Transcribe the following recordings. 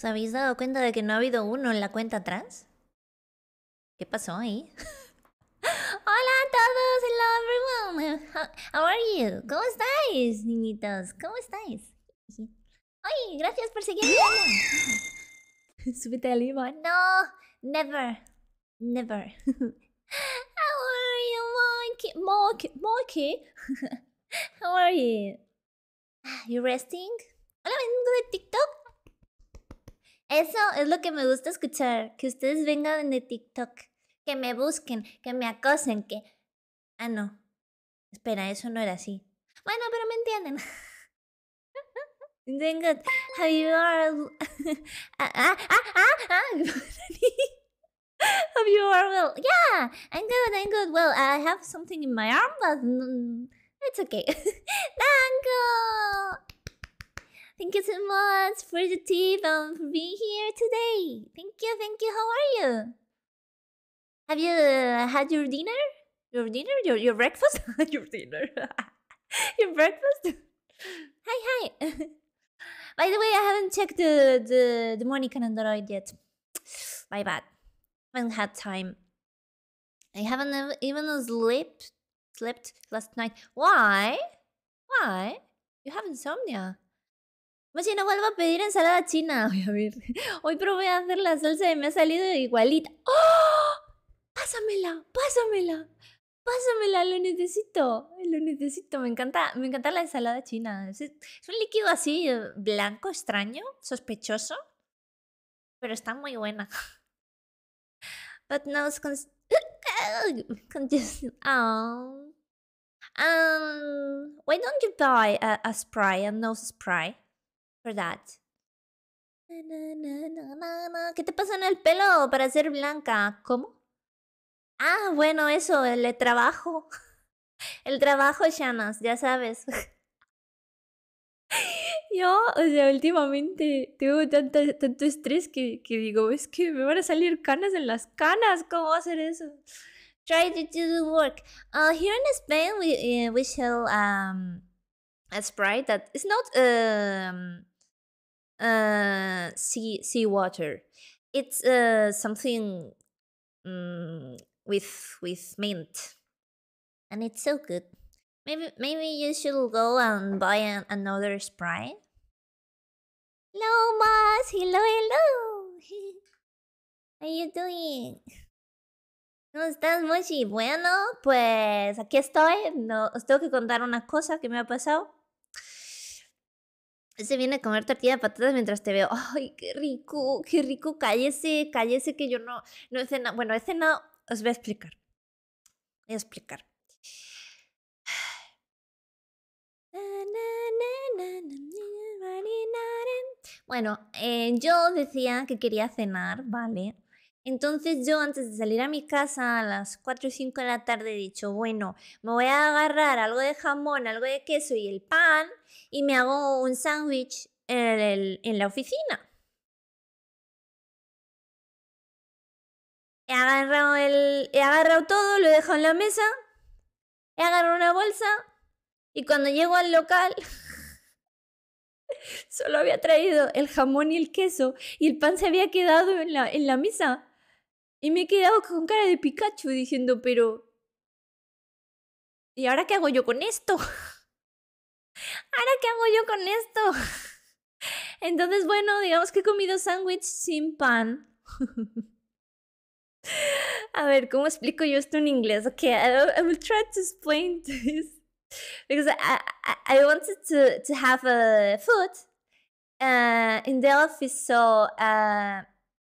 ¿Os habéis dado cuenta de que no ha habido uno en la cuenta trans? ¿Qué pasó ahí? Hola a todos, hello everyone. How, are you? ¿Cómo estáis, niñitos? ¿Cómo estáis? Ay, gracias por seguirme. Súbete al limón. No, never. Never. How are you, monkey? Monkey, monkey. How are you? Ah, you resting? Hola, vengo de TikTok. Eso es lo que me gusta escuchar, que ustedes vengan de TikTok, que me busquen, que me acosen, que... Ah, no. Espera, eso no era así. Bueno, pero me entienden. good. have you are? ah, ah, ah, ah. Have you are? Well? Yeah, I'm good, I'm good. Well, I have something in my arm, but mm, it's okay. you. Thank you so much for the tip and for being here today. Thank you, thank you. How are you? Have you uh, had your dinner? Your dinner? Your your breakfast? your dinner. your breakfast? hi, hi. By the way, I haven't checked the the, the morning calendar yet. My bad. I haven't had time. I haven't even slept slept last night. Why? Why? You have insomnia. si no vuelvo a pedir ensalada china. Voy a ver. Hoy probé a hacer la salsa y me ha salido igualita. ¡Oh! Pásamela, pásamela. Pásamela, lo necesito. Lo necesito. Me encanta, me encanta la ensalada china. Es, un líquido así eh, blanco, extraño, sospechoso. Pero está muy buena. But now con ah. um, why don't you buy a, a spray, a nose spray? for that. ¿Qué te pasa en el pelo para ser blanca? ¿Cómo? Ah, bueno, eso, el trabajo. El trabajo, Shanas, ya sabes. Yo, o sea, últimamente tengo tanto, tanto estrés que, que, digo, es que me van a salir canas en las canas, ¿cómo hacer eso? Try to do the work. Uh, here in Spain we, uh, we um, a sprite that is not... Um, uh, sea sea water. It's uh, something um, with with mint, and it's so good. Maybe maybe you should go and buy an, another sprite. Hello, Mas. Hello, hello. How are you doing? ¿Cómo estás, Mochi? Bueno, pues aquí estoy. No, os tengo que contar una cosa que me ha pasado. se viene a comer tortilla de patatas mientras te veo. Ay, qué rico, qué rico, cállese, cállese que yo no, no he cenado. Bueno, he cenado, os voy a explicar. Voy a explicar. Bueno, eh, yo decía que quería cenar, ¿vale? Entonces yo antes de salir a mi casa a las 4 o 5 de la tarde he dicho, bueno, me voy a agarrar algo de jamón, algo de queso y el pan y me hago un sándwich en, la oficina. He agarrado, el, todo, lo he dejado en la mesa, he agarrado una bolsa y cuando llego al local solo había traído el jamón y el queso y el pan se había quedado en la, en la mesa. Y me he quedado con cara de Pikachu diciendo, pero... ¿Y ahora qué hago yo con esto? ¿Ahora qué hago yo con esto? Entonces, bueno, digamos que he comido sándwich sin pan. A ver, ¿cómo explico yo esto en inglés? Okay, I, will try to explain this. Because I, I, wanted to, to have a food uh, in the office, so uh,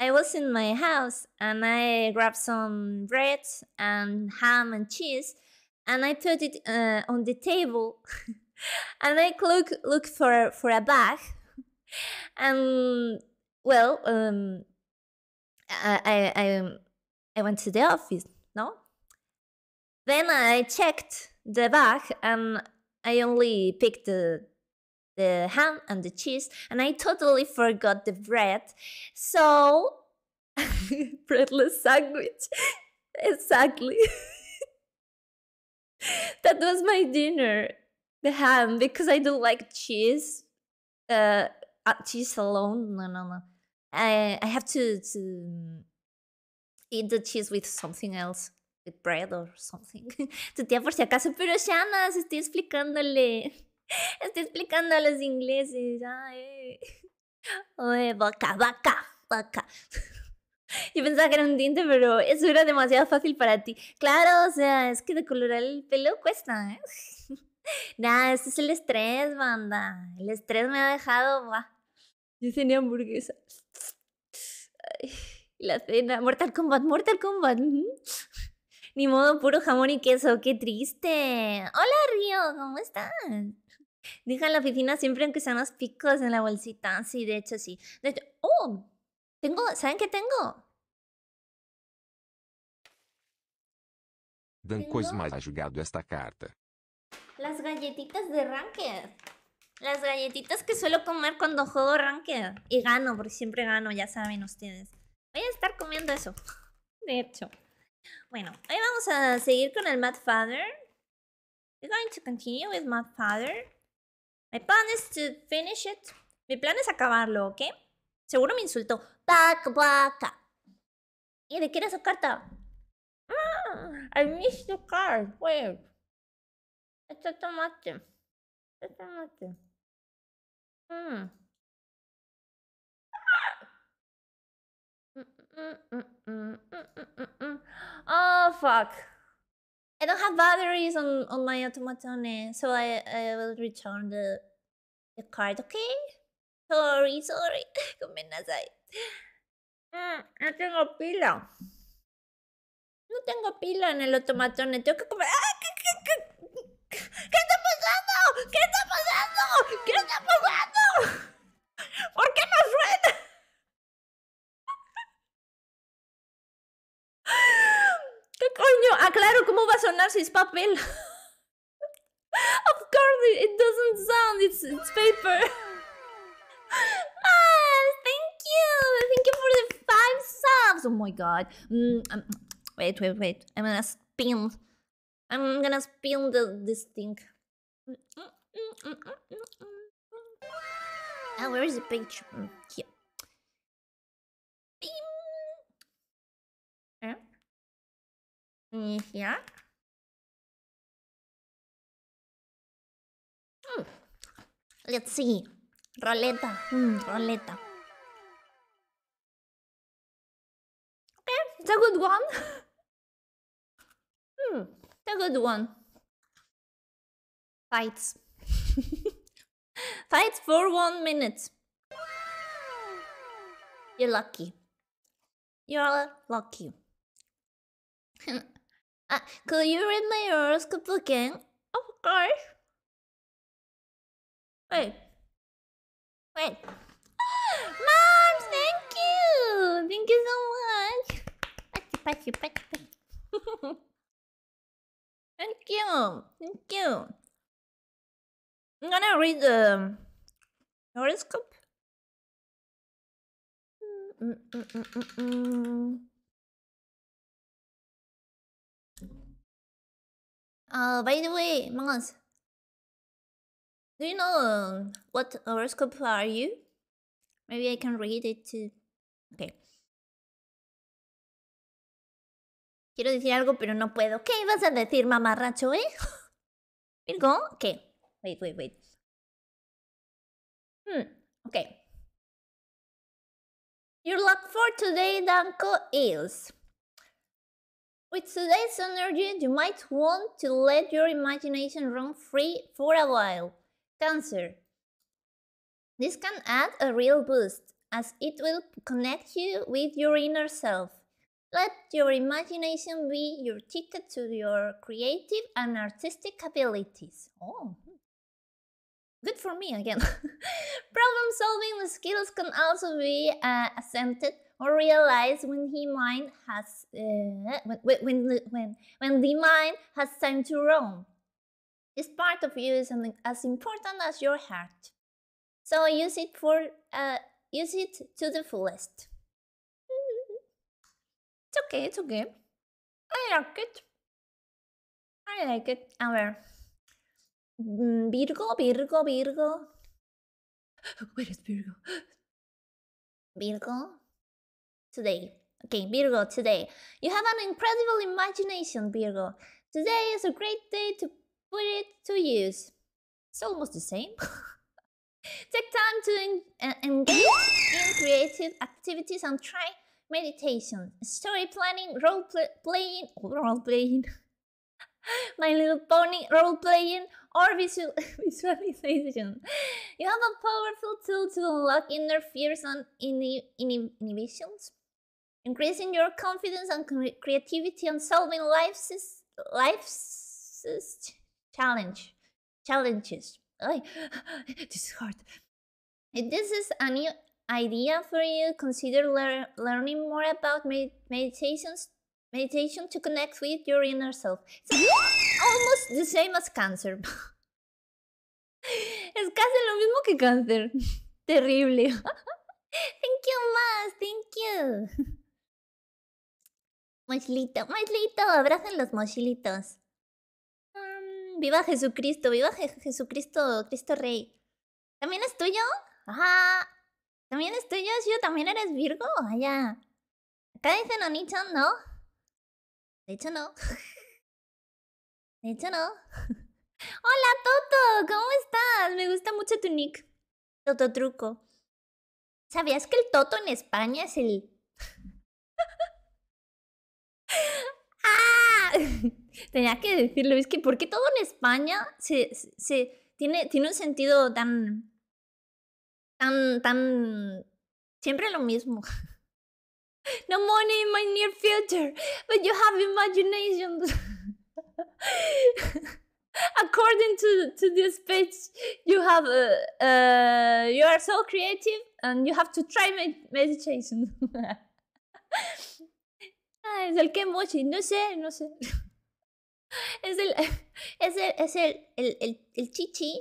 I was in my house and I grabbed some bread and ham and cheese and I put it uh, on the table and I look look for for a bag and well um, I, I I went to the office no then I checked the bag and I only picked the the ham and the cheese, and I totally forgot the bread. So, breadless sandwich. exactly. that was my dinner, the ham, because I don't like cheese. Uh, cheese alone, no, no, no. I I have to to mm, eat the cheese with something else, with bread or something. Tu tía por si acaso, pero Shanna se estoy explicándole. Estoy explicando a los ingleses. Ay. Oye, vaca, vaca, Yo pensaba que era un tinte, pero eso era demasiado fácil para ti. Claro, o sea, es que de decolorar el pelo cuesta, ¿eh? Nah, Nada, ese es el estrés, banda. El estrés me ha dejado, Yo tenía hamburguesa. la cena. Mortal Kombat, Mortal Kombat. Ni modo, puro jamón y queso. Qué triste. Hola, Río, ¿cómo estás? en la oficina siempre aunque sean más picos en la bolsita. Sí, de hecho, sí. De hecho, ¡oh! Tengo, ¿saben qué tengo? Dan esta carta. Las galletitas de Ranked. Las galletitas que suelo comer cuando juego Ranked. Y gano, porque siempre gano, ya saben ustedes. Voy a estar comiendo eso. De hecho. Bueno, hoy vamos a seguir con el Mad Father. We're going to continue with Mad Father. My plan is to finish it. Mi plan es acabarlo, ¿ok? Seguro me insultó. ¿Y de qué era esa carta? Ah, I missed the card. Wait. Este ¡Mmm! tomate. ¡Mmm! tomate. Mmm. mmm Oh, fuck. I don't have batteries on, on my automaton, eh, so I, I will return the the card, okay? Sorry, sorry. Comen aside. Mm, no tengo pila. No tengo pila en el automatone. Eh, tengo que comer. ¡Ah! ¿Qué, qué, qué? qué está pasando? ¿Qué está pasando? ¿Qué está pasando? ¿Por qué no suena? coño, aclaro ah, cómo va a sonar si es papel. of course, it doesn't sound, it's, it's paper. ah, thank you, thank you for the five subs. Oh my god. Mm, um, wait, wait, wait. I'm gonna spin. I'm gonna spin the, this thing. Mm, mm, mm, oh, where is the picture? Here. me here. Hmm. Let's see. Roleta. Hmm, roleta. Okay, it's a good one. hmm, it's a good one. Fights. Fights for one minute. You're lucky. You're lucky. Uh, could you read my horoscope again? Of course. Wait. Wait. Mom, thank you! Thank you so much! Patchy, patchy, patchy, patchy. thank you! Thank you! I'm gonna read the horoscope. Mm -mm -mm Uh, by the way, Mons, do you know what horoscope are you? Maybe I can read it too. Okay. Quiero decir algo, pero no puedo. ¿Qué ibas a decir, mamarracho, eh? Virgo? Okay. Wait, wait, wait. Hmm, okay. Your luck for today, Danko, is... With today's energy, you might want to let your imagination run free for a while. Cancer. This can add a real boost, as it will connect you with your inner self. Let your imagination be your ticket to your creative and artistic abilities. Oh, hmm. good for me again. Problem solving skills can also be uh, or realize when he mind has uh, when, when, when, when the mind has time to roam. This part of you is as important as your heart. So use it for uh, use it to the fullest. it's okay, it's okay. I like it. I like it. And mm, Virgo, Virgo, Virgo. Where is Virgo? Virgo, today. Okay, Virgo, today. You have an incredible imagination, Virgo. Today is a great day to put it to use. It's almost the same. Take time to en engage in creative activities and try meditation, story planning, role playing, role playing, My Little Pony role playing, or visual visualization. You have a powerful tool to unlock inner fears and inhibitions increasing your confidence and creativity and solving life's life's challenge challenges. this is hard. If this is a new idea for you, consider lear learning more about med meditations meditation to connect with your inner self. It's almost the same as cáncer. es casi lo mismo que cáncer. Terrible. thank you, Mas. Thank you. Mochilito, mochilito, abracen los mochilitos. Mm, viva Jesucristo, viva Jesucristo, Cristo Rey. ¿También es tuyo? ¿También es tuyo, yo ¿También eres Virgo? Allá. Acá dicen Onichon, ¿no? De hecho, no. De hecho, no. Hola, Toto, ¿cómo estás? Me gusta mucho tu nick. Toto Truco. ¿Sabías que el Toto en España es el ¡Ah! Tenía que decirlo, es que ¿por qué todo en España se, se, tiene, tiene un sentido tan, tan, tan, siempre lo mismo? No money in my near future, but you have imagination. According to, to this speech, you have uh, uh, you are so creative and you have to try meditation. Ah, es el que mochi no sé, no sé. Es el, es el, es el, el, el, chichi.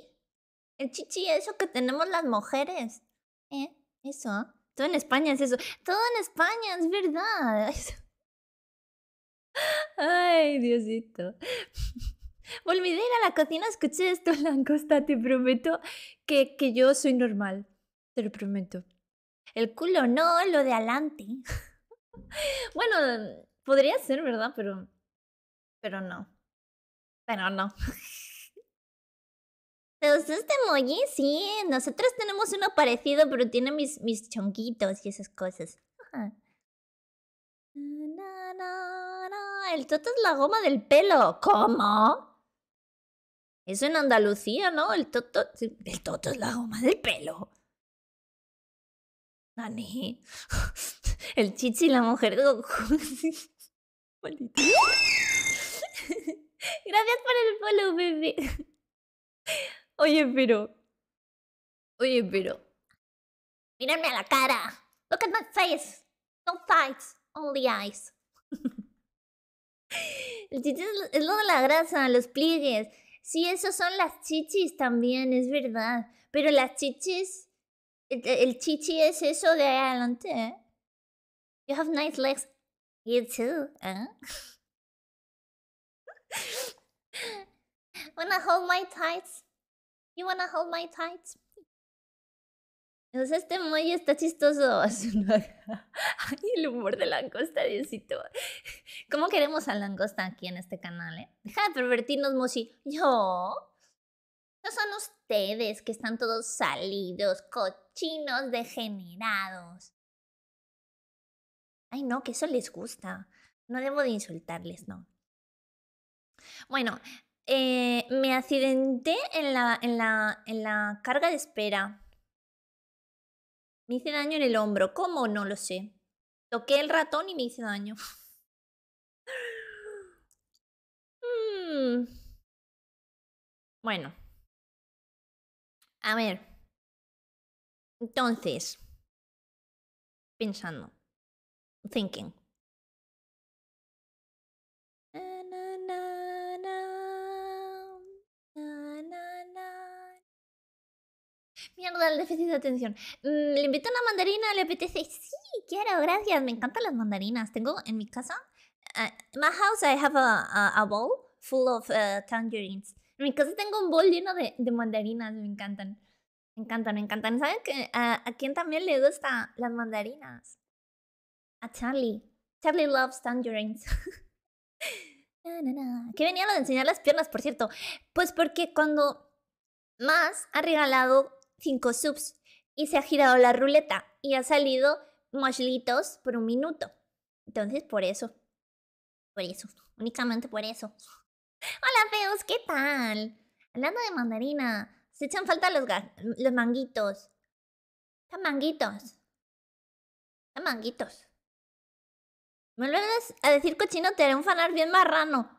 El chichi, eso que tenemos las mujeres. ¿Eh? Eso. Todo en España es eso. Todo en España es verdad. Ay, Diosito. Volví de ir a la cocina, escuché esto, langosta, te prometo que, que yo soy normal. Te lo prometo. El culo no, lo de adelante bueno, podría ser, ¿verdad? Pero, pero no. Pero no. gustó este emoji, sí, nosotros tenemos uno parecido, pero tiene mis, mis chonguitos y esas cosas. El toto es la goma del pelo. ¿Cómo? Eso en Andalucía, ¿no? El toto, el toto es la goma del pelo. Nani. El chichi y la mujer de Gracias por el follow, bebé. Oye, pero. Oye, pero. Mírame a la cara. Look at my face. No fights, only eyes. El chichi es lo de la grasa, los pliegues. Sí, esos son las chichis también, es verdad. Pero las chichis. El, chichi es eso de adelante, ¿eh? You have nice legs. You too, eh? wanna hold my tights? You wanna hold my tights? Entonces este muelle está chistoso. Ay, el humor de langosta, Diosito. ¿Cómo queremos a langosta aquí en este canal, eh? Deja de pervertirnos, Mochi Yo. No son ustedes que están todos salidos, cochinos, degenerados no, que eso les gusta. No debo de insultarles, no. Bueno, eh, me accidenté en la, carga de espera. Me hice daño en el hombro. ¿Cómo? No lo sé. Toqué el ratón y me hice daño. Mm. Bueno. A ver. Entonces. Pensando thinking. Mierda, el déficit de atención. Mm, le invito una mandarina, le apetece. Sí, quiero, gracias. Me encantan las mandarinas. Tengo en mi casa. Eh, my house, I have a, a, bowl full of eh, tangerines. En mi casa tengo un bol lleno de, de mandarinas. Me encantan. Me encantan, me encantan. ¿Saben que uh, a quién también le gustan las mandarinas? a Charlie. Charlie loves tangerines. ¿Qué venía lo de enseñar las piernas, por cierto? Pues porque cuando más ha regalado cinco subs y se ha girado la ruleta y ha salido mochilitos por un minuto. Entonces, por eso. Por eso. Únicamente por eso. Hola, feos, ¿qué tal? Hablando de mandarina, se echan falta los, los manguitos. Están manguitos. Están manguitos. Me vas a decir cochino, te haré un fanar bien marrano.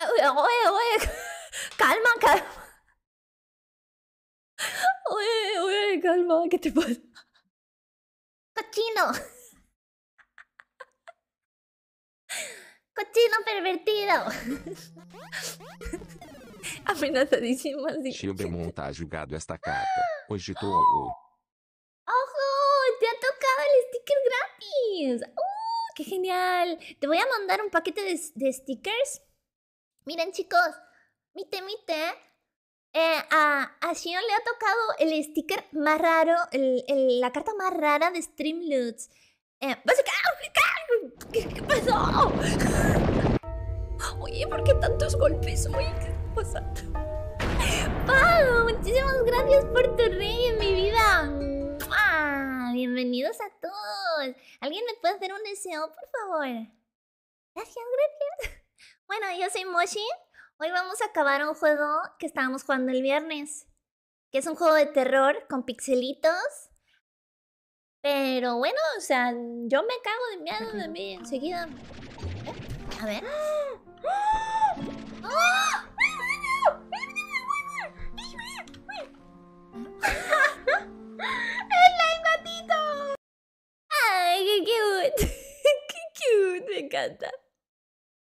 Oye, oye, Calma, calma. Oye, oye, calma, ¿qué te pasa? Cochino. Cochino pervertido. Apenas Gilbermont ha jugado esta carta. Hoje ¡Uh, qué genial! Te voy a mandar un paquete de, stickers. Miren, chicos, mite, eh, mite. a, a, Shion le ha tocado el sticker más raro, la carta más rara de Streamloots. Eh, ¿Qué, ¿Qué pasó? Oye, ¿por qué tantos golpes? Oye, ¿qué está ¡Pau! Muchísimas gracias por tu rey, en mi vida. ¡Mua! bienvenidos a todos. ¿Alguien me puede hacer un deseo, por favor? Gracias, gracias. Bueno, yo soy Moshi. Hoy vamos a acabar un juego que estábamos jugando el viernes, que es un juego de terror con pixelitos. Pero bueno, o sea, yo me cago de miedo de mí enseguida. A ver. ¡Oh! ¡Qué cute! ¡Qué cute! Me encanta.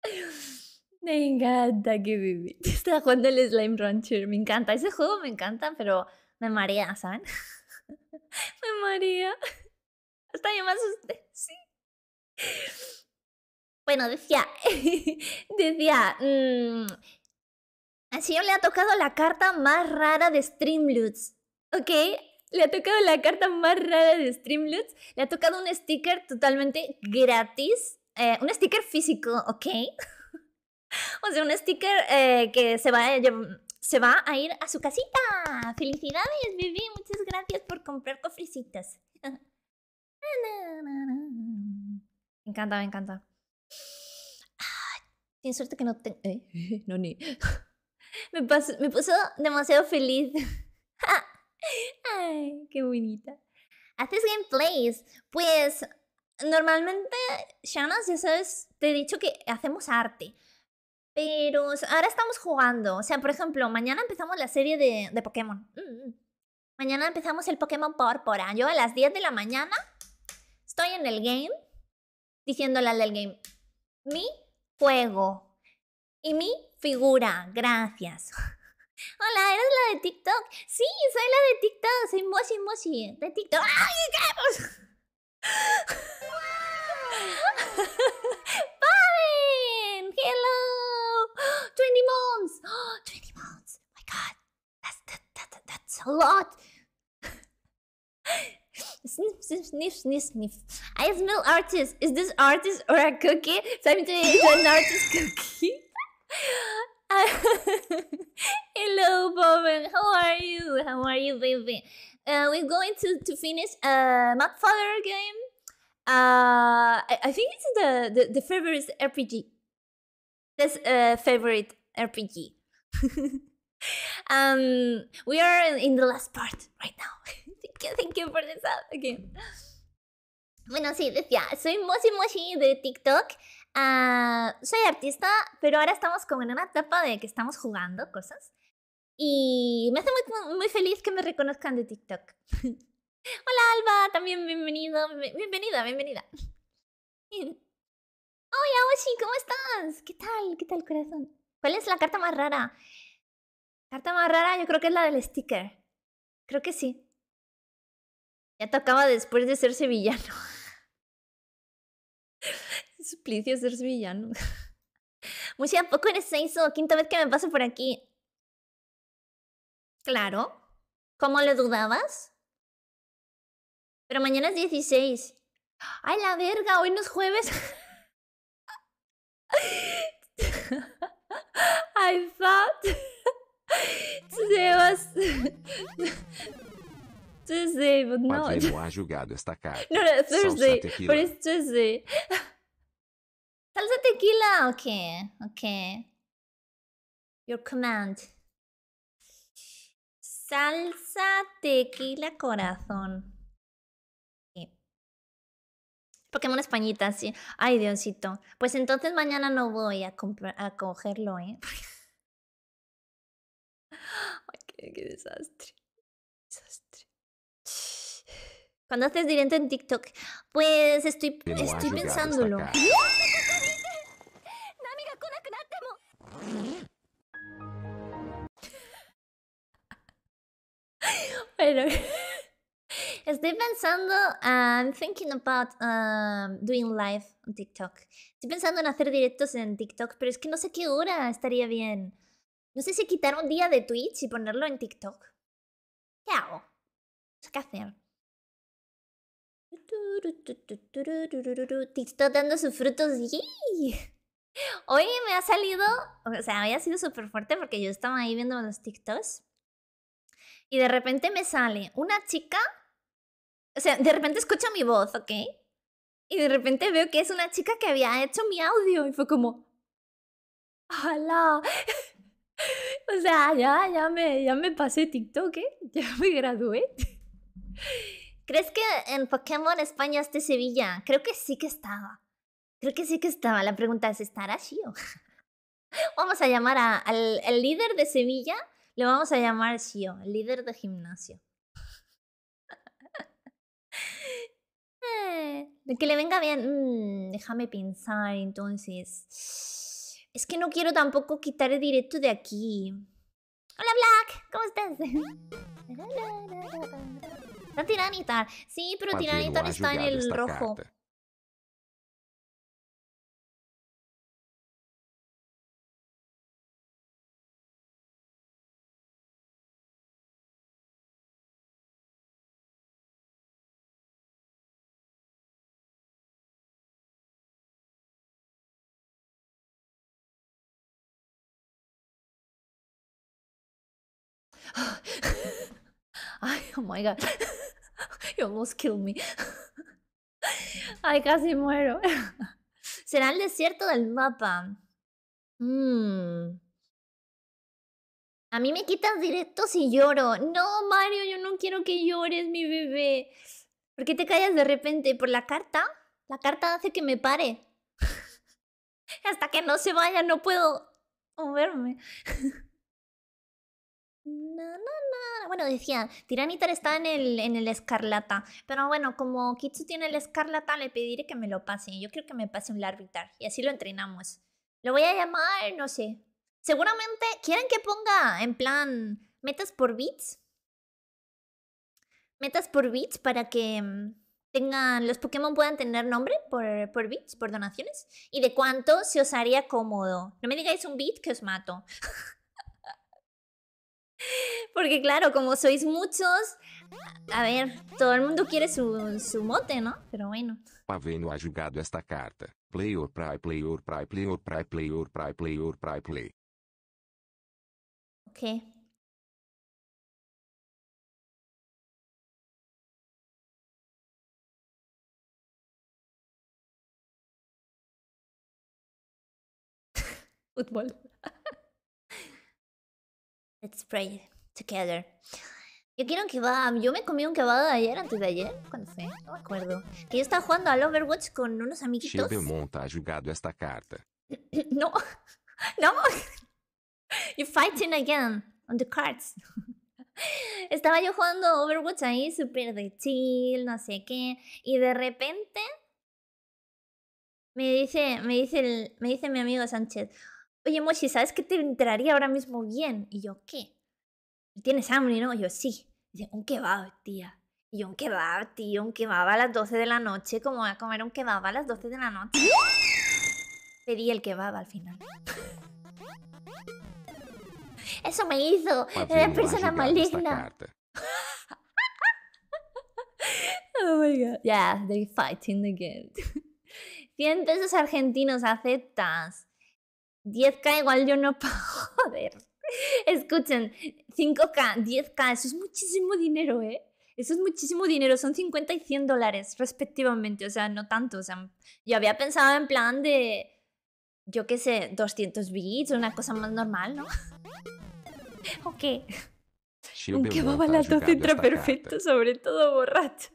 Me encanta que viví. Estaba jugando el Slime Rancher. Me encanta. Ese juego me encanta, pero me marea, ¿saben? me marea. Hasta yo me asusté. Sí. Bueno, decía. decía. Mmm, al señor le ha tocado la carta más rara de Streamloots. ¿Ok? Le ha tocado la carta más rara de Streamlets. Le ha tocado un sticker totalmente gratis. Eh, un sticker físico, ¿ok? o sea, un sticker eh, que se va, a, eh, se va a ir a su casita. ¡Felicidades, Vivi! Muchas gracias por comprar cofrecitas. Ah, me encanta, me encanta. Tienes suerte que no tengo... Eh, no, ni... me, me puso demasiado feliz. Ay, qué bonita. ¿Haces gameplays? Pues normalmente, Shana, ya sabes, te he dicho que hacemos arte. Pero ahora estamos jugando. O sea, por ejemplo, mañana empezamos la serie de, de Pokémon. Mm, mm. Mañana empezamos el Pokémon Pórpora. Yo a las 10 de la mañana estoy en el game diciéndole al del game, mi juego y mi figura, gracias. Hola, ¿eres la de TikTok? Sí, soy la de TikTok, soy Moshi Moshi, de TikTok. ¡Ay, wow. Paren! Hello! 20 months! 20 months! Oh my god! That's, that, that, that's a lot! sniff, sniff, sniff, sniff, sniff. I smell artist. Is this artist or a cookie? Time to eat an artist cookie. Hello, Bowen. How are you? How are you, baby? Uh, we're going to, to finish uh, Mapfather game. Uh, I, I think it's the, the, the favorite RPG. That's a uh, favorite RPG. um, we are in the last part right now. thank, you, thank you for this up uh, again. Bueno, sí, decía, soy Moshi Moshi de TikTok. Ah, soy artista, pero ahora estamos como en una etapa de que estamos jugando cosas. Y me hace muy, feliz que me reconozcan de TikTok. Hola Alba, también bienvenido, bienvenida, bienvenida. Hola Oshi, ¿cómo estás? ¿Qué tal? ¿Qué tal corazón? ¿Cuál es la carta más rara? Carta más rara yo creo que es la del sticker. Creo que sí. Ya tocaba después de ser sevillano. suplicio ser villano. Mucha poco eres eso, quinta vez que me paso por aquí. Claro. ¿Cómo lo dudabas? Pero mañana es 16. ¡Ay, la verga! Hoy no es jueves. I thought. Sebas. Tuesday, but No Vai a jogada esta cara. No, no, um Thursday, but es Tuesday. Salsa tequila. Okay, okay. Your command. Salsa tequila corazón. Pokémon Españita, sí. Ay, Diosito. Pues entonces mañana no voy a, a cogerlo, ¿eh? Ay, qué, desastre. Desastre. ¿Cuándo haces directo en TikTok? Pues estoy, estoy pensándolo. bueno. Estoy pensando, I'm um, thinking about um, doing live on TikTok. Estoy pensando en hacer directos en TikTok, pero es que no sé qué hora estaría bien. No sé si quitar un día de Twitch y ponerlo en TikTok. ¿Qué hago? qué hacer. TikTok dando sus frutos. ¡Yay! Hoy me ha salido, o sea, había sido súper fuerte porque yo estaba ahí viendo los TikToks y de repente me sale una chica, o sea, de repente escucho mi voz, ¿ok? Y de repente veo que es una chica que había hecho mi audio y fue como, ¡Hala! o sea, ya, ya, me, ya me pasé TikTok, ¿eh? Ya me gradué. ¿Crees que en Pokémon España esté Sevilla? Creo que sí que estaba. Creo que sí que estaba. La pregunta es, ¿estará Shio? vamos a llamar al, líder de Sevilla, le vamos a llamar Shio, el líder de gimnasio. Eh, que le venga bien, mm, déjame pensar entonces. Es que no quiero tampoco quitar el directo de aquí. Hola Black, ¿cómo estás? Está Tiranitar. Sí, pero Tiranitar está en el rojo. Ay, oh my god. You almost killed me. Ay, casi muero. Será el desierto del mapa. Mm. A mí me quitas directo y lloro. No, Mario, yo no quiero que llores, mi bebé. ¿Por qué te callas de repente? ¿Por la carta? La carta hace que me pare. Hasta que no se vaya, no puedo moverme. No, no, no. Bueno, decía, Tiranitar está en el, en el escarlata. Pero bueno, como Kitsu tiene el escarlata, le pediré que me lo pase. Yo creo que me pase un Larvitar. Y así lo entrenamos. Lo voy a llamar, no sé. Seguramente, ¿quieren que ponga en plan metas por bits? Metas por bits para que mm, tengan, los Pokémon puedan tener nombre por, por bits, por donaciones. ¿Y de cuánto se os haría cómodo? No me digáis un bit que os mato. Porque claro, como sois muchos, a ver, todo el mundo quiere su, su mote, ¿no? Pero bueno. Paveno ha jugado esta carta. Play or pray, play or pray, play or pray, play or pray, play or play, play. Ok. Fútbol. Let's pray together. Yo quiero un kebab. Yo me comí un kebab ayer, antes de ayer, cuando fue, no me acuerdo. Que yo estaba jugando al Overwatch con unos amiguitos. Belmont ha jugado esta carta. no, no. You're fighting again on the cards. Estaba yo jugando Overwatch ahí, súper de chill, no sé qué. Y de repente me dice, me dice, el, me dice mi amigo Sánchez, oye Mochi, ¿sabes qué te entraría ahora mismo bien? Y yo, ¿qué? ¿Tienes hambre, no? Y yo, sí. dice, un kebab, tía. Y yo, un kebab, tío, un kebab a las 12 de la noche. ¿Cómo voy a comer un kebab a las 12 de la noche? Pedí el kebab al final. Eso me hizo. Era persona maligna. oh my god. Yeah, they fighting again. 100 pesos argentinos aceptas. 10K igual yo no pago. Joder. Escuchen, 5K, 10K, eso es muchísimo dinero, ¿eh? Eso es muchísimo dinero, son 50 y 100 dólares respectivamente, o sea, no tanto. O sea, yo había pensado en plan de, yo qué sé, 200 bits, una cosa más normal, ¿no? ¿O qué? ¿En qué va tos entra perfecto, sobre todo borracho?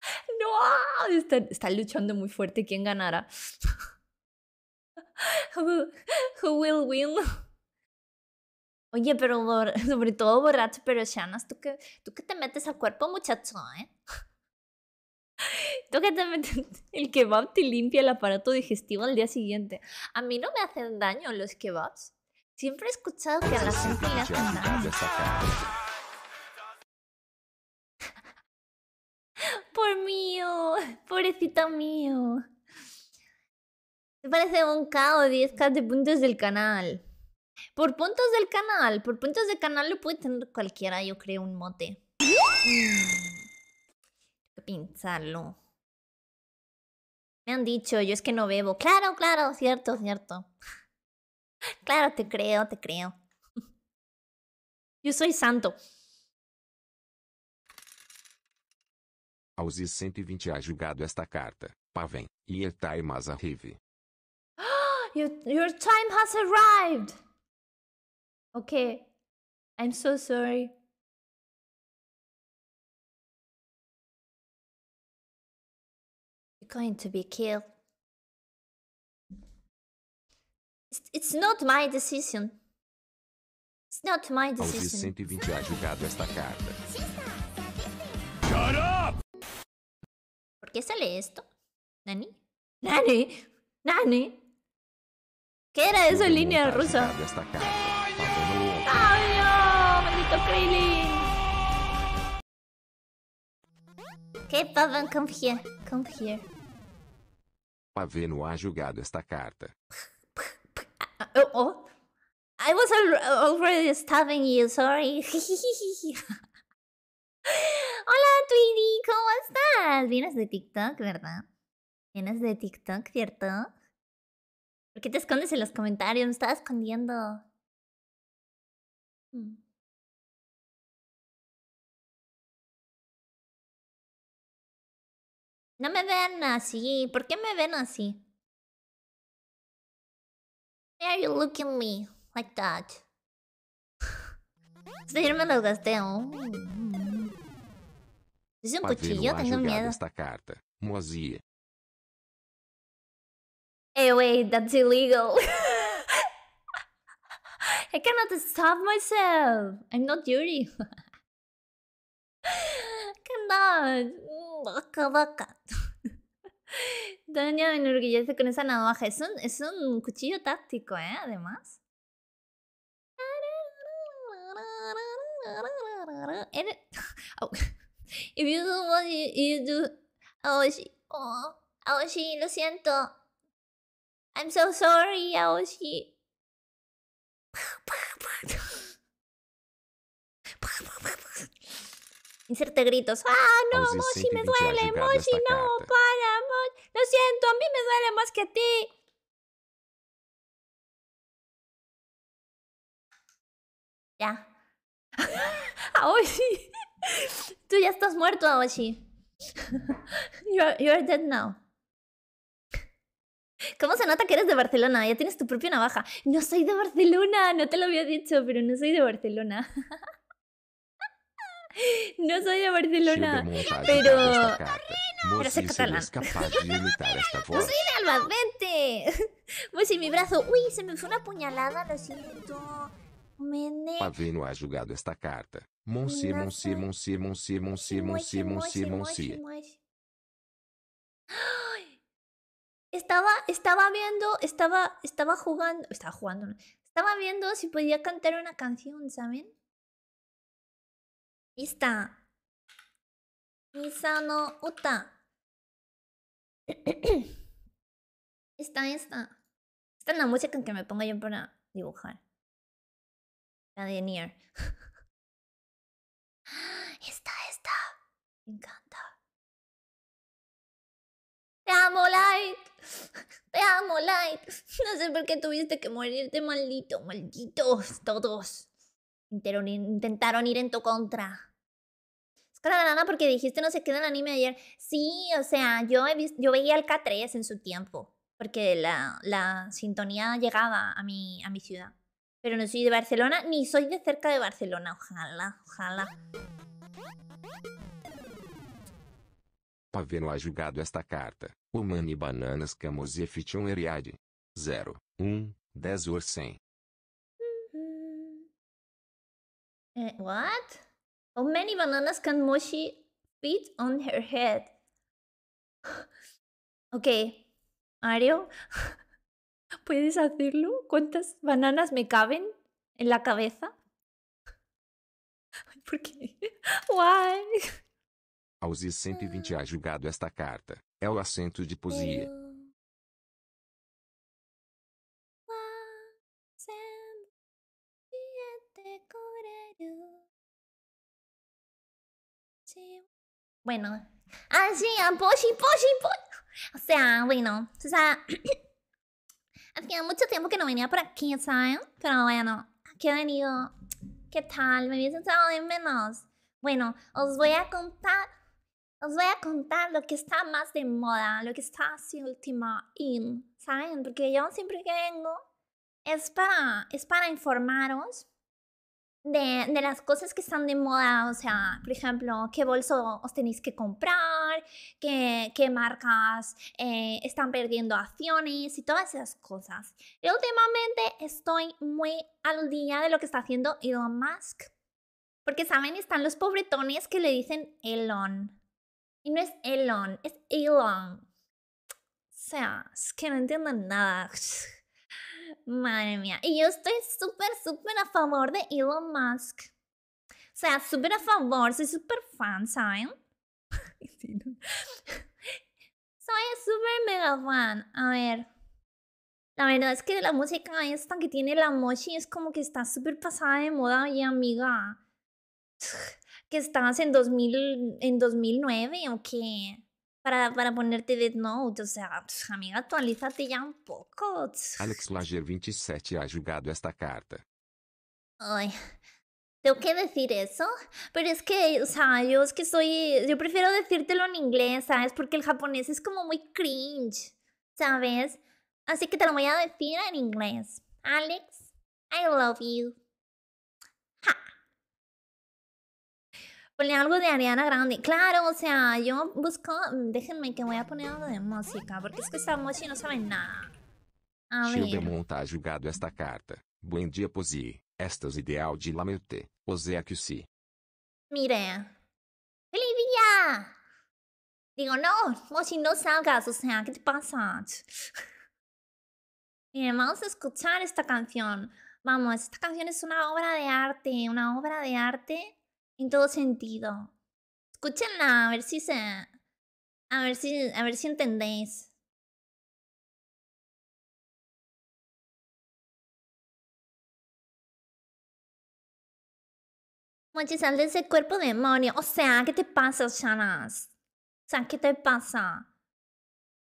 ¡No! Están, están luchando muy fuerte quién ganará. who, will win? Oye, pero sobre todo borracho, pero Shanas, ¿tú que, te metes al cuerpo, muchacho, ¿eh? Tú que te metes el kebab te limpia el aparato digestivo al día siguiente. A mí no me hacen daño los kebabs. Siempre he escuchado que a la Por mío, pobrecita mío. Me parece un K o 10K de puntos del canal. Por puntos del canal, por puntos del canal lo puede tener cualquiera, yo creo, un mote. Mm. Pinzalo. Me han dicho, yo es que no bebo. Claro, claro, cierto, cierto. Claro, te creo, te creo. Yo soy santo. Ausis 120 e e ha jugado esta carta. Pavem, e más arrive. your, your time has arrived. Okay, I'm so sorry. You're going to be killed. It's, not my decision. It's not my decision. Aos 120 ha jogado esta carta. Shut up! ¿Por qué sale esto? ¿Nani? ¿Nani? ¿Nani? ¿Qué era eso línea rusa? acá. ¡Ay, no! ¡Maldito Krillin! ¿Qué Pavan, come here. Come here. Paveno ha jugado esta carta. Oh, oh. I was already stabbing you, sorry. Hola, Tweety, ¿cómo estás? Vienes de TikTok, ¿verdad? Vienes de TikTok, ¿cierto? ¿Por qué te escondes en los comentarios? Me estaba escondiendo. Mm. No me ven así. ¿Por qué me ven así? Why are you looking me like that? me lo gasté. ¿Es un cuchillo? Tengo miedo. esta carta. Hey, wait, that's illegal. I cannot stop myself. I'm not Yuri. cannot. Baka baka. Daniel enorgullece con esa navaja. Es un, es un cuchillo táctico, ¿eh? Además. if you do what you, you do, Aoshi, oh, Aoshi, lo siento. I'm so sorry, Aoshi. Inserte gritos. ¡Ah, no, Moshi, me duele! ¡Moshi, no! ¡Para, Moshi! Lo siento, a mí me duele más que a ti. Ya. Aoshi. Ah, Tú ya estás muerto, Aoshi. you're, you're dead now. ¿Cómo se nota que eres de Barcelona? Ya tienes tu propia navaja. No soy de Barcelona, no te lo había dicho, pero no soy de Barcelona. No soy de Barcelona, pero... Pero soy catalán No soy de Albacete. Pues si mi brazo... Uy, se me fue una puñalada, lo siento. Mene. Pavino ha jugado esta carta. Monsi, Monsi, Monsi, Monsi, Monsi, Monsi, Monsi, Monsi estaba, estaba viendo, estaba, estaba jugando, estaba jugando, estaba viendo si podía cantar una canción, ¿saben? Esta. Misa no Uta. Esta, esta. Esta es la música en que me pongo yo para dibujar. La de Nier. Esta, esta. Me encanta. Te amo, Light. Te amo, Light. No sé por qué tuviste que morirte, maldito, malditos todos. Intentaron, intentaron ir en tu contra. Es cara de nada porque dijiste no se queda el anime ayer. Sí, o sea, yo, he visto, yo veía el K3 en su tiempo. Porque la, la sintonía llegaba a mi, a mi ciudad. Pero no soy de Barcelona, ni soy de cerca de Barcelona. Ojalá, ojalá. Paveno há julgado esta carta. Humani bananas camus efition eriade. 0, 1, 10 or 100. Uh, what? How many bananas can Moshi fit on her head? ok, Mario, ¿puedes hacerlo? ¿Cuántas bananas me caben en la cabeza? ¿Por qué? Why? aos e 120 a julgado esta carta, é o assento de posia. Bueno, así, ah, ah, poshi, poshi, poshi. O sea, bueno, o sea, hacía mucho tiempo que no venía por aquí, ¿saben? Pero bueno, aquí he venido. ¿Qué tal? Me hubiesen echado de menos. Bueno, os voy a contar os voy a contar lo que está más de moda, lo que está así última in, ¿saben? Porque yo siempre que vengo es para, es para informaros de, de, las cosas que están de moda, o sea, por ejemplo, qué bolso os tenéis que comprar, qué, qué marcas eh, están perdiendo acciones y todas esas cosas. Y últimamente estoy muy al día de lo que está haciendo Elon Musk. Porque saben, están los pobretones que le dicen Elon. Y no es Elon, es Elon. O sea, es que no entiendo nada. Madre mía. Y yo estoy súper, súper a favor de Elon Musk. O sea, súper a favor, soy súper fan, ¿saben? soy súper mega fan. A ver. La verdad es que la música esta que tiene la mochi es como que está súper pasada de moda y amiga que estabas en, 2009 o qué? Para, para ponerte de Note, o sea, pues, amiga, actualízate ya un poco. Alex Lager 27 ha jugado esta carta. Ay, tengo que decir eso, pero es que, o sea, yo es que soy, yo prefiero decírtelo en inglés, ¿sabes? Porque el japonés es como muy cringe, ¿sabes? Así que te lo voy a decir en inglés. Alex, I love you. Ponle algo de Ariana Grande. Claro, o sea, yo busco... Mm, déjenme que voy a poner algo de música, porque es que esta mochi no sabe nada. A ver. ha ha jugado esta carta. Buen día Posi. Pues es ideal de lamerte. que sí Mire. ¡Feliz día! Digo, no, Mochi, no salgas, o sea, ¿qué te pasa? Mire, vamos a escuchar esta canción. Vamos, esta canción es una obra de arte, una obra de arte en todo sentido. Escúchenla, a ver si se. A ver si, a ver si entendéis. Mochi, sal de ese cuerpo demonio. O sea, ¿qué te pasa, Shanas? O sea, ¿qué te pasa?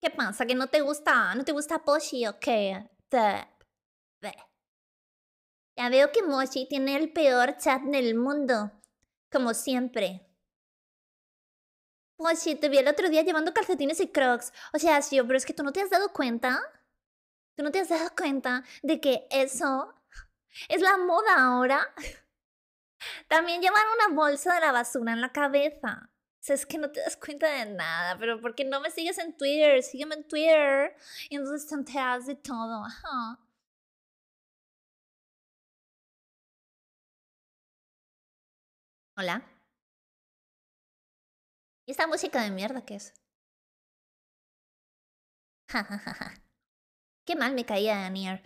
¿Qué pasa? ¿Que no te gusta? ¿No te gusta Poshi o qué? Te... Ya veo que Mochi tiene el peor chat del mundo como siempre. Pues si te vi el otro día llevando calcetines y crocs. O sea, sí, pero es que tú no te has dado cuenta. ¿Tú no te has dado cuenta de que eso es la moda ahora? También llevan una bolsa de la basura en la cabeza. O sea, es que no te das cuenta de nada, pero porque no me sigues en Twitter, sígueme en Twitter. Y entonces te de todo. Ajá. Hola. ¿Y esta música de mierda qué es? qué mal me caía Daniel.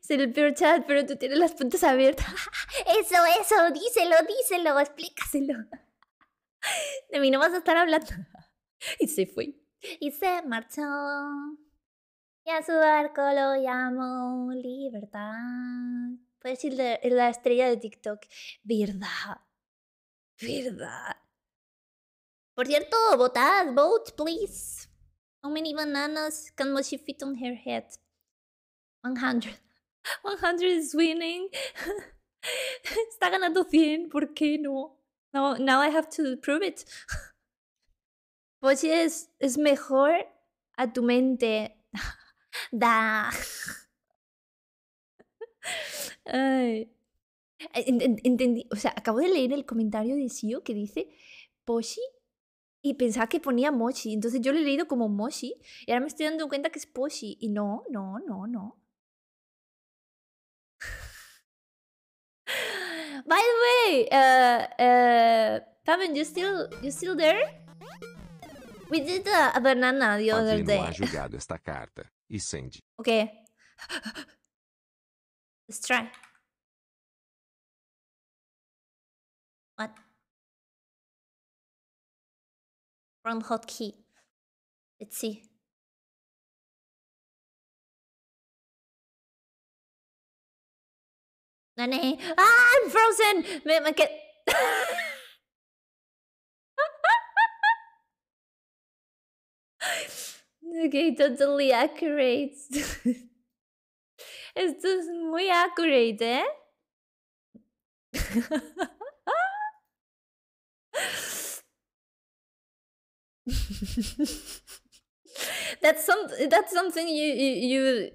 Ser el peor chat, pero tú tienes las puntas abiertas. eso, eso, díselo, díselo, explícaselo. De mí no vas a estar hablando. Y se fue. Y se marchó. Y a su arco lo llamó libertad. Puedes ser la, eh, la estrella de TikTok. Verdad. Verdad. Por cierto, votad, vote, please. How many bananas can Moshi fit on her head? 100. 100 is winning. Está ganando 100, ¿por qué no? Now, now I have to prove it. es, es mejor a tu mente. da. Ay. Eh, entendí, o sea, acabo de leer el comentario de Sio que dice Poshi y pensaba que ponía mochi, entonces yo lo he leído como Moshi y ahora me estoy dando cuenta que es Poshi y no, no, no, no. By the way, uh, uh, you still, you still there? We did a, banana the other day. ajudado esta carta e Okay. Let's try. What? Wrong hotkey. Let's see. Nane. Ah, I'm frozen! Wait, my cat. okay, totally accurate. Es just muy accurate, eh? that's some that's something you you you,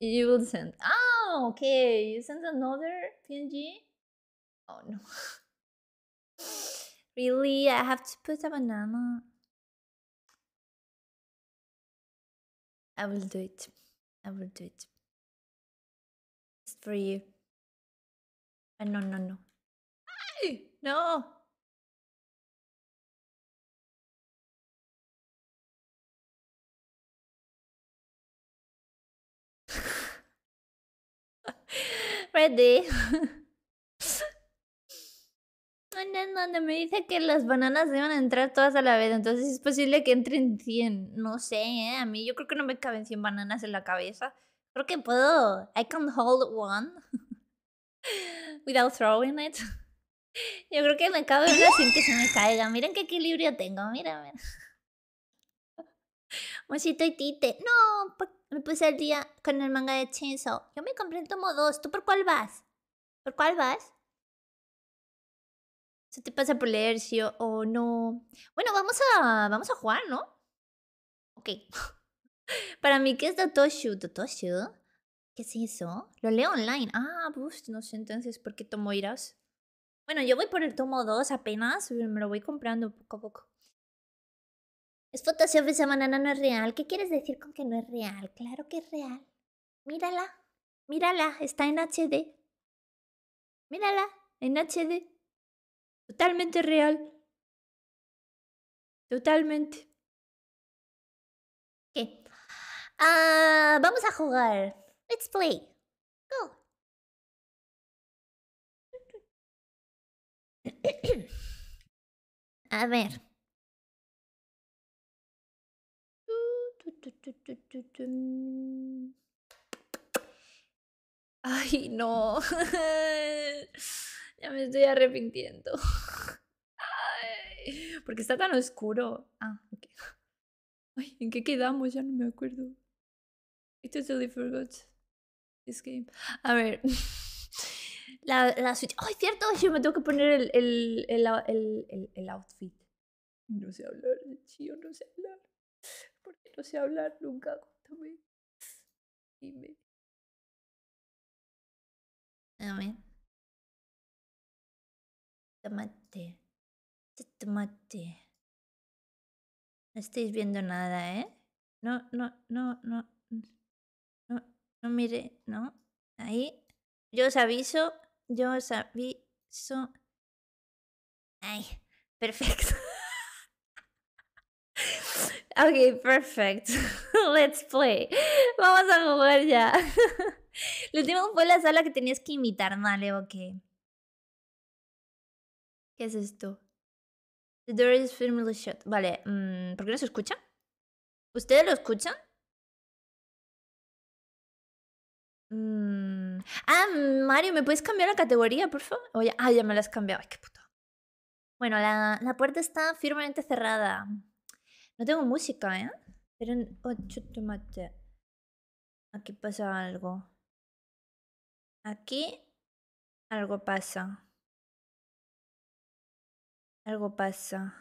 you will send. Ah, okay. You send another PNG? Oh no. really? I have to put a banana. I will do it. I will do it. Ah, no, no, no. ¡Ay! ¡No! Ready. no, me dice que las bananas deben entrar todas a la vez, entonces es posible que entren 100. No sé, ¿eh? a mí yo creo que no me caben 100 bananas en la cabeza. Creo que puedo. I can't hold one without throwing it. Yo creo que me cabe una sin que se me caiga. Miren qué equilibrio tengo. Mira, mira. Mosito y Tite. No, me puse el día con el manga de Chainsaw. Yo me compré el tomo 2. ¿Tú por cuál vas? ¿Por cuál vas? Se te pasa por leer, o no. Bueno, vamos a, vamos a jugar, ¿no? Ok. Para mí, ¿qué es Dotoshu? ¿Dotoshu? ¿Qué es eso? Lo leo online. Ah, pues no sé entonces por qué tomo iras. Bueno, yo voy por el tomo 2 apenas, me lo voy comprando poco a poco. Es Photoshop esa banana no es real. ¿Qué quieres decir con que no es real? Claro que es real. Mírala, mírala, está en HD. Mírala, en HD. Totalmente real. Totalmente. Ah, vamos a jugar. Let's play. Go. A ver. Ay, no. ya me estoy arrepintiendo. porque está tan oscuro. Ah, ¿en qué quedamos? Ya no me acuerdo. I totally forgot this game. A ver. La, la Switch. ¡Ay, cierto! Yo me tengo que poner el, el, el, el outfit. No sé hablar, tío, no sé hablar. porque no sé hablar nunca? Cuéntame. Dime. A Tomate. Este tomate. No estáis viendo nada, ¿eh? No, no, no, no. No mire, ¿no? Ahí. Yo os aviso, yo os aviso. Ay, perfecto. ok, perfecto. Let's play. Vamos a jugar ya. Lo último fue la sala que tenías que imitar, vale, ok. ¿Qué es esto? The door is firmly shut. Vale, mm, ¿por qué no se escucha? ¿Ustedes lo escuchan? Mm, ah, Mario, ¿me puedes cambiar la categoría, por favor? ah, ya me la has cambiado. Ay, qué Bueno, la, puerta está firmemente cerrada. No tengo música, ¿eh? Pero... Oh, mate. Aquí pasa algo. Aquí algo pasa. Algo pasa.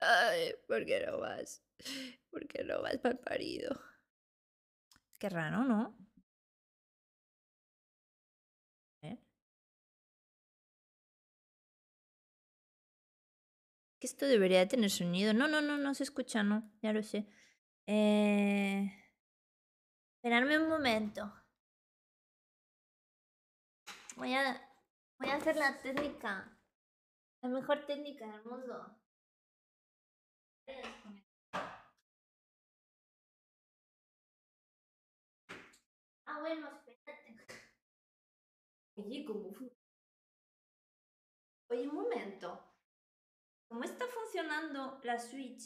Ay, ¿por qué no vas? ¿Por qué no vas, el parido? Qué raro, ¿no? ¿Eh? Que esto debería tener sonido. No, no, no, no se escucha, no. Ya lo sé. Eh... Esperarme un momento. Voy a, voy a hacer la técnica. La mejor técnica del mundo. bueno, espérate. Oye, ¿cómo Oye, un momento. ¿Cómo está funcionando la Switch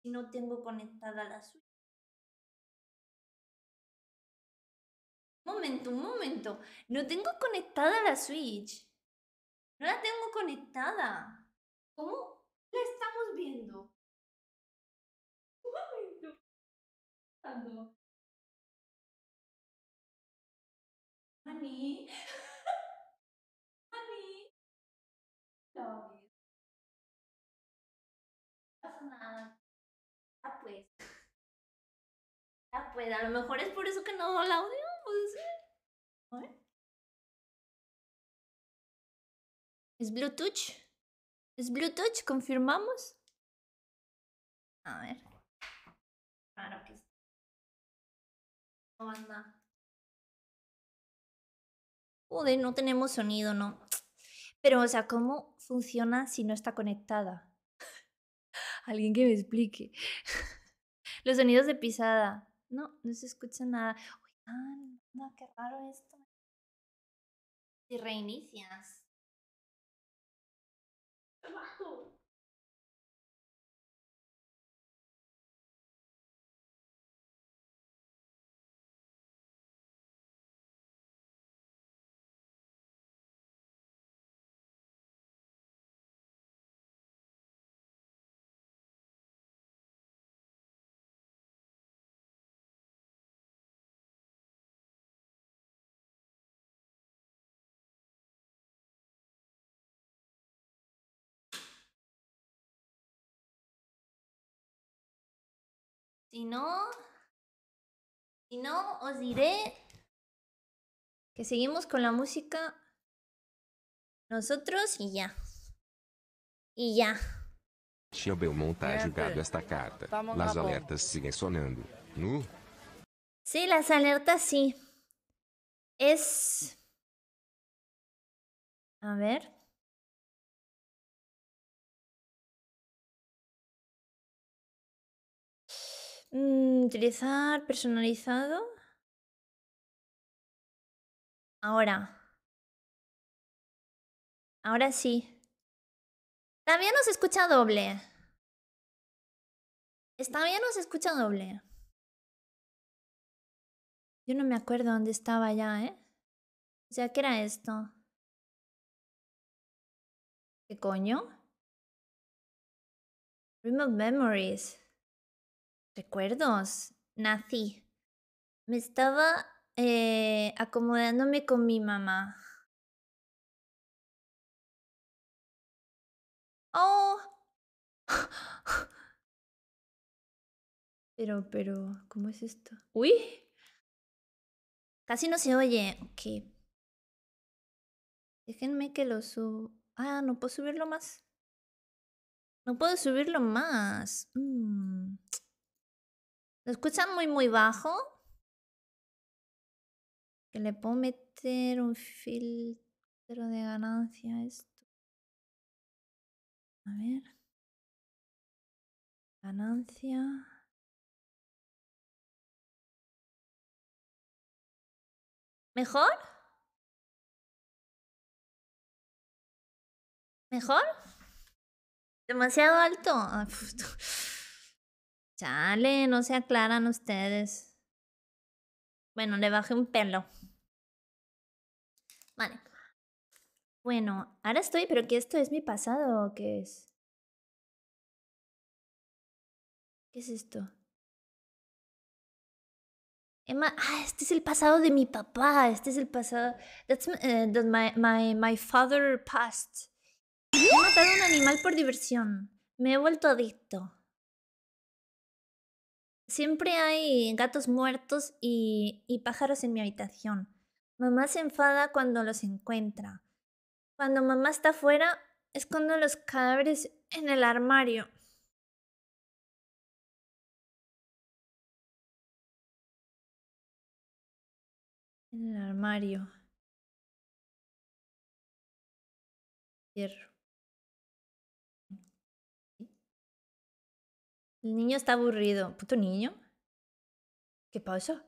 si no tengo conectada la Switch? Un momento, un momento. No tengo conectada la Switch. No la tengo conectada. ¿Cómo la estamos viendo? Un momento. Ah, Mami. Mami. No, no pasa nada. Ah, pues. Ah, pues, a lo mejor es por eso que no el audio, puede ser. ¿Es Bluetooth? ¿Es Bluetooth? ¿Confirmamos? A ver. Claro que sí. No, nada joder, no tenemos sonido, no. Pero, o sea, ¿cómo funciona si no está conectada? Alguien que me explique. Los sonidos de pisada. No, no se escucha nada. Uy, ah, qué raro esto. Si reinicias. Si no, si no, os diré que seguimos con la música nosotros y ya. y ya. Tia Belmont ha julgado esta carta. Las alertas siguen sonando. ¿No? Sí, las alertas sí. Es... A ver. Mm, utilizar personalizado. Ahora. Ahora sí. También nos escucha doble. Está bien, nos escucha doble. Yo no me acuerdo dónde estaba ya, ¿eh? O sea, ¿qué era esto? ¿Qué coño? remote Memories recuerdos. Nací. Me estaba eh, acomodándome con mi mamá. Oh. Pero, pero, ¿cómo es esto? Uy. Casi no se oye. Ok. Déjenme que lo suba, Ah, no puedo subirlo más. No puedo subirlo más. Mm. ¿Lo escuchan muy, muy bajo? Que le puedo meter un filtro de ganancia a esto. A ver. Ganancia. ¿Mejor? ¿Mejor? ¿Demasiado alto? Ah, Chale, no se aclaran ustedes. Bueno, le bajé un pelo. Vale. Bueno, ahora estoy, pero que esto es mi pasado o qué es? ¿Qué es esto? Emma, ah, este es el pasado de mi papá. Este es el pasado. That's, eh, my, father past. He matado un animal por diversión. Me he vuelto adicto. Siempre hay gatos muertos y, pájaros en mi habitación. Mamá se enfada cuando los encuentra. Cuando mamá está fuera, escondo los cadáveres en el armario. En el armario. Cierro. El niño está aburrido. ¿Puto niño? ¿Qué pasa?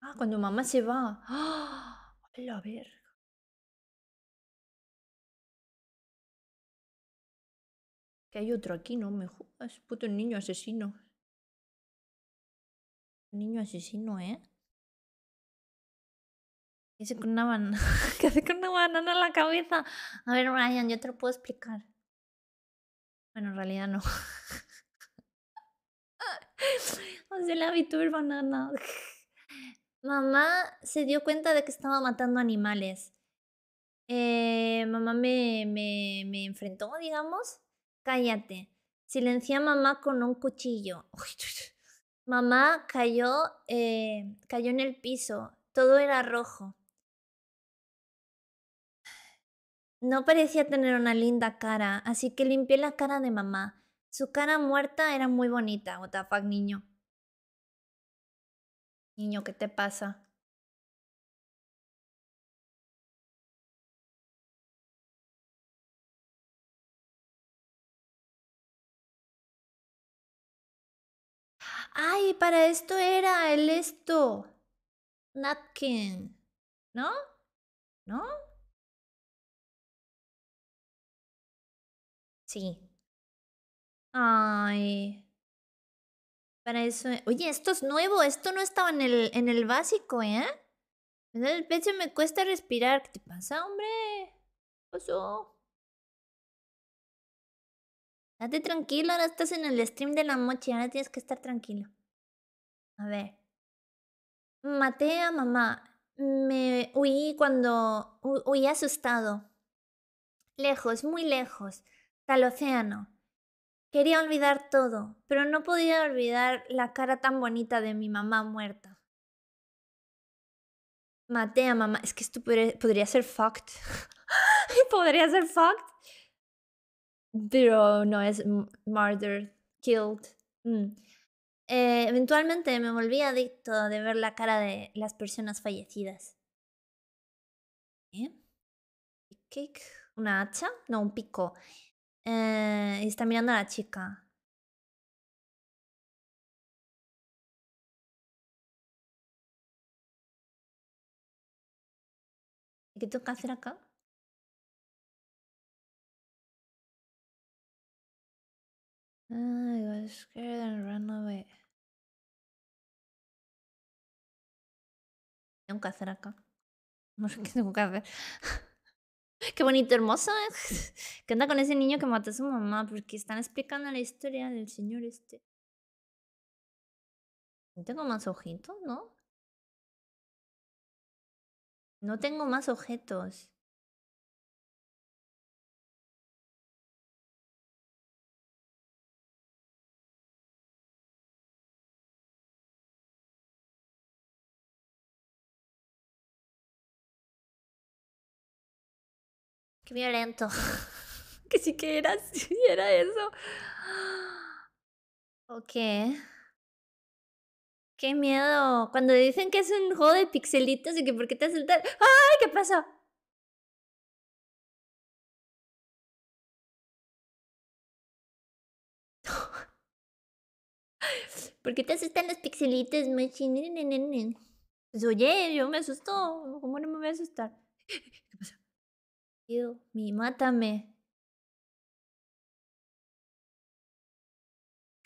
Ah, cuando mamá se va. ¡Ah! La Que hay otro aquí, no me jodas. Puto niño asesino. Niño asesino, ¿eh? ¿Qué hace con una banana? ¿Qué hace con una banana en la cabeza? A ver, Ryan, yo te lo puedo explicar. Bueno, en realidad no. la banana. mamá se dio cuenta de que estaba matando animales. Eh, mamá me, me, enfrentó, digamos. Cállate. Silencié a mamá con un cuchillo. mamá cayó, eh, cayó en el piso. Todo era rojo. No parecía tener una linda cara, así que limpié la cara de mamá. Su cara muerta era muy bonita, what niño. Niño, ¿qué te pasa? Ay, para esto era el esto. Napkin. ¿No? ¿No? Sí. Ay. Para eso. Oye, esto es nuevo. Esto no estaba en el, en el básico, ¿eh? Me el pecho me cuesta respirar. ¿Qué te pasa, hombre? ¿Qué pasó? Date tranquilo. Ahora estás en el stream de la mochi. Ahora tienes que estar tranquilo. A ver. Matea, mamá. Me huí cuando. huí asustado. Lejos, muy lejos al océano. Quería olvidar todo, pero no podía olvidar la cara tan bonita de mi mamá muerta. matea mamá. Es que esto podría, ser fucked. podría ser fucked. Pero no es murdered, killed. Mm. Eh, eventualmente me volví adicto de ver la cara de las personas fallecidas. ¿Eh? ¿Una hacha? No, un pico. Eh, está mirando a la chica. ¿Qué tengo que hacer acá? I was scared and run away. ¿Qué tengo que hacer acá? No sé qué tengo que hacer. Qué bonito, hermoso. ¿Qué onda con ese niño que mató a su mamá? Porque están explicando la historia del señor este. No tengo más ojitos, ¿no? No tengo más objetos. violento. que sí que era era eso. Ok. Qué miedo. Cuando dicen que es un juego de pixelitos y que por qué te asustar ¡Ay, qué pasó! ¿Por qué te asustan los pixelitos, Pues oye, yo me asusto. ¿Cómo no me voy a asustar? mi mátame.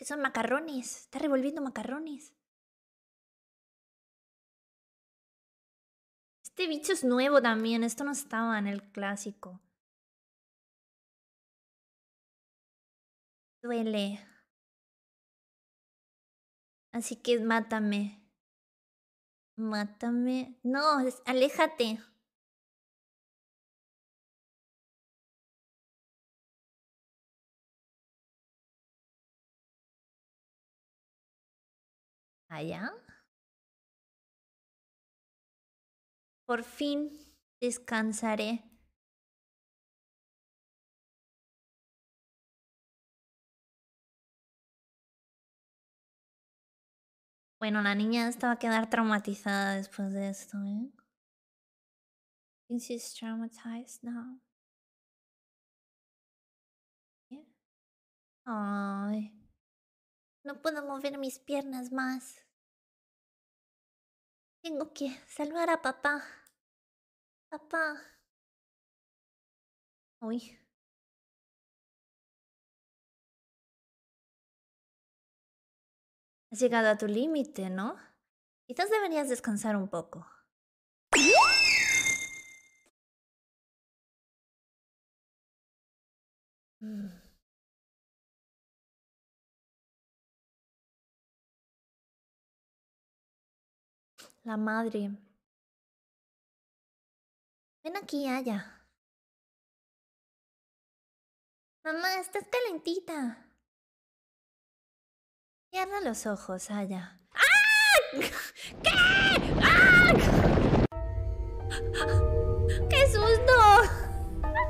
son macarrones. Está revolviendo macarrones. Este bicho es nuevo también. Esto no estaba en el clásico. Duele. Así que mátame. Mátame. No, aléjate. allá. Por fin descansaré. Bueno, la niña estaba a quedar traumatizada después de esto, ¿eh? She's traumatized now. ¿Eh? No puedo mover mis piernas más. Tengo que salvar a papá. Papá. Uy. Has llegado a tu límite, ¿no? Quizás deberías descansar un poco. Mm. La madre. Ven aquí, Aya. Mamá, estás calentita. Cierra los ojos, Aya. ¡Ah! ¿Qué? ¡Ah! ¡Qué susto!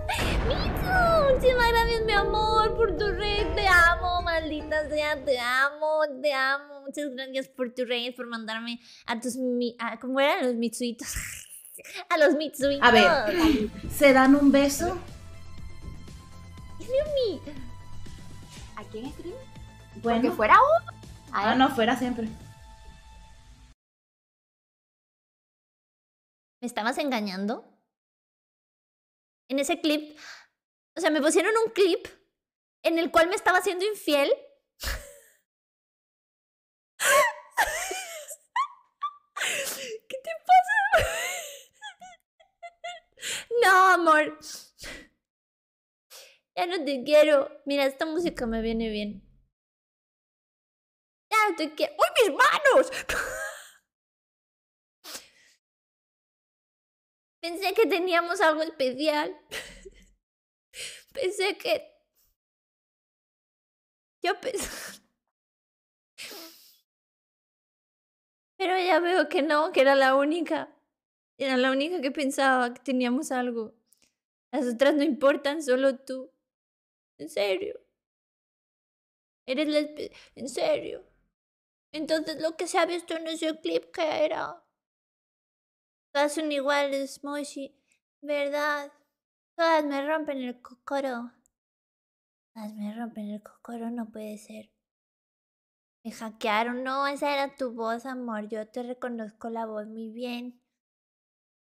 Mitsu, muchísimas gracias, mi amor, por tu red. Te amo, maldita sea, te amo, te amo. Muchas gracias por tu rey, por mandarme a tus. A, ¿Cómo eran los Mitsuitos? a los Mitsuitos. A ver, ¿se dan un beso? ¿A quién escribo? Bueno. Que fuera uno. No, ah, no, fuera siempre. ¿Me estabas engañando? en ese clip, o sea, me pusieron un clip en el cual me estaba haciendo infiel. ¿Qué te pasa? no, amor. Ya no te quiero. Mira, esta música me viene bien. Ya no te quiero. ¡Uy, mis manos! Pensé que teníamos algo especial. Pensé que... Yo pensé... Pero ya veo que no, que era la única. Era la única que pensaba que teníamos algo. Las otras no importan, solo tú. En serio. Eres la... En serio. Entonces lo que se ha visto en ese clip que era Todas son iguales, Moshi. ¿Verdad? Todas me rompen el cocoro. Todas me rompen el cocoro, no puede ser. Me hackearon. No, esa era tu voz, amor. Yo te reconozco la voz muy bien.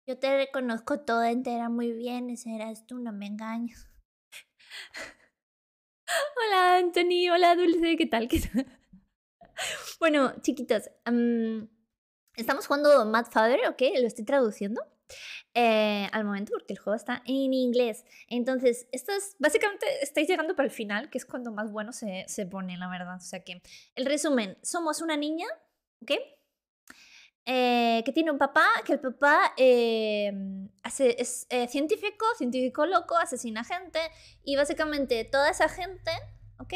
Yo te reconozco toda entera muy bien. Esa eras tú, no me engaño hola, Anthony. Hola, Dulce. ¿Qué tal? ¿Qué bueno, chiquitos. Mm, Estamos jugando Mad Father, ¿ok? Lo estoy traduciendo eh, al momento porque el juego está en inglés. Entonces, esto es, básicamente estáis llegando para el final, que es cuando más bueno se, se pone, la verdad. O sea que, el resumen, somos una niña, ¿ok? Eh, que tiene un papá, que el papá eh, es científico, científico loco, asesina gente y básicamente toda esa gente, ¿ok?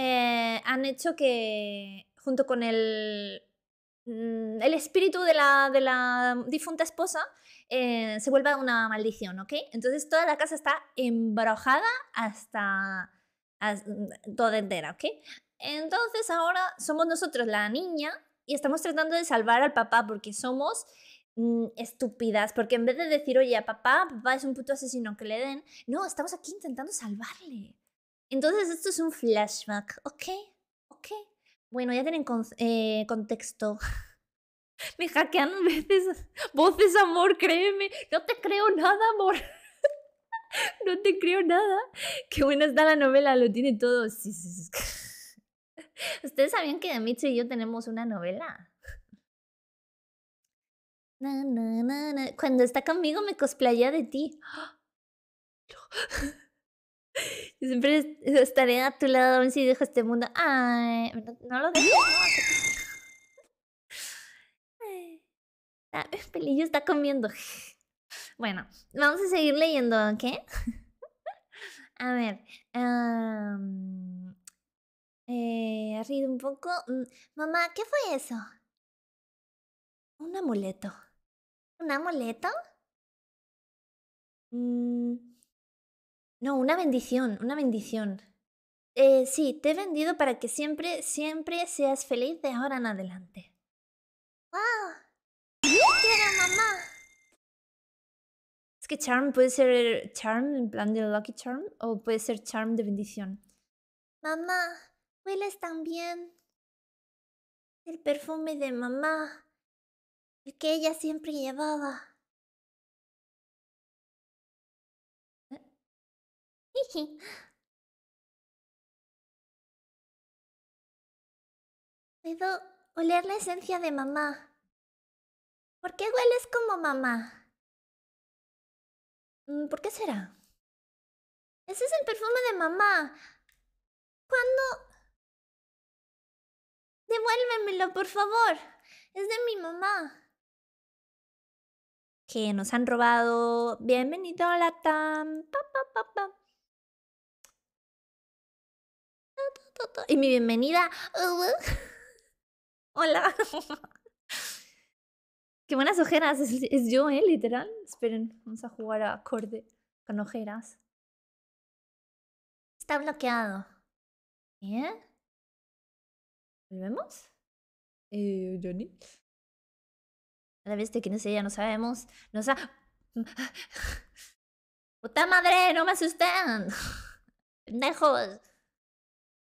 han hecho que junto con el Mm, el espíritu de la, difunta esposa eh, se vuelva una maldición, ¿ok? Entonces toda la casa está embrojada hasta, mm, toda entera, ¿ok? Entonces ahora somos nosotros la niña y estamos tratando de salvar al papá porque somos mm, estúpidas, porque en vez de decir, oye, papá, papá es un puto asesino que le den, no, estamos aquí intentando salvarle. Entonces, esto es un flashback, ¿ok? ¿Ok? Bueno, ya tienen eh, contexto. Me hackean veces. Voces, amor, créeme. No te creo nada, amor. no te creo nada. Qué buena está la novela, lo tiene todo. ¿Ustedes sabían que Micho y yo tenemos una novela? Na, na, na, Cuando está conmigo me cosplaya de ti. Siempre estaré a tu lado ver si dejo este mundo. Ay, no, lo dejo. El pelillo está comiendo. Bueno, vamos a seguir leyendo, ¿ok? a ver. Eh, ha eh, un poco. Mm, mamá, ¿qué fue eso? Un amuleto. ¿Un amuleto? Mm, no, una bendición, una bendición. Eh, sí, te he vendido para que siempre, siempre seas feliz de ahora en adelante. ¡Wow! ¡Quiero mamá! Es que charm puede ser charm en plan de lucky charm o puede ser charm de bendición. Mamá, hueles tan bien. El perfume de mamá, el que ella siempre llevaba. Puedo oler la esencia de mamá. ¿Por qué hueles como mamá? Mm, ¿Por qué será? Ese es el perfume de mamá. ¿Cuándo? Devuélvemelo, por favor. Es de mi mamá. Que nos han robado. Bienvenido a la TAM. Pa, pa, y mi bienvenida. Uh, uh. Hola. Qué buenas ojeras, es, yo, ¿eh? Literal. Esperen, vamos a jugar a acorde con ojeras. Está bloqueado. Bien. ¿Volvemos? Eh, Johnny. A la vez de quién es ella, no sabemos. No sa ¡Puta madre! ¡No me asusten! ¡Pendejos!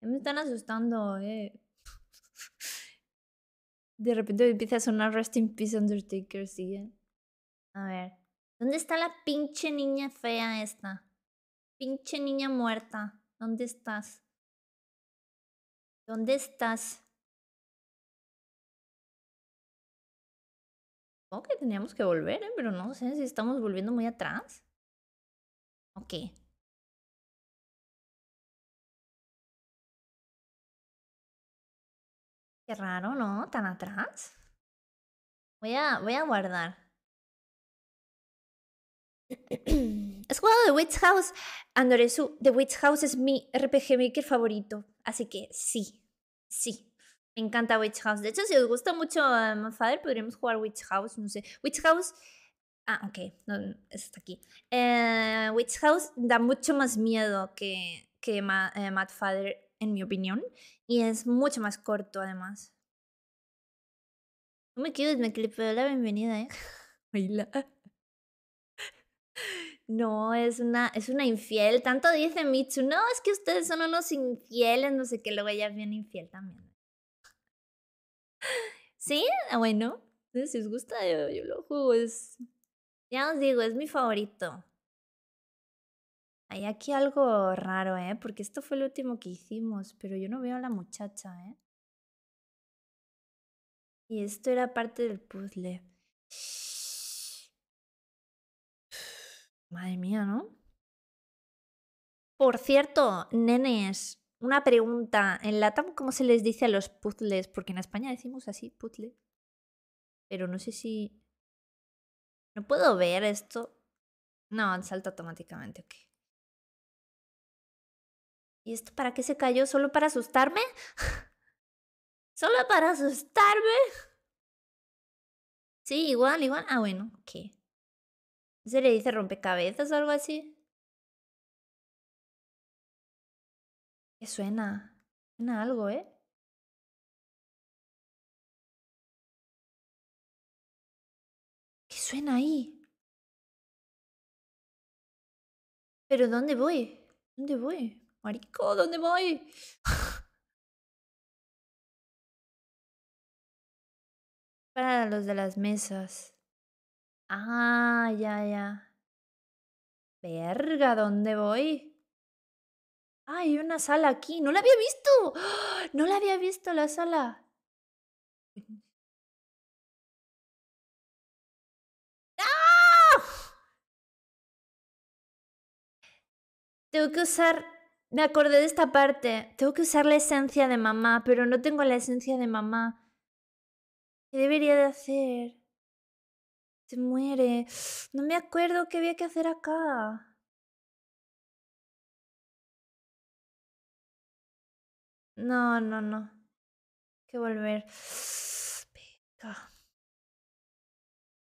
me están asustando, eh. De repente empieza a sonar Rest in Peace Undertaker, sigue. A ver. ¿Dónde está la pinche niña fea esta? Pinche niña muerta. ¿Dónde estás? ¿Dónde estás? Ok, que teníamos que volver, ¿eh? pero no sé si estamos volviendo muy atrás. Ok. raro, ¿no? Tan atrás. Voy a, voy a guardar. ¿Has jugado The Witch House? Andoresu, The Witch House es mi RPG Maker favorito. Así que sí, sí. Me encanta Witch House. De hecho, si os gusta mucho eh, Madfather podríamos jugar Witch House. No sé. Witch House. Ah, ok. No, está aquí. Eh, Witch House da mucho más miedo que, que eh, Mad Father, en mi opinión. Y es mucho más corto, además. No me quiero me la bienvenida, ¿eh? Baila. No, es una, es una infiel. Tanto dice Mitsu, no, es que ustedes son unos infieles, no sé qué, luego ella bien infiel también. Sí, ah, bueno, si os gusta, yo, yo lo juego. Es, ya os digo, es mi favorito. Hay aquí algo raro, ¿eh? Porque esto fue lo último que hicimos, pero yo no veo a la muchacha, ¿eh? Y esto era parte del puzzle. Madre mía, ¿no? Por cierto, nenes, una pregunta. En Latam, ¿cómo se les dice a los puzzles? Porque en España decimos así, puzzle. Pero no sé si... No puedo ver esto. No, salta automáticamente, ok. ¿Y esto para qué se cayó? ¿Solo para asustarme? Solo para asustarme. Sí, igual, igual. Ah, bueno, ¿qué ¿Se le dice rompecabezas o algo así? Que suena. Suena algo, ¿eh? ¿Qué suena ahí? ¿Pero dónde voy? ¿Dónde voy? Marico, ¿dónde voy? Para los de las mesas. Ah, ya, ya. Verga, ¿dónde voy? Hay una sala aquí. No la había visto. ¡Ah! No la había visto la sala. ¡Ah! Tengo que usar... Me acordé de esta parte. Tengo que usar la esencia de mamá, pero no tengo la esencia de mamá. ¿Qué debería de hacer? Se muere. No me acuerdo qué había que hacer acá. No, no, no. Hay que volver.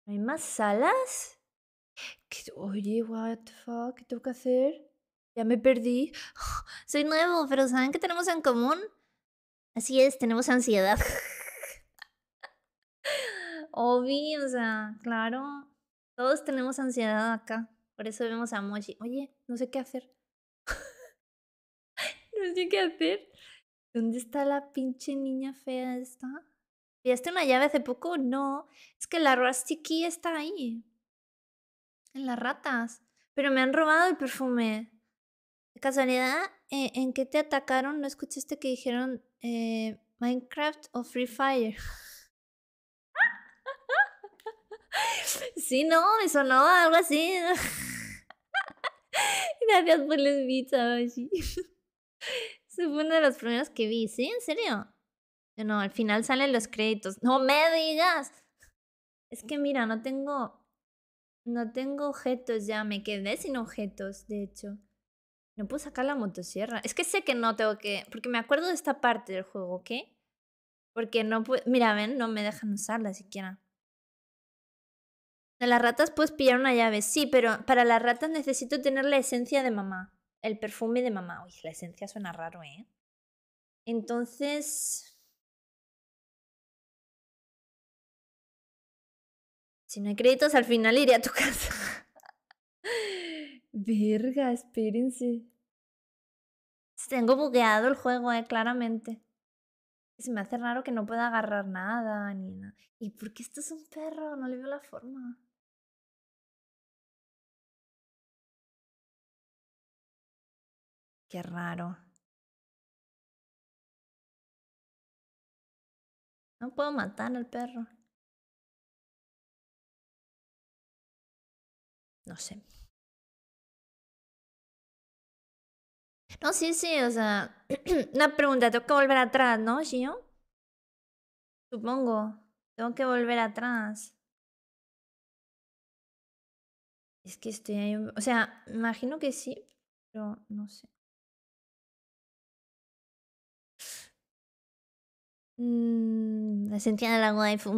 hay más salas? ¿Qué, oye, what the fuck, ¿qué tengo que hacer? Ya me perdí. Soy nuevo, pero ¿saben qué tenemos en común? Así es, tenemos ansiedad. Ovi, o sea, claro, todos tenemos ansiedad acá. Por eso vemos a Mochi. Oye, no sé qué hacer. no sé qué hacer. ¿Dónde está la pinche niña fea esta? ¿Pillaste una llave hace poco? No. Es que la Rusty Key está ahí. En las ratas. Pero me han robado el perfume. De casualidad, eh, ¿en qué te atacaron? ¿No escuchaste que dijeron eh, Minecraft o Free Fire? sí, no, eso no algo así. Gracias por los beats, Ese Fue uno de los primeros que vi, ¿sí? ¿En serio? No, al final salen los créditos. ¡No me digas! Es que mira, no tengo. No tengo objetos ya, me quedé sin objetos, de hecho. No puedo sacar la motosierra. Es que sé que no tengo que. Porque me acuerdo de esta parte del juego, ¿ok? Porque no puedo. Mira, ven, no me dejan usarla siquiera las ratas puedes pillar una llave, sí, pero para las ratas necesito tener la esencia de mamá. El perfume de mamá. Uy, la esencia suena raro, ¿eh? Entonces... Si no hay créditos, al final iré a tu casa. Verga, espérense. Tengo bugueado el juego, eh, claramente. Se me hace raro que no pueda agarrar nada ni nada. ¿Y por qué esto es un perro? No le veo la forma. Qué raro. No puedo matar al perro. No sé. No, sí, sí, o sea, una pregunta, tengo que volver atrás, ¿no, Gio? Supongo, tengo que volver atrás. Es que estoy ahí, o sea, imagino que sí, pero no sé. la mm, sentía de la wife.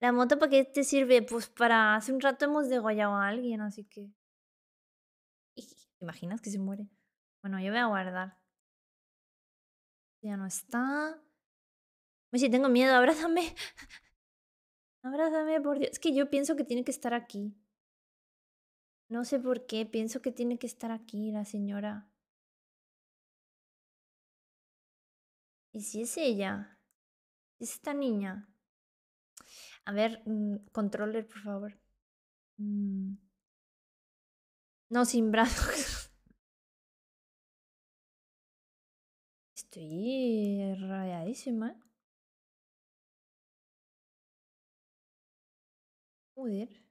La moto para qué te sirve? Pues para hace un rato hemos degollado a alguien, así que. imaginas que se muere? Bueno, yo voy a guardar. Ya no está. Uy, si tengo miedo, abrázame. Abrázame, por Dios. Es que yo pienso que tiene que estar aquí. No sé por qué, pienso que tiene que estar aquí la señora. ¿Y si es ella? ¿Es esta niña? A ver, mm, controller, por favor. Mm. No, sin brazos. Estoy rayadísima. Joder.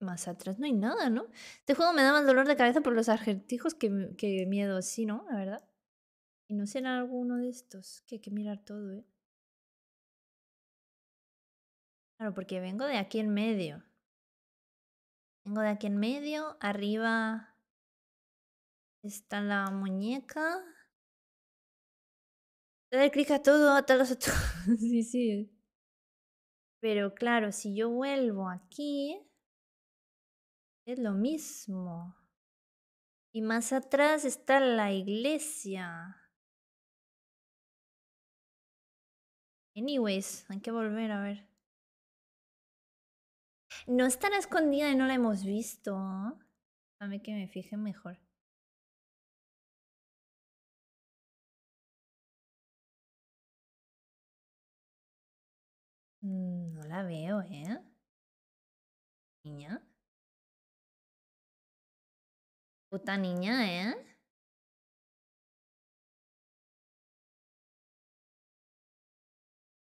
más atrás no hay nada, ¿no? Este juego me da más dolor de cabeza por los argentijos que, que miedo, sí, ¿no? La verdad. Y no será alguno de estos, que hay que mirar todo, ¿eh? Claro, porque vengo de aquí en medio. Vengo de aquí en medio, arriba está la muñeca. Dale clic a todo, a todos, a todos. sí, sí. Pero claro, si yo vuelvo aquí, es lo mismo. Y más atrás está la iglesia. Anyways, hay que volver a ver. No está escondida y no la hemos visto. A que me fije mejor. Mm, no la veo, ¿eh? Niña. Puta niña, ¿eh?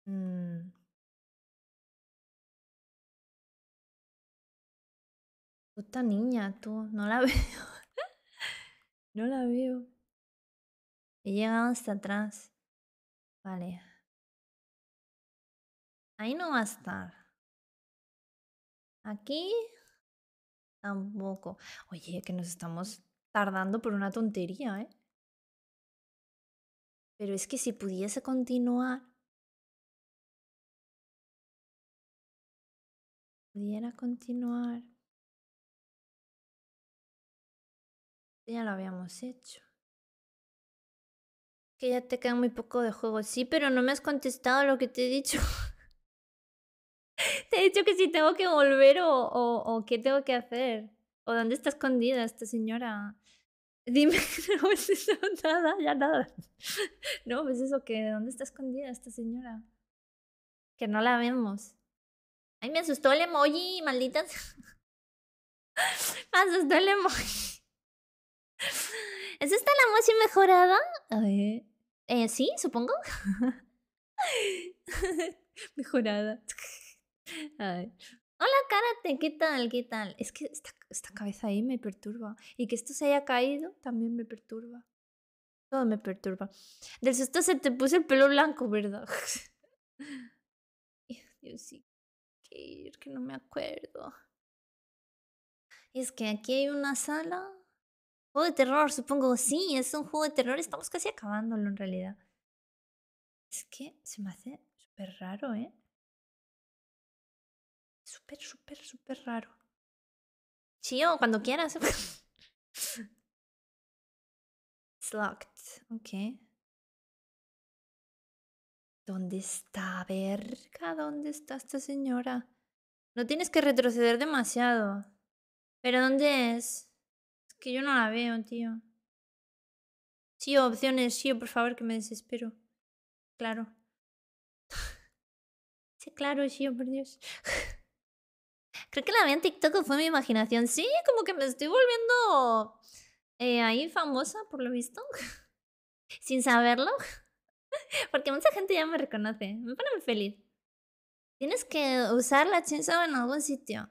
Mm. Puta niña, tú. No la veo. no la veo. He llegado hasta atrás. Vale. Ahí no va a estar. Aquí Tampoco. Oye, que nos estamos tardando por una tontería, ¿eh? Pero es que si pudiese continuar... Pudiera continuar... Ya lo habíamos hecho. Que ya te queda muy poco de juego. Sí, pero no me has contestado lo que te he dicho te he dicho que si tengo que volver o, o, qué tengo que hacer. ¿O dónde está escondida esta señora? Dime, no, es eso, nada, ya nada. No, pues eso, que ¿dónde está escondida esta señora? Que no la vemos. Ay, me asustó el emoji, malditas. Me asustó el emoji. ¿Es esta la emoji mejorada? A ver. Eh, sí, supongo. mejorada. Hola, Karate, ¿qué tal? ¿Qué tal? Es que esta, cabeza ahí me perturba. Y que esto se haya caído también me perturba. Todo me perturba. Del susto se te puso el pelo blanco, ¿verdad? Yo sí, que ir, que no me acuerdo. Es que aquí hay una sala. Juego de terror, supongo. Sí, es un juego de terror. Estamos casi acabándolo en realidad. Es que se me hace súper raro, ¿eh? súper, súper, súper raro. Chío, cuando quieras. It's locked. Ok. ¿Dónde está, verga? ¿Dónde está esta señora? No tienes que retroceder demasiado. ¿Pero dónde es? Es que yo no la veo, tío. Sí, opciones, sí, por favor, que me desespero. Claro. Sí, claro, sí, oh, por Dios. Creo que la vi en TikTok fue mi imaginación. Sí, como que me estoy volviendo eh, ahí famosa, por lo visto. Sin saberlo. Porque mucha gente ya me reconoce. Me pone muy feliz. Tienes que usar la chinsa en algún sitio.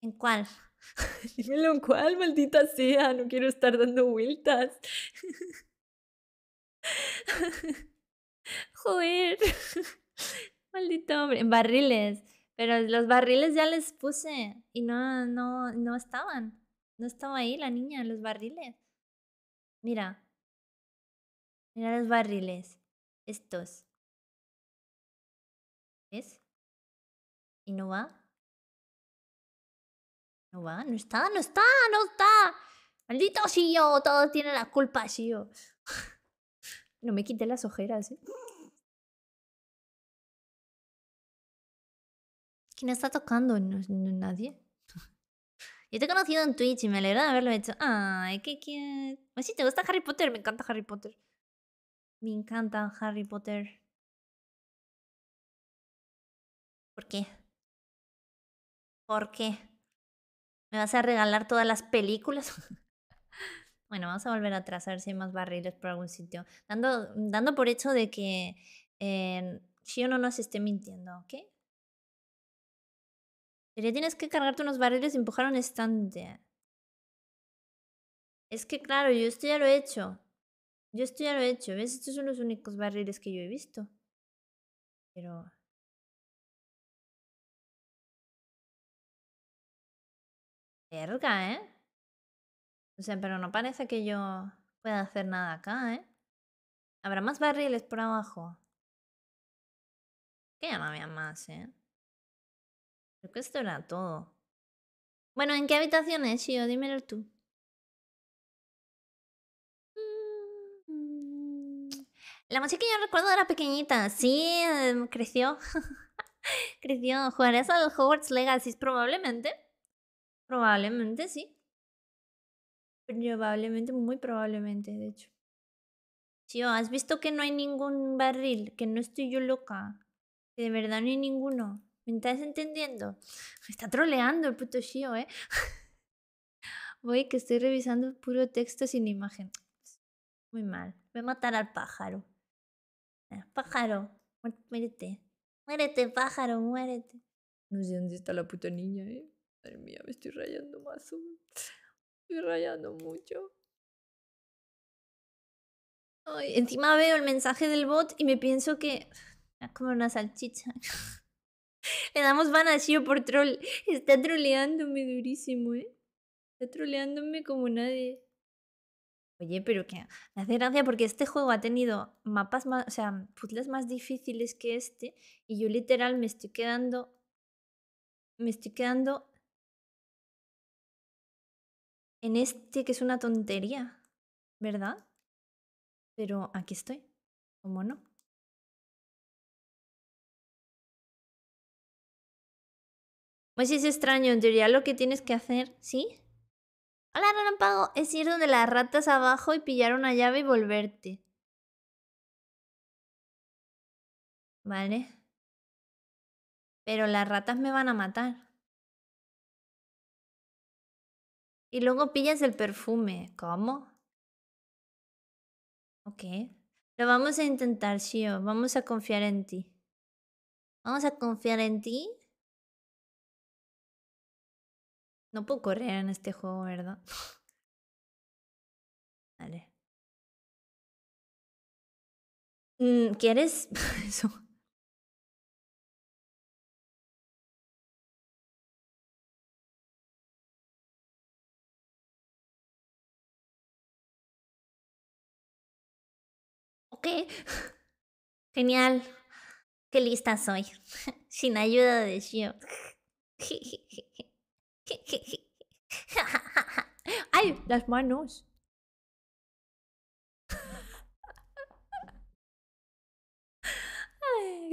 ¿En cuál? Dímelo en cuál, maldita sea. No quiero estar dando vueltas. Joder. Maldito hombre. En barriles. Pero los barriles ya les puse y no, no, no estaban. No estaba ahí la niña, los barriles. Mira. Mira los barriles. Estos. ¿Ves? ¿Y no va? No va, no está, no está, no está. Maldito yo todo tiene la culpa, Shio. No me quité las ojeras, ¿eh? No está tocando? nadie. Yo te he conocido en Twitch y me alegro de haberlo hecho. Ay, qué cute. Pues si te gusta Harry Potter, me encanta Harry Potter. Me encanta Harry Potter. ¿Por qué? ¿Por qué? ¿Me vas a regalar todas las películas? bueno, vamos a volver atrás a ver si hay más barriles por algún sitio. Dando, dando por hecho de que eh, uno no nos esté mintiendo, ¿ok? Pero tienes que cargarte unos barriles y empujar un estante. Es que claro, yo esto ya lo he hecho. Yo esto ya lo he hecho. ¿Ves? Estos son los únicos barriles que yo he visto. Pero... Verga, ¿eh? O sea, pero no parece que yo pueda hacer nada acá, ¿eh? Habrá más barriles por abajo. Que ya no había más, ¿eh? Creo que esto era todo. Bueno, ¿en qué habitaciones? es, Shio? Dímelo tú. Mm, mm. La música yo recuerdo era pequeñita. Sí, em, creció. creció. ¿Jugarás al Hogwarts Legacy? Probablemente. Probablemente, sí. Probablemente, muy probablemente, de hecho. Shio, ¿has visto que no hay ningún barril? Que no estoy yo loca. Que de verdad no hay ninguno. ¿Me estás entendiendo? Me está troleando el puto Shio, ¿eh? Voy que estoy revisando puro texto sin imagen. Muy mal. Voy a matar al pájaro. Ah, pájaro, muérete. Muérete, pájaro, muérete. No sé dónde está la puta niña, ¿eh? Madre mía, me estoy rayando más. Estoy rayando mucho. Ay, encima veo el mensaje del bot y me pienso que es ah, como una salchicha. Le damos yo por troll. Está troleándome durísimo, ¿eh? Está troleándome como nadie. Oye, pero que hace gracia porque este juego ha tenido mapas más, o sea, puzzles más difíciles que este y yo literal me estoy quedando, me estoy quedando en este que es una tontería, ¿verdad? Pero aquí estoy, ¿cómo no? Pues es extraño, en teoría lo que tienes que hacer, ¿sí? Hola, pago. es ir donde las ratas abajo y pillar una llave y volverte. Vale. Pero las ratas me van a matar. Y luego pillas el perfume. ¿Cómo? Ok. Lo vamos a intentar, Shio. Vamos a confiar en ti. Vamos a confiar en ti No puedo correr en este juego, ¿verdad? Vale. Mm, ¿Quieres eso? Ok. Genial. Qué lista soy. Sin ayuda de Shio. ¡Ay! Las manos. Ay.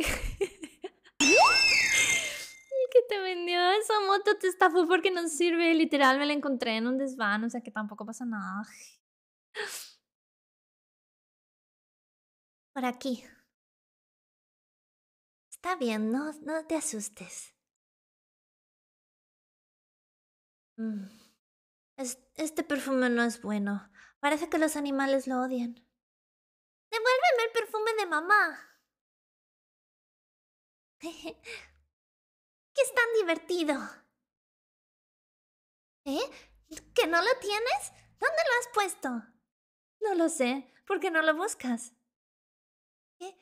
que te vendió esa moto te estafó porque no sirve. Literal, me la encontré en un desván, o sea que tampoco pasa nada. Por aquí. Está bien, no, no te asustes. Mm. este perfume no es bueno. Parece que los animales lo odian. Devuélveme el perfume de mamá. ¿Qué es tan divertido? ¿Eh? ¿Que no lo tienes? ¿Dónde lo has puesto? No lo sé. ¿Por qué no lo buscas? ¿Qué?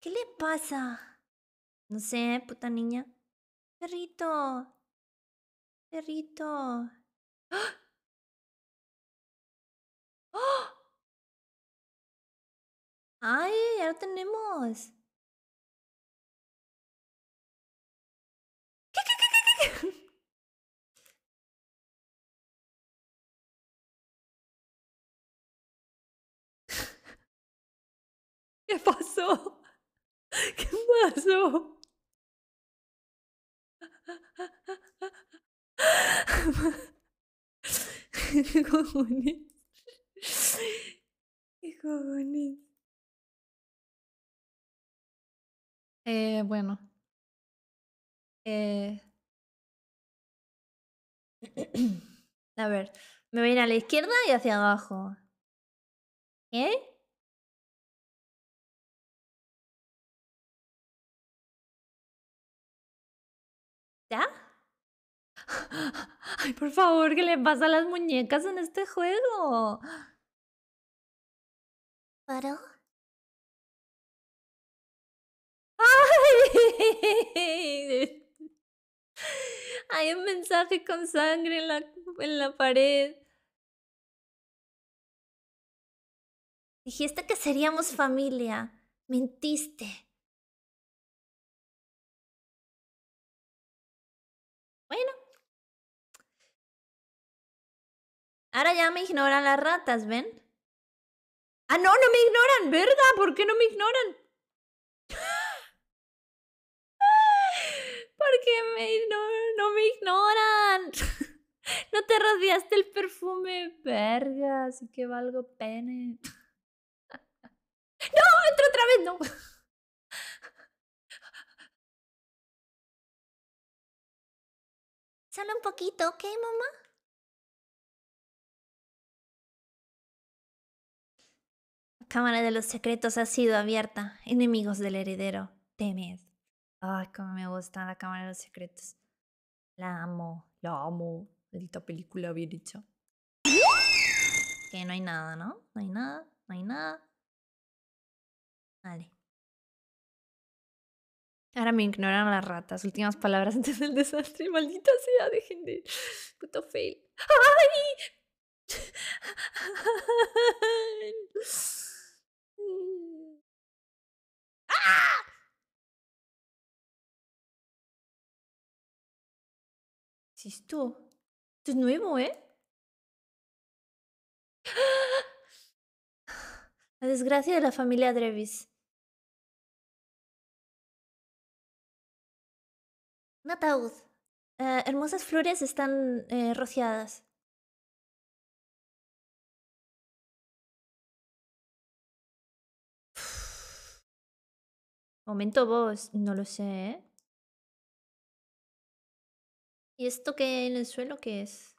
¿Qué le pasa? No sé, puta niña. Perrito. Perrito. ¡Ah! ¡Ah! ¡Ay! Ya lo tenemos. ¿Qué, qué, qué pasó? ¿Qué pasó? cojones? Eh, bueno. Eh. A ver, me voy a a la izquierda y hacia abajo. ¿Eh? ¿Ya? Ay, por favor, ¿qué le pasa a las muñecas en este juego? ¿Paro? ¡Ay! Hay un mensaje con sangre en la pared. Dijiste que seríamos familia. Mentiste. Ahora ya me ignoran las ratas, ¿ven? Ah, no, no me ignoran, verga, ¿por qué no me ignoran? ¿Por qué me ignoran? No me ignoran. No te rodeaste el perfume, verga, así que valgo pene. No, entra otra vez, no. Solo un poquito, ¿ok, mamá? cámara de los secretos ha sido abierta. Enemigos del heredero, temed. Ay, cómo me gusta la cámara de los secretos. La amo, la amo. Maldita película bien hecha. Que no hay nada, ¿no? No hay nada, no hay nada. Vale. Ahora me ignoran las ratas. Últimas palabras antes del desastre. Maldita sea, dejen de. Puto fail. ¡Ay! tú Esto es nuevo, ¿eh? La desgracia de la familia Drevis. Un ataúd. Eh, hermosas flores están eh, rociadas. Momento vos, no lo sé. ¿eh? ¿Y esto que en el suelo que es?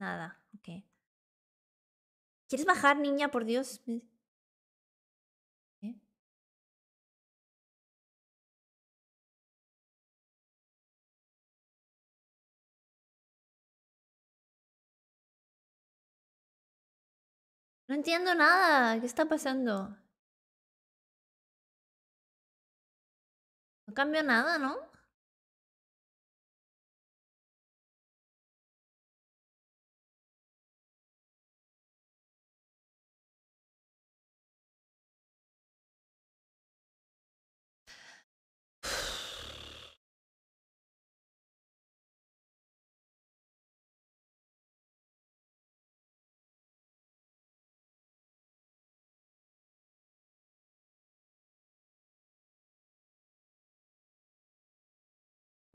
Nada, ok. ¿Quieres bajar, niña? Por Dios. ¿Eh? No entiendo nada. ¿Qué está pasando? No cambió nada, ¿no?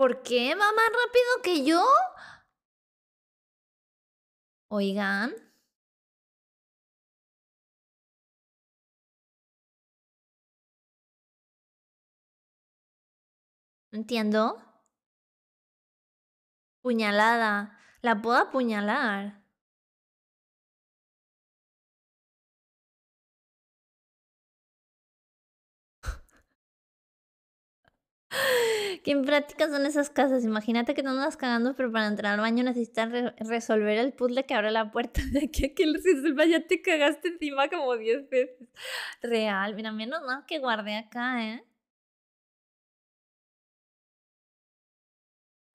¿Por qué va más rápido que yo? Oigan. Entiendo. Puñalada. La puedo apuñalar. Qué en práctica son esas casas. Imagínate que te andas cagando, pero para entrar al baño necesitas resolver el puzzle que abre la puerta de aquí Ya te cagaste encima como 10 veces. Real. Mira, menos mal que guardé acá, ¿eh?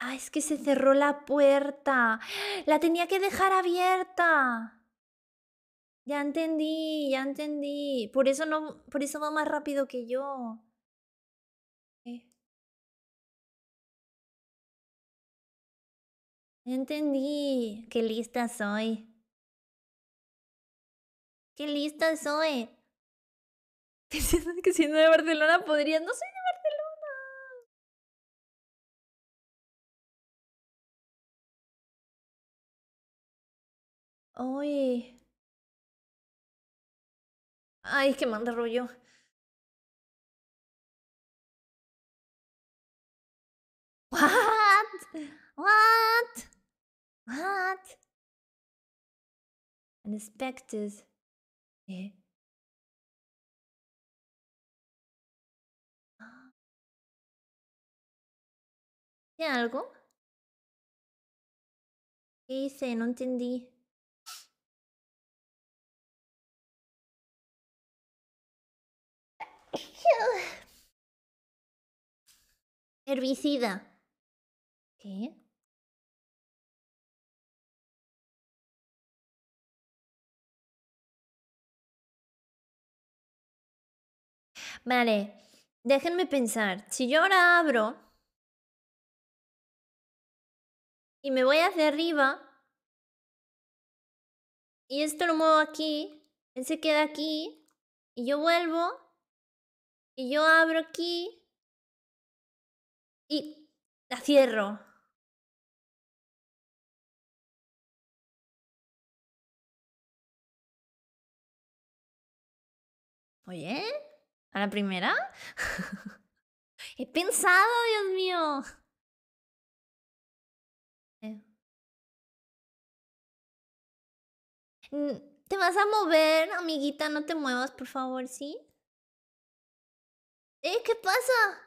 Ah, es que se cerró la puerta. La tenía que dejar abierta. Ya entendí, ya entendí. Por eso no, por eso va más rápido que yo. Entendí. Qué lista soy. Qué lista soy. Pensando que siendo de Barcelona podría. No soy de Barcelona. Ay. Ay, qué que manda rollo. What? What? What? Unexpected. ¿Eh? ¿Qué ah. algo? ¿Qué hice? No entendí. Herbicida. ¿Qué? Vale, déjenme pensar. Si yo ahora abro y me voy hacia arriba y esto lo muevo aquí, él se queda aquí y yo vuelvo y yo abro aquí y la cierro. Oye. ¿A la primera? He pensado, Dios mío. Eh. Te vas a mover, amiguita, no te muevas, por favor, ¿sí? ¿Eh? ¿Qué pasa?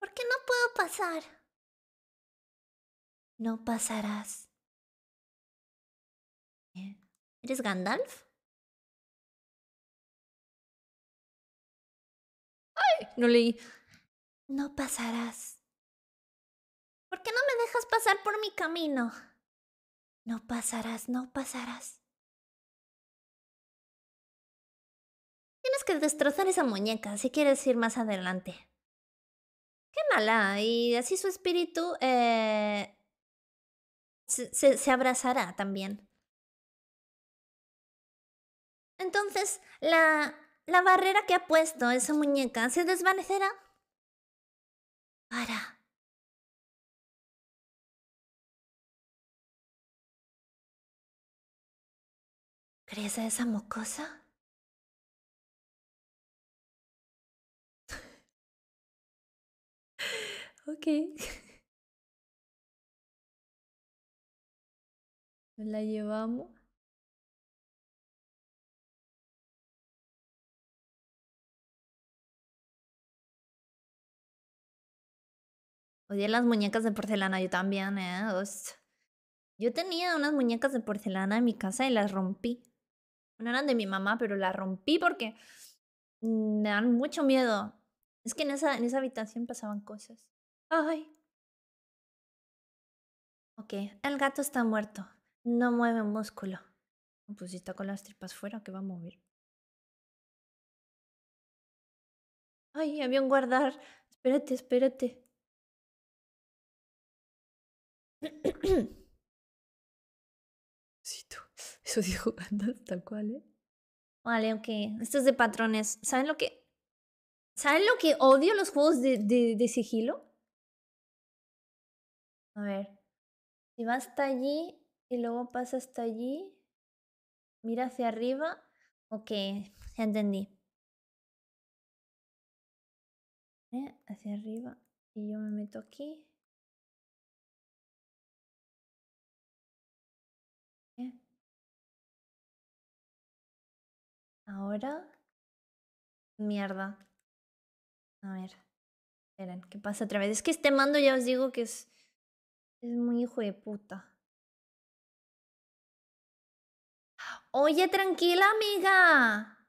¿Por qué no puedo pasar? No pasarás. ¿Eh? ¿Eres Gandalf? No leí. No pasarás. ¿Por qué no me dejas pasar por mi camino? No pasarás, no pasarás. Tienes que destrozar esa muñeca si quieres ir más adelante. Qué mala. y así su espíritu eh, se abrazará también. Entonces, la la barrera que ha puesto esa muñeca se desvanecerá. Para. a esa mocosa? ok. La llevamos. Oye, las muñecas de porcelana, yo también, ¿eh? Yo tenía unas muñecas de porcelana en mi casa y las rompí. No eran de mi mamá, pero las rompí porque mm, me dan mucho miedo. Es que en esa, en esa habitación pasaban cosas. Ay. Ok, el gato está muerto. No mueve músculo. Pues si está con las tripas fuera, ¿qué va a mover? Ay, había un guardar. Espérate, espérate tú, Eso dijo tal cual, ¿eh? Vale, ok. Esto es de patrones. ¿Saben lo que. ¿Saben lo que odio los juegos de, de, de sigilo? A ver. Si va hasta allí y luego pasa hasta allí. Mira hacia arriba. Ok, ya entendí. ¿Eh? Hacia arriba. Y yo me meto aquí. Ahora. Mierda. A ver. Esperen, ¿qué pasa otra vez? Es que este mando ya os digo que es. Es muy hijo de puta. Oye, tranquila, amiga.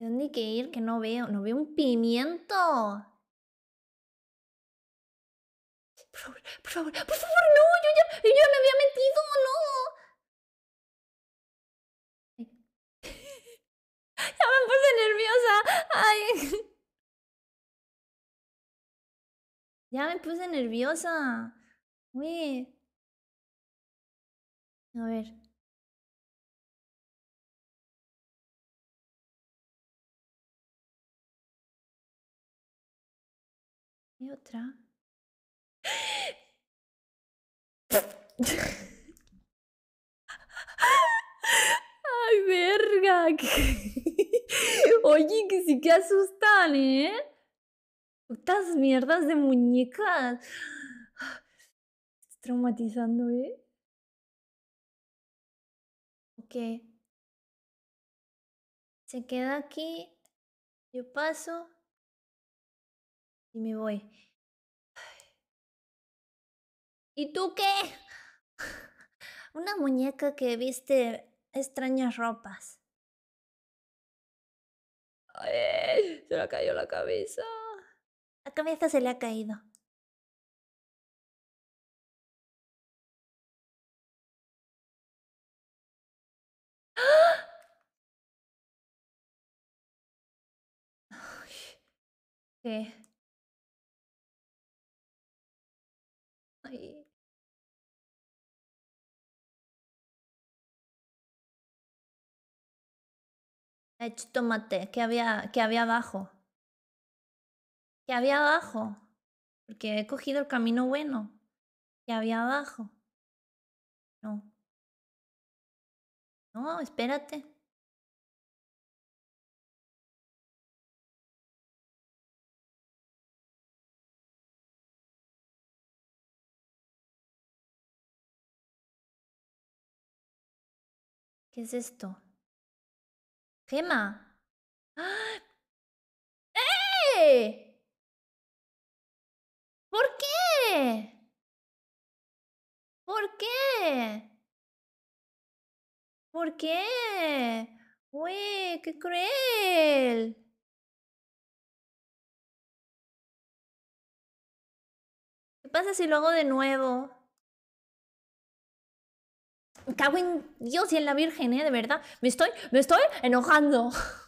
¿De dónde hay que ir? Que no veo. No veo un pimiento. Por favor, por favor, por favor, no. Yo ya, yo ya me había metido, no. Ya me puse nerviosa. Ay. Ya me puse nerviosa. Uy. A ver. ¿Y otra? Ay, verga. Oye, que sí que asustan, ¿eh? Putas mierdas de muñecas. Estás traumatizando, ¿eh? Ok. Se queda aquí. Yo paso. Y me voy. ¿Y tú qué? Una muñeca que viste extrañas ropas. se le cayó la cabeza. La cabeza se le ha caído. ¿Qué? Ay. He tomate, ¿qué había, qué había abajo? ¿Qué había abajo? Porque he cogido el camino bueno. que había abajo? No. No, espérate. ¿Qué es esto? Gema. ¡Ah! ¡Eh! ¿Por qué? ¿Por qué? ¿Por qué? ¡Uy, qué cruel! ¿Qué pasa si lo hago de nuevo? cago en Dios y en la Virgen, ¿eh? De verdad, me estoy, me estoy enojando.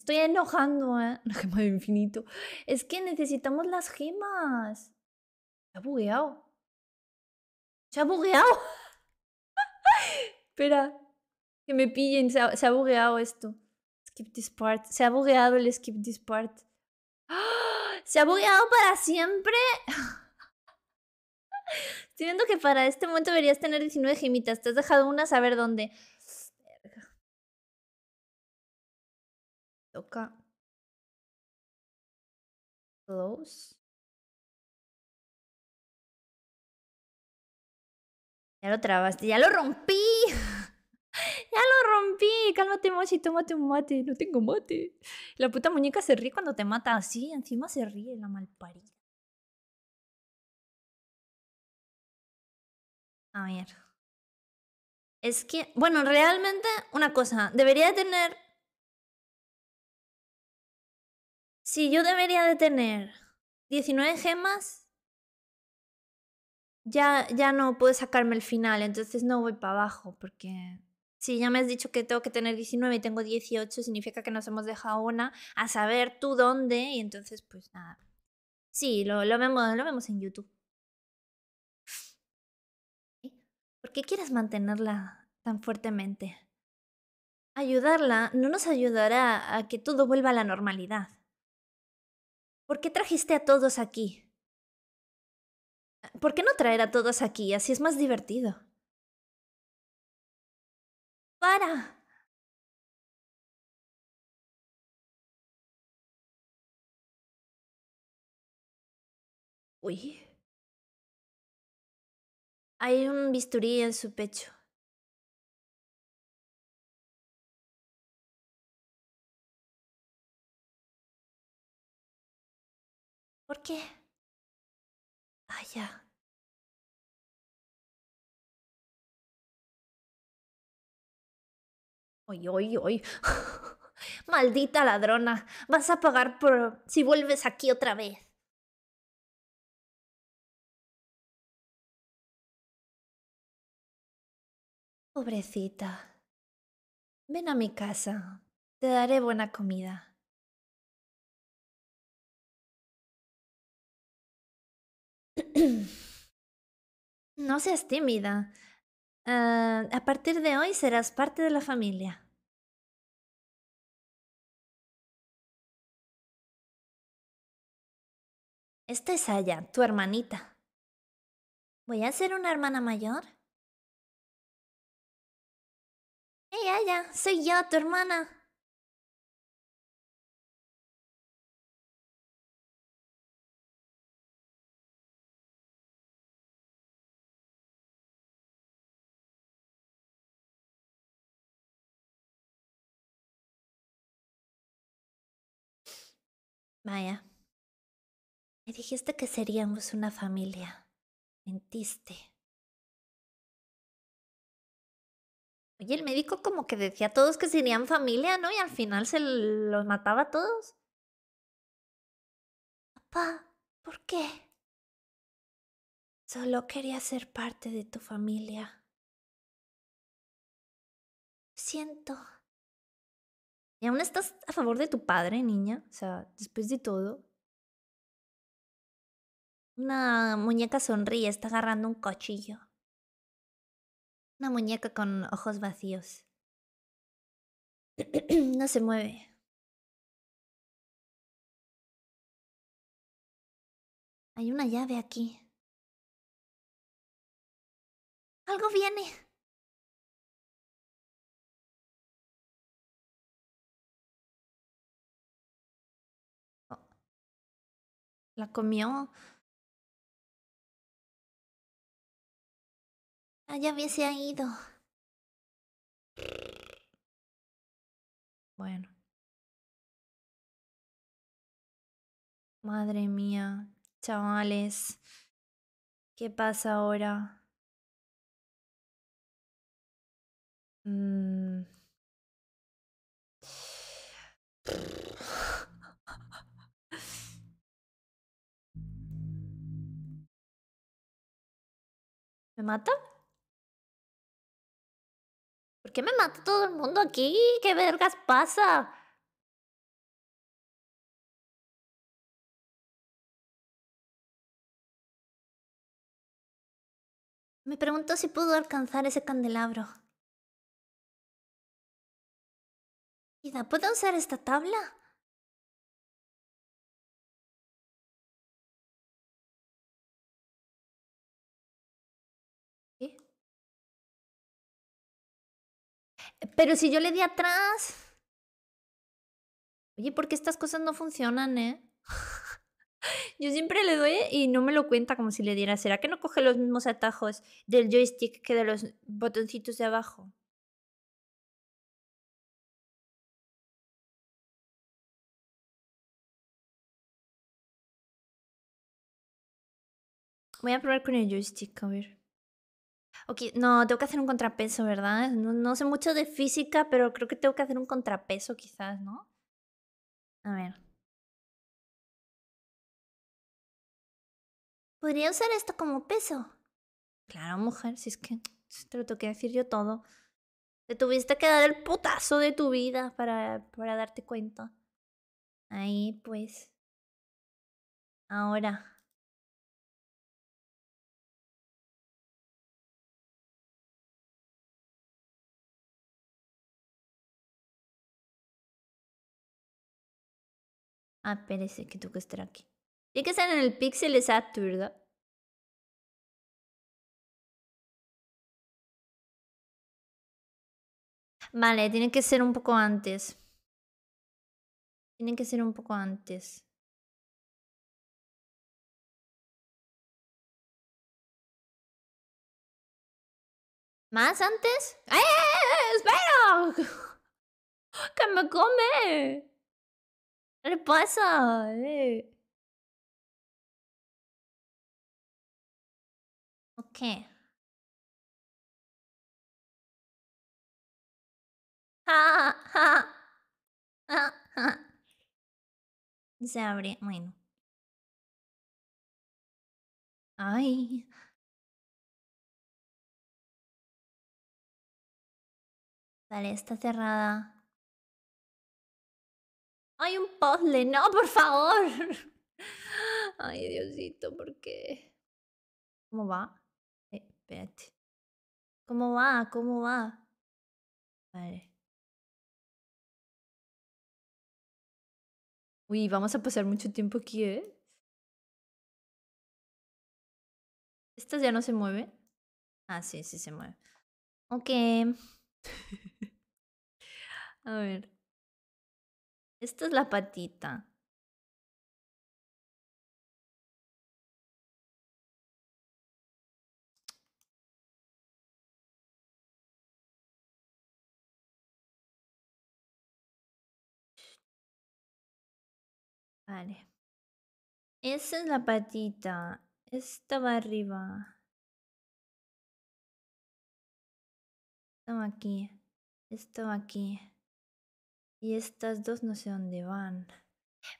Estoy enojando, ¿eh? Una gema de infinito. Es que necesitamos las gemas. Se ha bugueado. Se ha bugueado. Espera. Que me pillen. Se ha, bugueado esto. Skip this part. Se ha bugueado el skip this part. Se ha bugueado para siempre. Siento que para este momento deberías tener 19 gemitas. Te has dejado una saber dónde. Toca. Close. Ya lo trabaste, ya lo rompí. ya lo rompí. Cálmate, Mochi, tómate un mate. No tengo mate. La puta muñeca se ríe cuando te mata así. Encima se ríe la malparida. A ver. Es que, bueno, realmente una cosa, debería de tener... Si yo debería de tener 19 gemas, ya, ya no puedo sacarme el final, entonces no voy para abajo, porque si ya me has dicho que tengo que tener 19 y tengo 18, significa que nos hemos dejado una a saber tú dónde, y entonces pues nada. Sí, lo, vemos, lo vemos en YouTube. qué quieres mantenerla tan fuertemente? Ayudarla no nos ayudará a que todo vuelva a la normalidad. ¿Por qué trajiste a todos aquí? ¿Por qué no traer a todos aquí? Así es más divertido. ¡Para! Uy. Hay un bisturí en su pecho. ¿Por qué? Vaya. Ah, oy, oy, oy. Maldita ladrona, vas a pagar por si vuelves aquí otra vez. Pobrecita. Ven a mi casa. Te daré buena comida. No seas tímida. Ah, a partir de hoy serás parte de la familia. Esta es Aya, tu hermanita. Voy a ser una hermana mayor. Hey, Aya, soy yo, tu hermana. Maya, me dijiste que seríamos una familia. Mentiste. Y el médico como que decía a todos que serían familia, ¿no? Y al final se los mataba a todos. Papá, ¿por qué? Solo quería ser parte de tu familia. Siento. ¿Y aún estás a favor de tu padre, niña? O sea, después de todo. Una muñeca sonríe, está agarrando un cuchillo. Una muñeca con ojos vacíos. no se mueve. Hay una llave aquí. Algo viene. Oh. La comió. Ah, se han ido. Bueno. Madre mía, chavales. ¿Qué pasa ahora? Mm. ¿Me mata? qué me mata todo el mundo aquí? ¿Qué vergas pasa? Me pregunto si pudo alcanzar ese candelabro. ¿Puedo usar esta tabla? Pero si yo le di atrás. Oye, ¿por qué estas cosas no funcionan, eh? yo siempre le doy y no me lo cuenta como si le diera. ¿Será que no coge los mismos atajos del joystick que de los botoncitos de abajo? Voy a probar con el joystick, a ver. Ok, no, tengo que hacer un contrapeso, ¿verdad? No, sé mucho de física, pero creo que tengo que hacer un contrapeso quizás, ¿no? A ver. ¿Podría usar esto como peso? Claro, mujer, si es que te lo tengo que decir yo todo. Te tuviste que dar el putazo de tu vida para, para darte cuenta. Ahí, pues. Ahora. Ah, espérese, que tengo que estar aquí. Tiene que estar en el Pixel exacto, ¿verdad? Vale, tiene que ser un poco antes. Tiene que ser un poco antes. ¿Más antes? ¡Eh! eh, eh, eh ¡Espera! ¡Que me come! ¿Qué le pasa? Eh. Ok. Se abre. Bueno. Ay. Vale, está cerrada. ¡Ay, un puzzle, no, por favor. Ay, Diosito, ¿por qué? ¿Cómo va? Eh, espérate. ¿Cómo va? ¿Cómo va? Vale. Uy, vamos a pasar mucho tiempo aquí, ¿eh? ¿Estas ya no se mueven? Ah, sí, sí se mueve. Ok. a ver. Esta es la patita. Vale. Esa es la patita. Esta va arriba. Esta aquí. Esta aquí. Y estas dos no sé dónde van.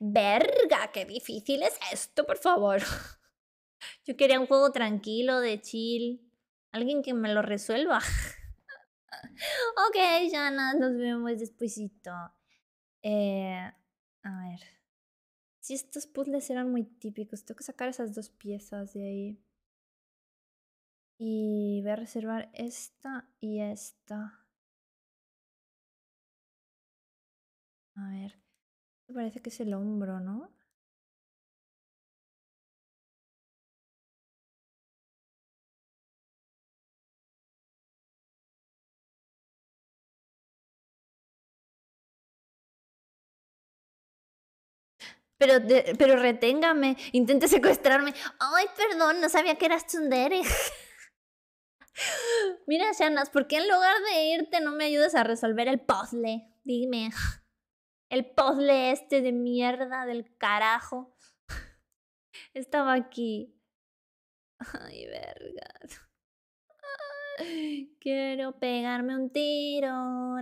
¡Verga! ¡Qué difícil es esto, por favor! Yo quería un juego tranquilo, de chill. Alguien que me lo resuelva. ok, Jana, nos vemos despuesito. Eh, a ver. Si estos puzzles eran muy típicos, tengo que sacar esas dos piezas de ahí. Y voy a reservar esta y esta. A ver, parece que es el hombro, ¿no? Pero, pero reténgame, intente secuestrarme. Ay, perdón, no sabía que eras tsundere. Mira, Shanas, ¿por qué en lugar de irte no me ayudas a resolver el puzzle? Dime el puzzle este de mierda del carajo estaba aquí. Ay, verga. Quiero pegarme un tiro.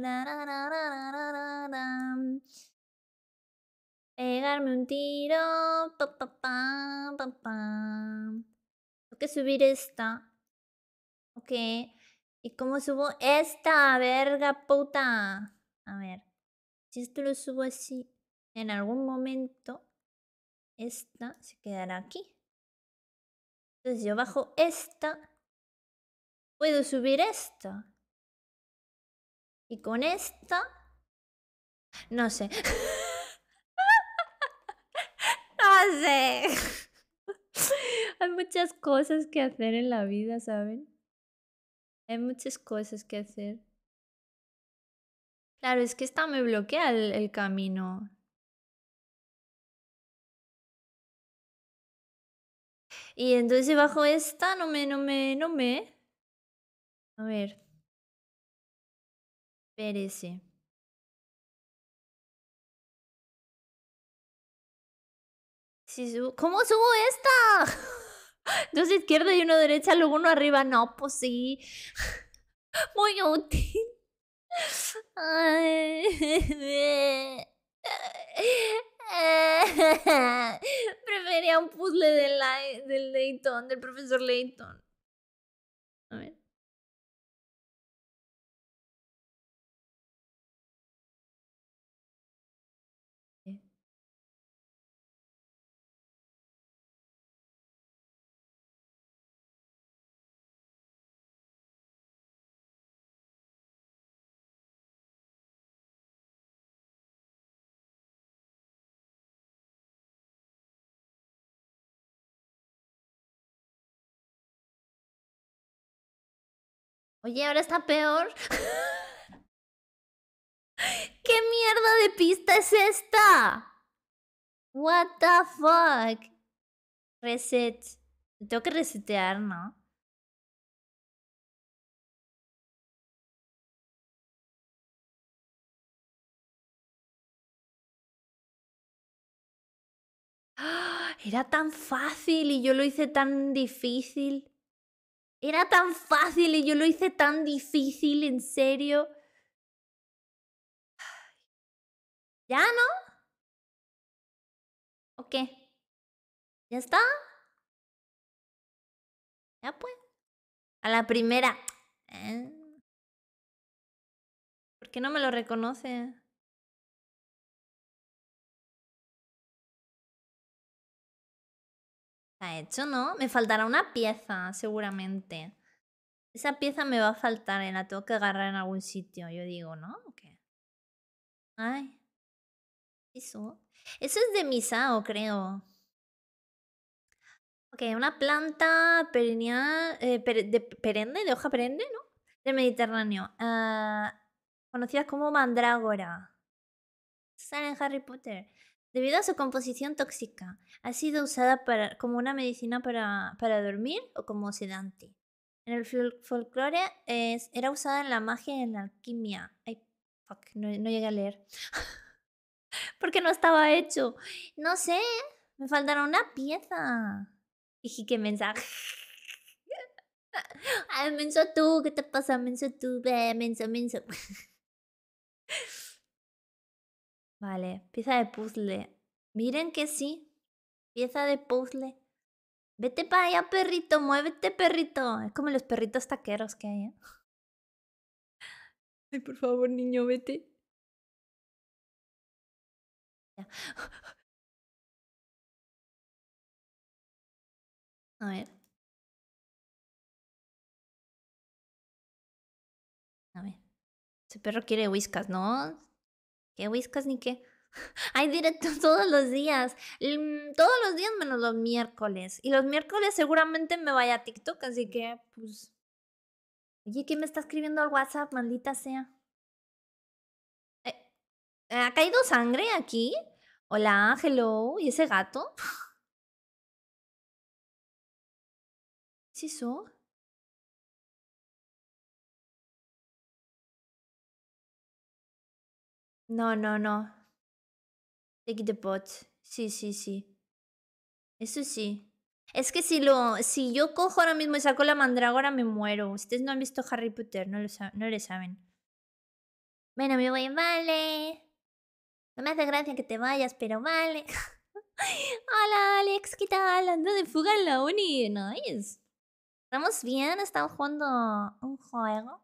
pegarme un tiro. Tengo que subir esta. Ok. ¿Y cómo subo esta verga puta? A ver. Si esto lo subo así, en algún momento esta se quedará aquí. Entonces yo bajo esta, puedo subir esta. Y con esta, no sé. no sé. Hay muchas cosas que hacer en la vida, ¿saben? Hay muchas cosas que hacer. Claro, es que esta me bloquea el, camino. Y entonces bajo esta no me, no me, no me. A ver. Espérese. Si ¿Cómo subo esta? Dos izquierda y uno derecha, luego uno arriba. No, pues sí. Muy útil. Ay. Prefería un puzzle de la, del Layton, del profesor Layton. A ver. Y ahora está peor. ¿Qué mierda de pista es esta? What the fuck? Reset. Tengo que resetear, ¿no? Era tan fácil y yo lo hice tan difícil. Era tan fácil y yo lo hice tan difícil, en serio. ¿Ya no? ¿O qué? ¿Ya está? Ya pues. A la primera. ¿Eh? ¿Por qué no me lo reconoce? hecho, ¿no? Me faltará una pieza, seguramente. Esa pieza me va a faltar, en eh, la tengo que agarrar en algún sitio, yo digo, ¿no? Ay. Eso. es de Misao, creo. Ok, una planta perenne eh, de perenne, de hoja perenne, ¿no? Del Mediterráneo. conocidas ah, conocida como mandrágora. Sale en Harry Potter. Debido a su composición tóxica, ha sido usada para, como una medicina para, para, dormir o como sedante. En el folclore es, era usada en la magia y en la alquimia. Ay, fuck, no, llegué a leer. Porque no estaba hecho. No sé, me faltará una pieza. Dije ¿qué mensaje. Ay, ah, menso tú, ¿qué te pasa? Menso tú, ve, menso, menso. Vale, pieza de puzzle. Miren que sí. Pieza de puzzle. Vete para allá, perrito. Muévete, perrito. Es como los perritos taqueros que hay. ¿eh? Ay, por favor, niño, vete. A ver. A ver. Ese perro quiere whiskas, ¿no? ¿Qué whiskas ni qué? Hay directos todos los días. Mm, todos los días menos los miércoles. Y los miércoles seguramente me vaya a TikTok, así que pues... Oye, ¿quién me está escribiendo al WhatsApp, maldita sea? Eh, ¿Ha caído sangre aquí? Hola, hello. ¿Y ese gato? sí eso? No, no, no. Take the pot. Sí, sí, sí. Eso sí. Es que si lo. Si yo cojo ahora mismo y saco la mandrágora, me muero. Ustedes no han visto Harry Potter, no, lo le saben. Bueno, me voy, vale. No me hace gracia que te vayas, pero vale. Hola, Alex, ¿qué tal? Ando de fuga en la uni. Nice. ¿Estamos bien? ¿Estamos jugando un juego?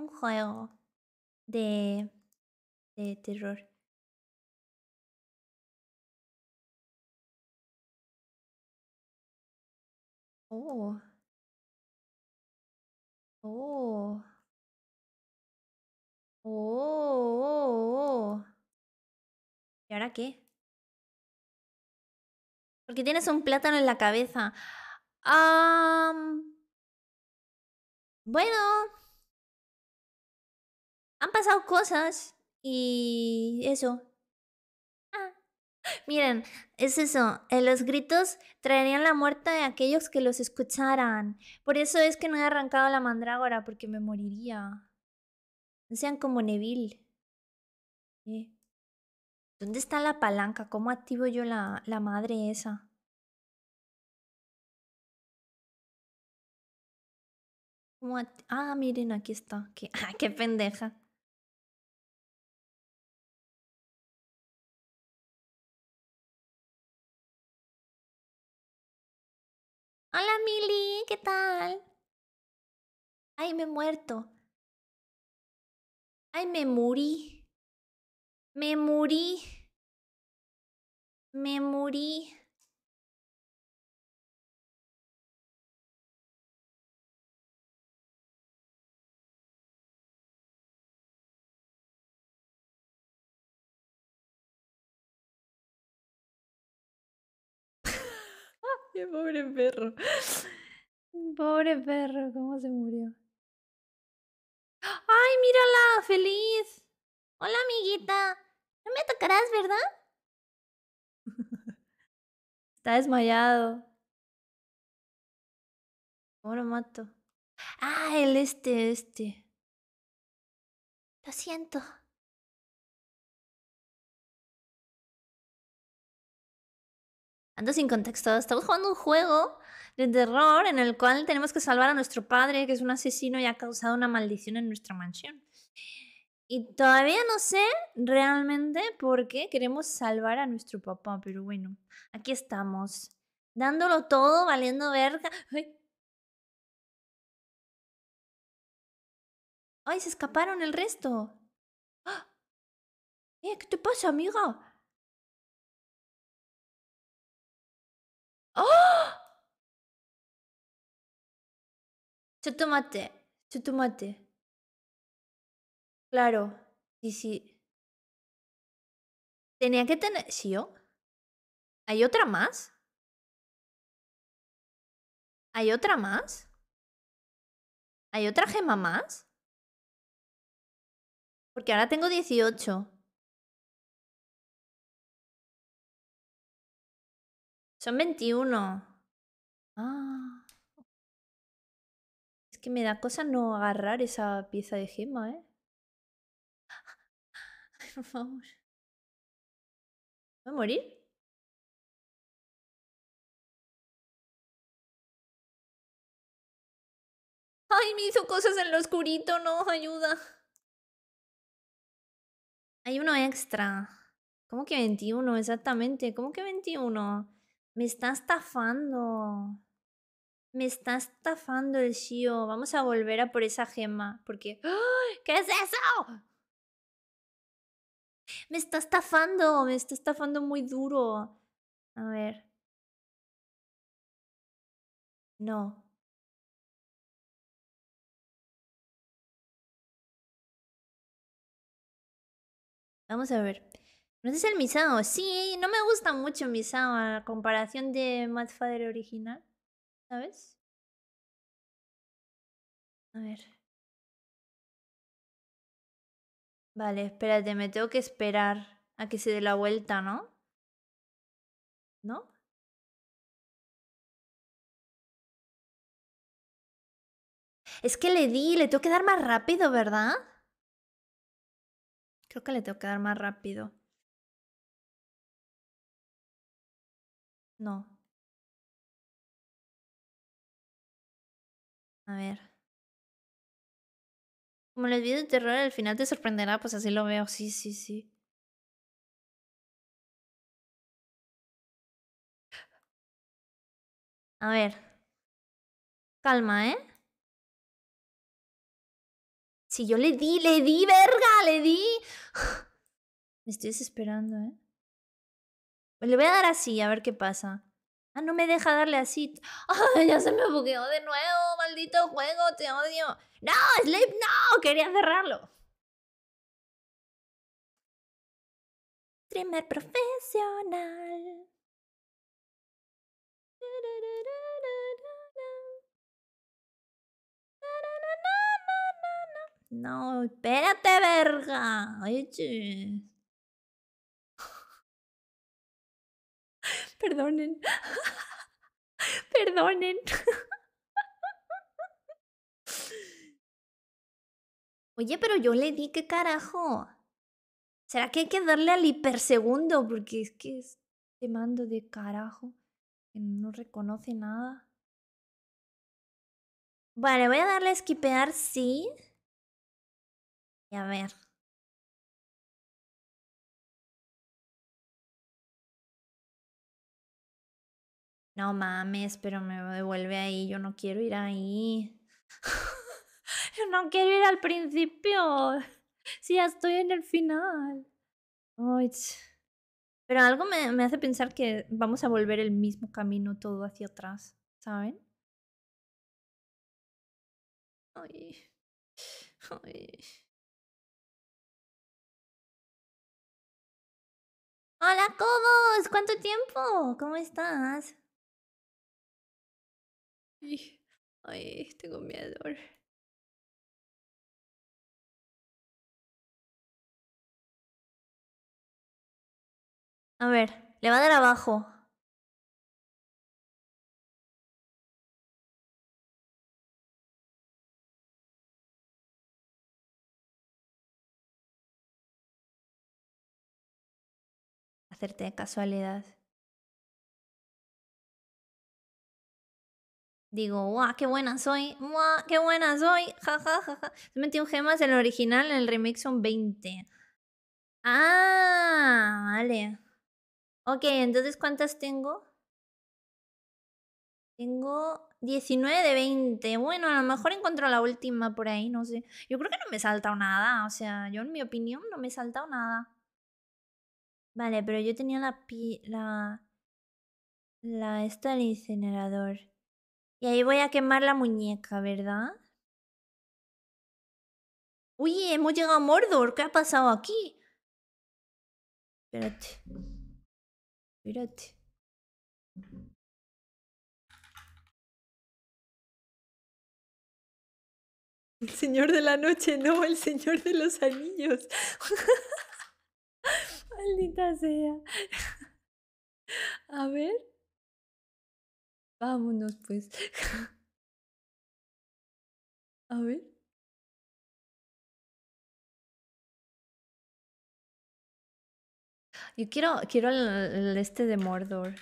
un juego de, de terror. Oh. Oh. oh. oh. Oh. ¿Y ahora qué? Porque tienes un plátano en la cabeza. ah, Bueno han pasado cosas y eso. Ah, miren, es eso, eh, los gritos traerían la muerte de aquellos que los escucharan. Por eso es que no he arrancado la mandrágora, porque me moriría. No sean como Neville. Eh. ¿Dónde está la palanca? ¿Cómo activo yo la, madre esa? ah, miren, aquí está. ah, qué pendeja. ¿qué tal? Ay, me he muerto. Ay, me morí. Me morí. Me morí. pobre perro. Pobre perro, ¿cómo se murió? ¡Ay, mírala! ¡Feliz! Hola, amiguita. No me tocarás, ¿verdad? Está desmayado. ¿Cómo lo mato? Ah, el este, este. Lo siento. Ando sin contexto. Estamos jugando un juego de terror en el cual tenemos que salvar a nuestro padre, que es un asesino y ha causado una maldición en nuestra mansión. Y todavía no sé realmente por qué queremos salvar a nuestro papá, pero bueno, aquí estamos. Dándolo todo, valiendo verga. ¡Ay! se escaparon el resto! ¡Ah! ¿Qué te pasa, amiga? ¡Ah! Claro, Sí, sí. Tenía que tener. ¿Sí yo? ¿Hay otra más? ¿Hay otra más? ¿Hay otra gema más? Porque ahora tengo 18. Son 21. Ah. Es que me da cosa no agarrar esa pieza de gema, ¿eh? Ay, por favor. a morir? Ay, me hizo cosas en lo oscurito, no, ayuda. Hay uno extra. ¿Cómo que 21 exactamente? ¿Cómo que 21? Me está estafando. Me está estafando el Shio. Vamos a volver a por esa gema. Porque. ¿Qué es eso? Me está estafando. Me está estafando muy duro. A ver. No. Vamos a ver. ¿No es el Misao? Sí, no me gusta mucho Misao a comparación de Madfather original. ¿Sabes? A ver. Vale, espérate, me tengo que esperar a que se dé la vuelta, ¿no? ¿No? Es que le di, le tengo que dar más rápido, ¿verdad? Creo que le tengo que dar más rápido. No. A ver. Como les vi de terror al final te sorprenderá, pues así lo veo. Sí, sí, sí. A ver. Calma, ¿eh? Si yo le di, le di, verga, le di. Me estoy desesperando, ¿eh? Le voy a dar así, a ver qué pasa. Ah, no me deja darle así. ¡Ay, ya se me bugueó de nuevo! ¡Maldito juego! ¡Te odio! ¡No, Sleep, no! Quería cerrarlo. Streamer profesional. No, espérate, verga. Oye, Perdonen. Perdonen. Oye, pero yo le di que carajo. ¿Será que hay que darle al hipersegundo? Porque es que es te mando de carajo que no reconoce nada. Vale, voy a darle a esquipear sí. Y a ver. no mames, pero me devuelve ahí, yo no quiero ir ahí. yo no quiero ir al principio. Si ya estoy en el final. pero algo me, hace pensar que vamos a volver el mismo camino todo hacia atrás, ¿saben? Ay. Hola, Cobos, ¿cuánto tiempo? ¿Cómo estás? Ay, tengo miedo. A ver, le va a dar abajo. Hacerte casualidad. digo, guau, qué buena soy, guau, qué buena soy, ja Ja, ja, ja. un gemas en el original, en el remix son 20. Ah, vale. Ok, entonces ¿cuántas tengo? Tengo 19 de 20. Bueno, a lo mejor encuentro la última por ahí, no sé. Yo creo que no me he saltado nada. O sea, yo en mi opinión no me he saltado nada. Vale, pero yo tenía la... Pi la... La... Esta incinerador. Y ahí voy a quemar la muñeca, ¿verdad? Uy, hemos llegado a Mordor. ¿Qué ha pasado aquí? Espérate. Espérate. El señor de la noche, no, el señor de los anillos. Maldita sea. A ver. Vámonos pues. A ver. Yo quiero, quiero el, este de Mordor.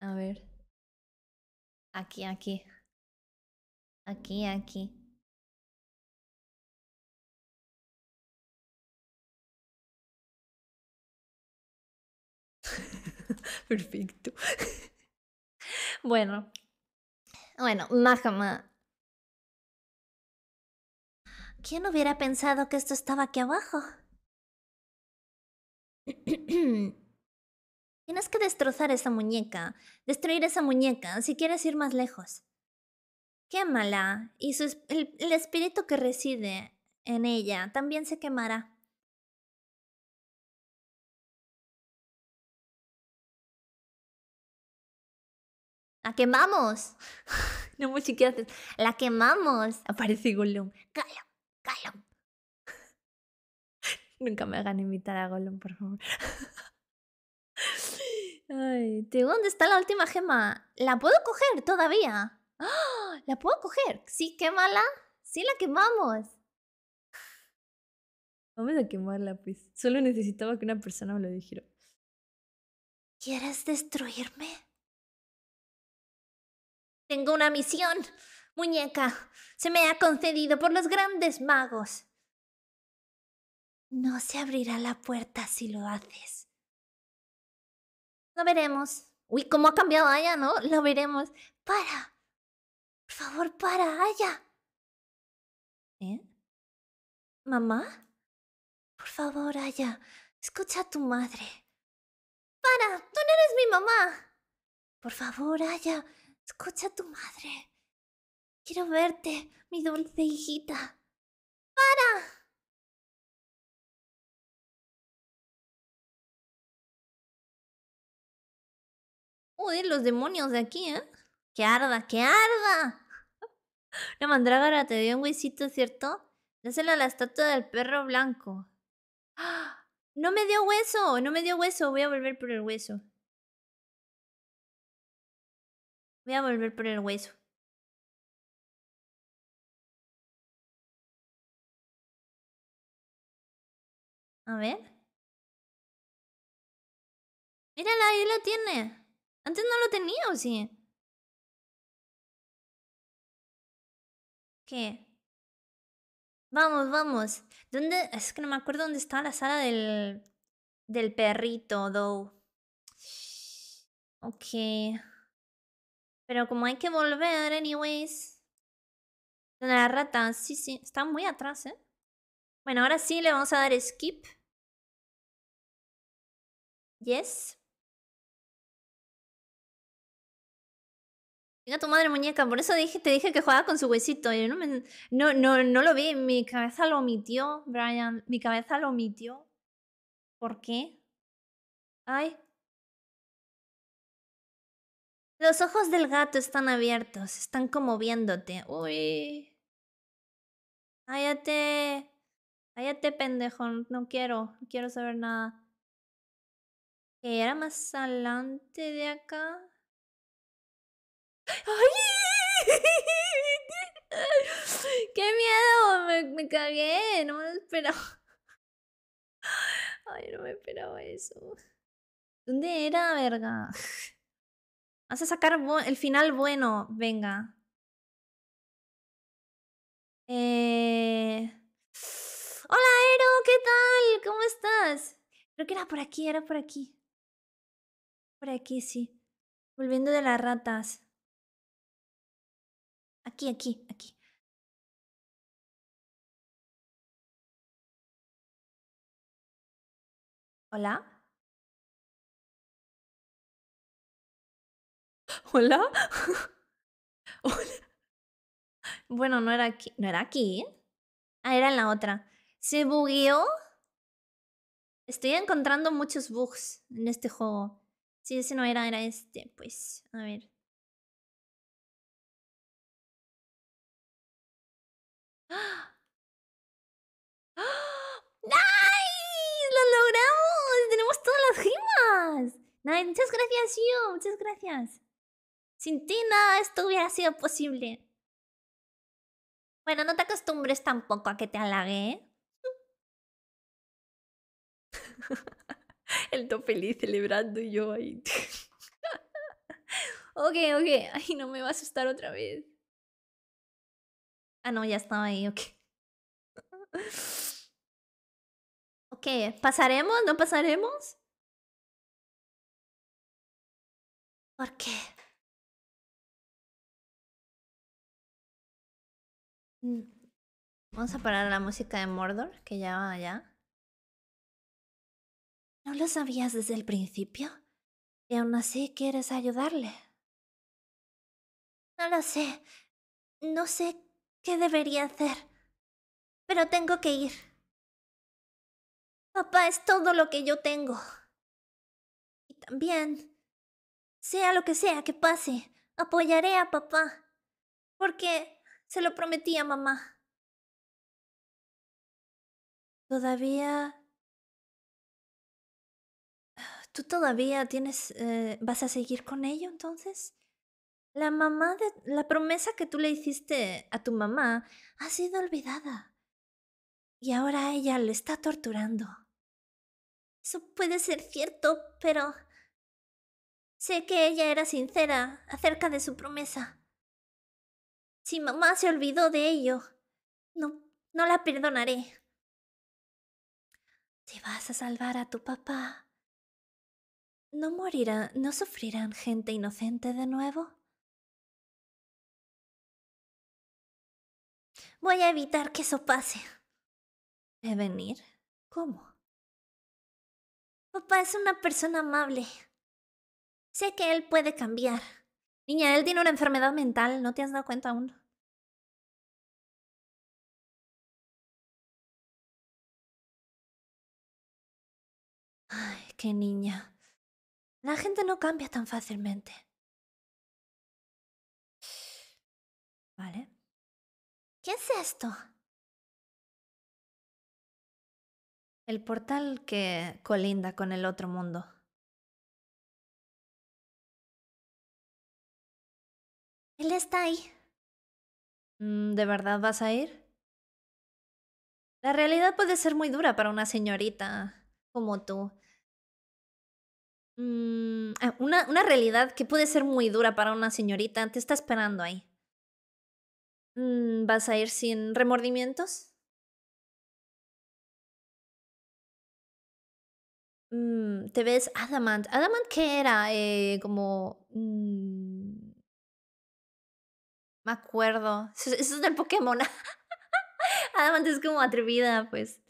A ver. Aquí, aquí. Aquí, aquí. Perfecto. bueno. Bueno, Mahama. ¿Quién hubiera pensado que esto estaba aquí abajo? Tienes que destrozar esa muñeca, destruir esa muñeca si quieres ir más lejos. Quémala y su, el espíritu que reside en ella también se quemará. La quemamos. no ¿qué haces? La quemamos. Aparece Gollum. Gollum, Gollum. Nunca me hagan invitar a Gollum, por favor. Ay, ¿de ¿dónde está la última gema? ¿La puedo coger todavía? ¡Ah! ¿La puedo coger? Sí, quémala. Sí, la quemamos. Vamos a quemarla, pues. Solo necesitaba que una persona me lo dijera. ¿Quieres destruirme? Tengo una misión, muñeca. Se me ha concedido por los grandes magos. No se abrirá la puerta si lo haces. Lo veremos. Uy, cómo ha cambiado Aya, ¿no? Lo veremos. Para. Por favor, para, Aya. ¿Eh? ¿Mamá? Por favor, Aya, escucha a tu madre. Para, tú no eres mi mamá. Por favor, Aya, Escucha a tu madre. Quiero verte, mi dulce hijita. ¡Para! Uy, los demonios de aquí, ¿eh? ¡Qué arda, qué arda! La mandrágora te dio un huesito, ¿cierto? Dáselo a la estatua del perro blanco. No me dio hueso, no me dio hueso. Voy a volver por el hueso. Voy a volver por el hueso. A ver. Mírala, ahí lo tiene. Antes no lo tenía, ¿o sí? ¿Qué? Vamos, vamos. ¿Dónde? Es que no me acuerdo dónde estaba la sala del... Del perrito, though. Ok. Pero como hay que volver, anyways. La rata, sí, sí. Está muy atrás, ¿eh? Bueno, ahora sí le vamos a dar skip. Yes. Venga tu madre muñeca, por eso dije, te dije que jugaba con su huesito. Yo no, me, no, no, no lo vi, mi cabeza lo omitió, Brian. Mi cabeza lo omitió. ¿Por qué? Ay, los ojos del gato están abiertos, están como viéndote. Uy. Cállate. Cállate, pendejo. No quiero. No quiero saber nada. ¿Qué era más adelante de acá? ¡Ay! ¡Qué miedo! Me, me cagué. No me lo esperaba. Ay, no me esperaba eso. ¿Dónde era, verga? Vas a sacar el final bueno, venga. Eh, hola, Ero, ¿qué tal? ¿Cómo estás? Creo que era por aquí, era por aquí. Por aquí, sí. Volviendo de las ratas. Aquí, aquí, aquí. Hola. Hola. Hola. Bueno, no era aquí. ¿No era aquí? Ah, era en la otra. ¿Se bugueó? Estoy encontrando muchos bugs en este juego. Si ese no era, era este. Pues, a ver. ¡Nice! ¡Lo logramos! ¡Tenemos todas las gemas! Nice. Muchas gracias, Shio. Muchas gracias. Sin ti nada esto hubiera sido posible. Bueno, no te acostumbres tampoco a que te halague. ¿eh? El top feliz celebrando y yo ahí. ok, ok. Ay, no me va a asustar otra vez. Ah, no, ya estaba ahí, ok. ok, ¿pasaremos? ¿No pasaremos? ¿Por qué? Mm, vamos a parar la música de Mordor, que ya va allá. ¿No lo sabías desde el principio? Y aún así quieres ayudarle. No lo sé. No sé qué debería hacer. Pero tengo que ir. Papá es todo lo que yo tengo. Y también, sea lo que sea que pase, apoyaré a papá. Porque se lo prometía a mamá. Todavía... ¿Tú todavía tienes... Eh, vas a seguir con ello entonces? La mamá de... La promesa que tú le hiciste a tu mamá ha sido olvidada. Y ahora ella le está torturando. Eso puede ser cierto, pero... Sé que ella era sincera acerca de su promesa. Si mamá se olvidó de ello, no, no la perdonaré. Si vas a salvar a tu papá. ¿No morirá, no sufrirán gente inocente de nuevo? Voy a evitar que eso pase. venir ¿Cómo? Papá es una persona amable. Sé que él puede cambiar. Niña, él tiene una enfermedad mental, ¿no te has dado cuenta aún? Ay, qué niña. La gente no cambia tan fácilmente. Vale. ¿Qué es esto? El portal que colinda con el otro mundo. Él está ahí. Mm, ¿De verdad vas a ir? La realidad puede ser muy dura para una señorita como tú. Mm, ah, una, una realidad que puede ser muy dura para una señorita te está esperando ahí. Mm, ¿Vas a ir sin remordimientos? te ves Adamant. ¿Adamant qué era? Eh, como... Me acuerdo. Eso, es del Pokémon. Además es como atrevida, pues.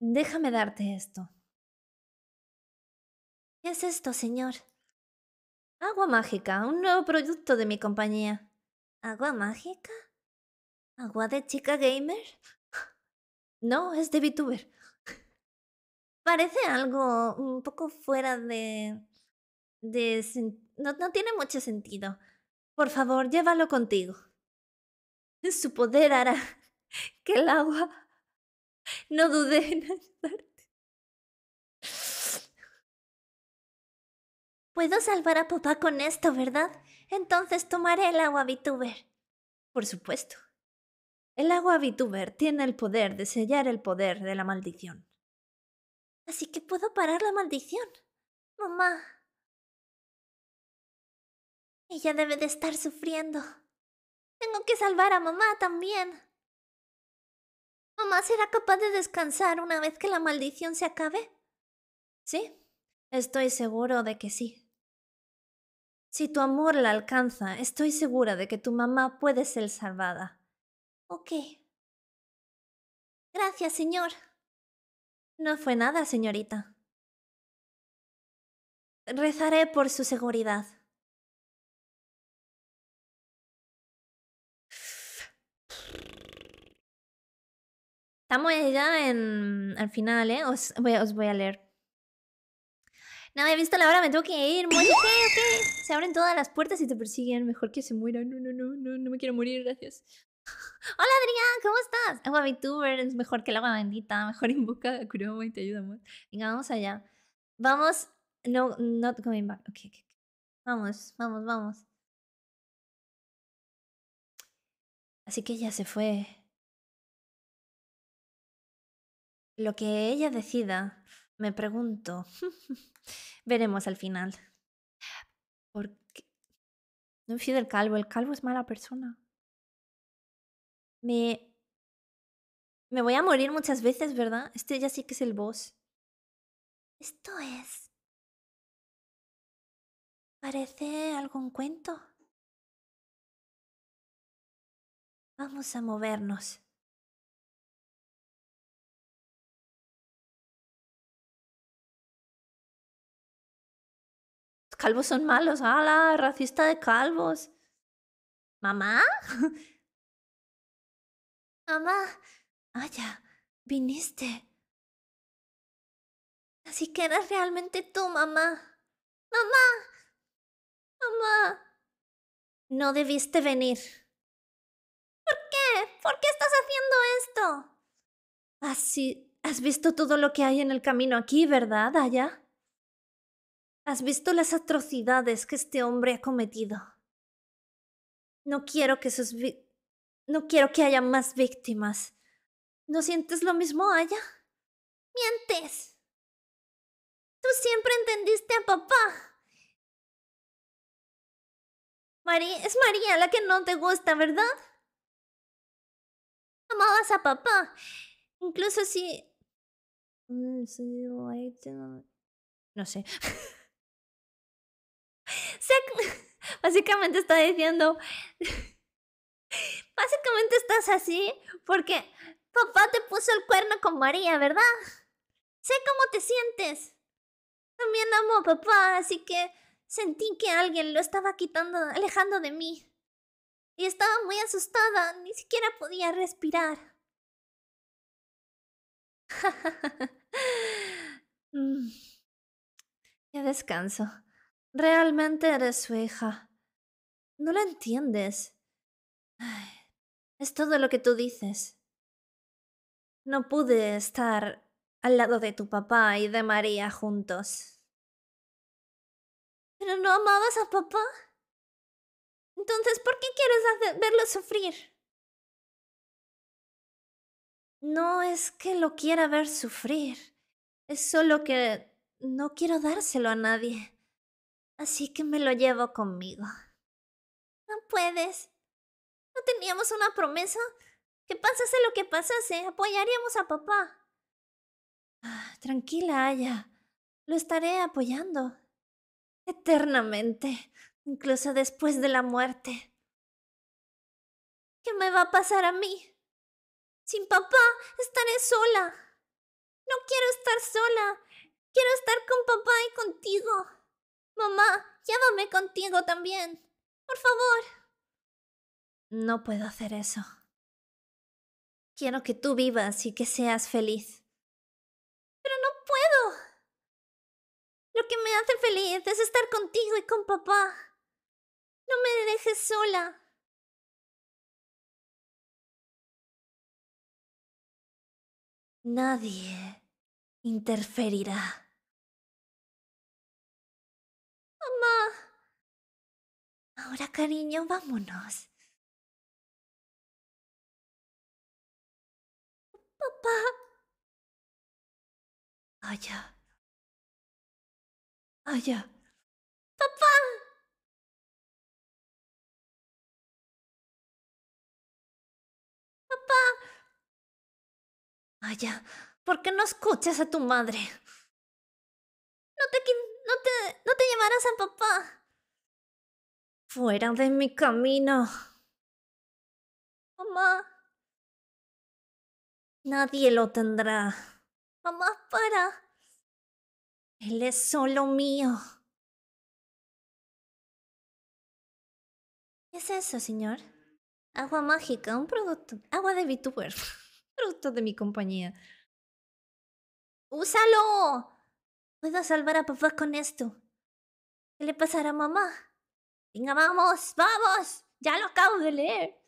Déjame darte esto. ¿Qué es esto, señor? Agua mágica, un nuevo producto de mi compañía. ¿Agua mágica? ¿Agua de chica gamer? No, es de VTuber. Parece algo un poco fuera de... de no tiene mucho sentido. Por favor, llévalo contigo. Su poder hará que el agua no dude en ayudarte. Puedo salvar a papá con esto, ¿verdad? Entonces tomaré el agua VTuber. Por supuesto. El agua VTuber tiene el poder de sellar el poder de la maldición. Así que puedo parar la maldición. Mamá, ella debe de estar sufriendo. Tengo que salvar a mamá también. ¿Mamá será capaz de descansar una vez que la maldición se acabe? Sí, estoy seguro de que sí. Si tu amor la alcanza, estoy segura de que tu mamá puede ser salvada. Ok. Gracias, señor. No fue nada, señorita. Rezaré por su seguridad. Estamos ya en, al final, ¿eh? Os voy, os voy a leer. No, he visto la hora, me tengo que ir. qué? ¿Qué? qué? Se abren todas las puertas y te persiguen. Mejor que se muera No, no, no, no, no me quiero morir, gracias. Hola Adrián, ¿cómo estás? Agua VTuber es mejor que el agua bendita, mejor invoca a y te ayuda Venga, vamos allá. Vamos. No, not coming back. Okay, okay. Vamos, vamos, vamos. Así que ya se fue. Lo que ella decida, me pregunto. Veremos al final. ¿Por qué? No me fío del calvo, el calvo es mala persona. Me... Me voy a morir muchas veces, ¿verdad? Este ya sí que es el boss. Esto es... Parece algún cuento. Vamos a movernos. calvos son malos, ala, racista de calvos. ¿Mamá? Mamá, vaya, viniste. Así que eras realmente tú, mamá. Mamá. Mamá. No debiste venir. ¿Por qué? ¿Por qué estás haciendo esto? Así, has visto todo lo que hay en el camino aquí, ¿verdad, Aya? Has visto las atrocidades que este hombre ha cometido. No quiero que no quiero que haya más víctimas. ¿No sientes lo mismo, Aya? ¡Mientes! Tú siempre entendiste a papá. María, es María la que no te gusta, ¿verdad? Amabas a papá. Incluso si... Mm, no sé. Sé, básicamente está diciendo, básicamente estás así porque papá te puso el cuerno con María, ¿verdad? Sé cómo te sientes. También amo a papá, así que sentí que alguien lo estaba quitando, alejando de mí. Y estaba muy asustada, ni siquiera podía respirar. Mm. ya descanso. Realmente eres su hija. No la entiendes. es todo lo que tú dices. No pude estar al lado de tu papá y de María juntos. ¿Pero no amabas a papá? Entonces, ¿por qué quieres verlo sufrir? No es que lo quiera ver sufrir. Es solo que no quiero dárselo a nadie así que me lo llevo conmigo. No puedes. ¿No teníamos una promesa? Que pasase lo que pasase, apoyaríamos a papá. Ah, tranquila, Aya. Lo estaré apoyando. Eternamente, incluso después de la muerte. ¿Qué me va a pasar a mí? Sin papá, estaré sola. No quiero estar sola. Quiero estar con papá y contigo. Mamá, llévame contigo también. Por favor. No puedo hacer eso. Quiero que tú vivas y que seas feliz. Pero no puedo. Lo que me hace feliz es estar contigo y con papá. No me dejes sola. Nadie interferirá. Mamá. Ahora, cariño, vámonos. Papá. Aya. Ah, Aya. Ah, Papá. Papá. Aya, ah, ¿Por qué no escuchas a tu madre? No te no te, no te llamarás a papá. Fuera de mi camino. Mamá. Nadie lo tendrá. Mamá, para. Él es solo mío. ¿Qué es eso, señor? Agua mágica, un producto. Agua de VTuber. producto de mi compañía. ¡Úsalo! Puedo salvar a papá con esto. ¿Qué le pasará a mamá? Venga, vamos, vamos. Ya lo acabo de leer.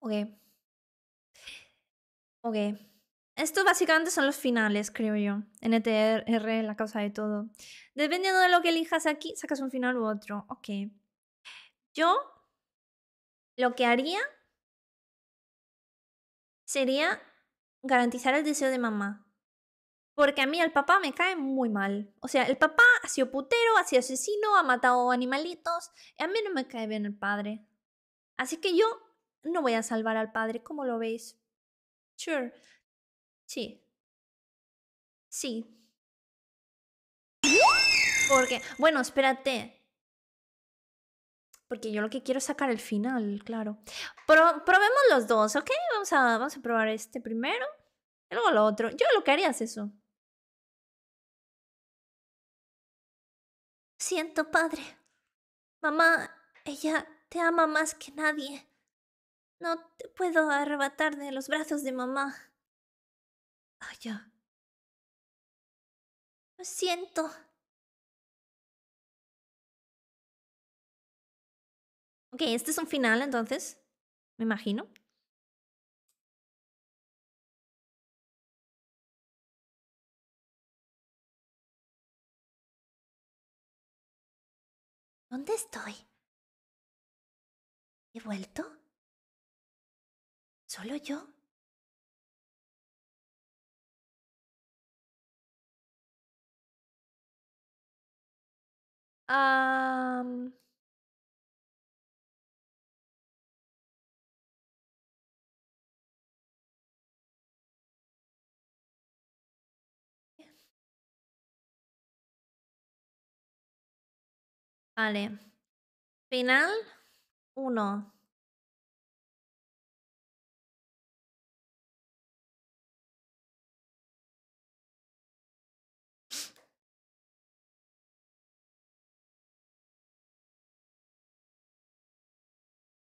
Ok. Ok. Estos básicamente son los finales, creo yo. NTR, e la causa de todo. Dependiendo de lo que elijas aquí, sacas un final u otro. Ok. Yo lo que haría sería garantizar el deseo de mamá. Porque a mí el papá me cae muy mal. O sea, el papá ha sido putero, ha sido asesino, ha matado animalitos. A mí no me cae bien el padre. Así que yo no voy a salvar al padre, ¿cómo lo veis? Sure. Sí. Sí. Porque, bueno, espérate. Porque yo lo que quiero es sacar el final, claro. probemos los dos, ¿ok? Vamos a, vamos a probar este primero y luego lo otro. Yo lo que haría es eso. siento, padre. Mamá, ella te ama más que nadie. No te puedo arrebatar de los brazos de mamá. Ay, yo Lo siento. Ok, este es un final entonces, me imagino. ¿Dónde estoy? ¿He vuelto? ¿Solo yo? Ah... Vale. Final 1.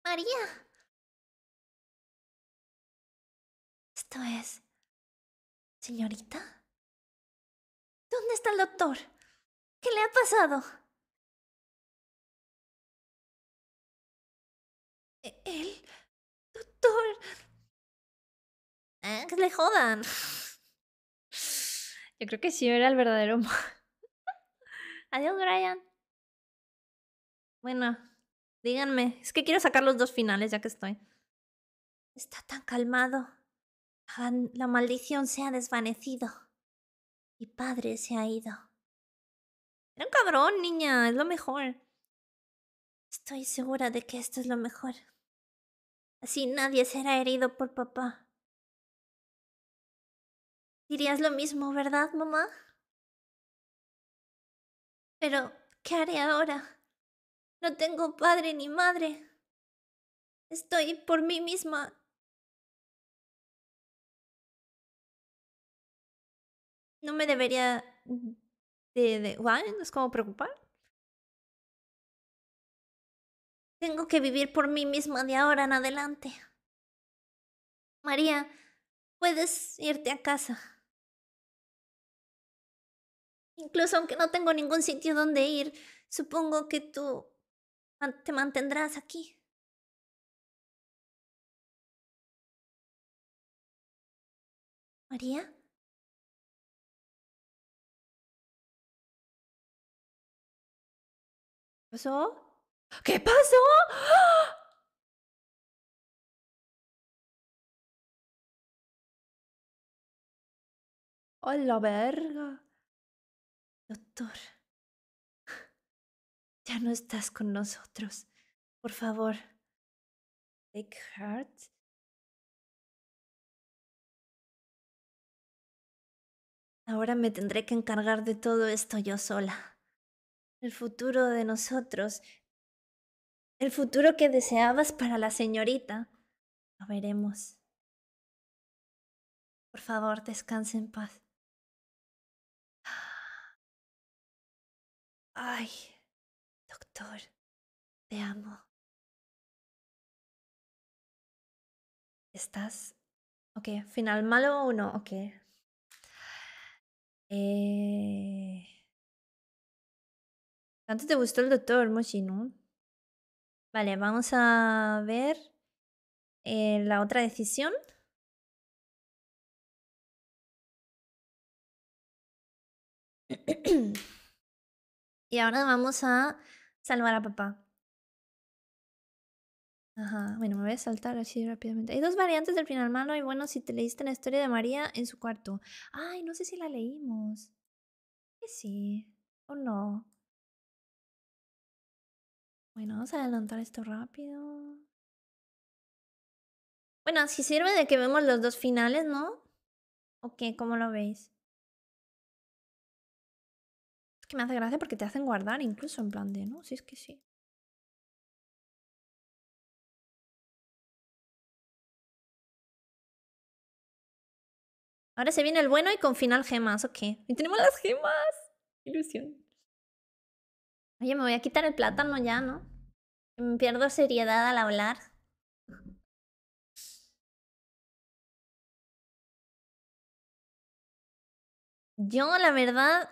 María. Esto es... Señorita. ¿Dónde está el doctor? ¿Qué le ha pasado? El doctor... Eh, le jodan. Yo creo que sí era el verdadero. Adiós, Brian. Bueno, díganme. Es que quiero sacar los dos finales ya que estoy. Está tan calmado. La maldición se ha desvanecido. Mi padre se ha ido. Era un cabrón, niña. Es lo mejor. Estoy segura de que esto es lo mejor. Así nadie será herido por papá. Dirías lo mismo, ¿verdad, mamá? Pero, ¿qué haré ahora? No tengo padre ni madre. Estoy por mí misma. No me debería... De, de, ¿Es como preocupar? Tengo que vivir por mí misma de ahora en adelante. María, puedes irte a casa. Incluso aunque no tengo ningún sitio donde ir, supongo que tú te mantendrás aquí. María. ¿Pasó? ¿Qué pasó? ¡Hola, verga! Doctor, ya no estás con nosotros. Por favor, take heart. Ahora me tendré que encargar de todo esto yo sola. El futuro de nosotros el futuro que deseabas para la señorita. Lo veremos. Por favor, descanse en paz. Ay, doctor, te amo. ¿Estás? Ok, final malo o no? Ok. Eh... te gustó el doctor, Moshi, no? Vale, vamos a ver eh, la otra decisión. y ahora vamos a salvar a papá. Ajá, bueno, me voy a saltar así rápidamente. Hay dos variantes del final malo y bueno, si te leíste la historia de María en su cuarto. Ay, no sé si la leímos. Que sí, o no. Bueno, vamos a adelantar esto rápido. Bueno, si sirve de que vemos los dos finales, ¿no? Ok, ¿cómo lo veis? Es que me hace gracia porque te hacen guardar incluso en plan de, ¿no? Si es que sí. Ahora se viene el bueno y con final gemas, ok. Y tenemos las gemas. Ilusión. Oye, me voy a quitar el plátano ya, ¿no? Mm, pierdo seriedad al hablar. Yo, la verdad,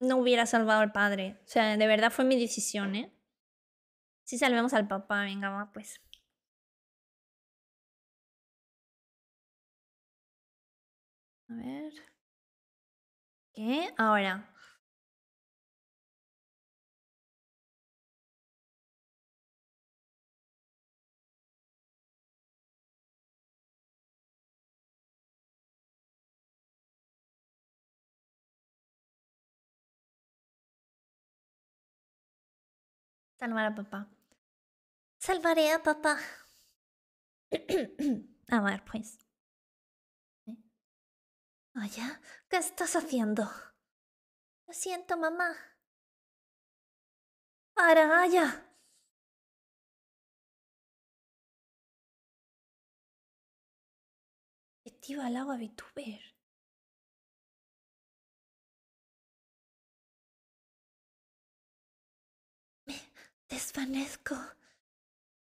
no hubiera salvado al padre. O sea, de verdad fue mi decisión, ¿eh? Si salvemos al papá, venga, pues. A ver. ¿Qué? Ahora. Salvar a papá. Salvaré a papá. a ver, pues. Aya, ¿qué estás haciendo? Lo siento, mamá. Para Aya Activa el agua VTuber. Desvanezco.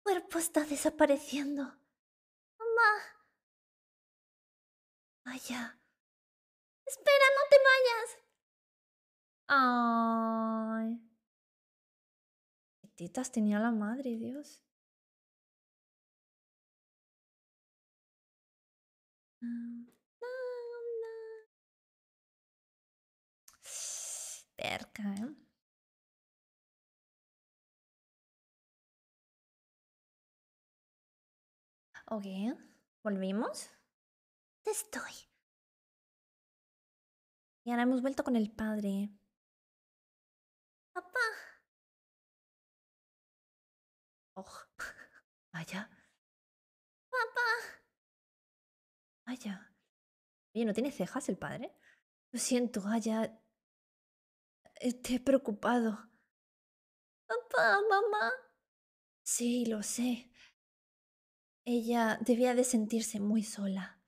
cuerpo está desapareciendo. Mamá. Vaya. Espera, no te vayas. Ay. tenía la madre, Dios? Perca, mm, ¿eh? Ok, volvimos. Estoy. Y ahora hemos vuelto con el padre. Papá. Oh, vaya. Papá. Vaya. Oye, ¿no tiene cejas el padre? Lo siento, vaya. Estoy preocupado. Papá, mamá. Sí, lo sé. Ella debía de sentirse muy sola.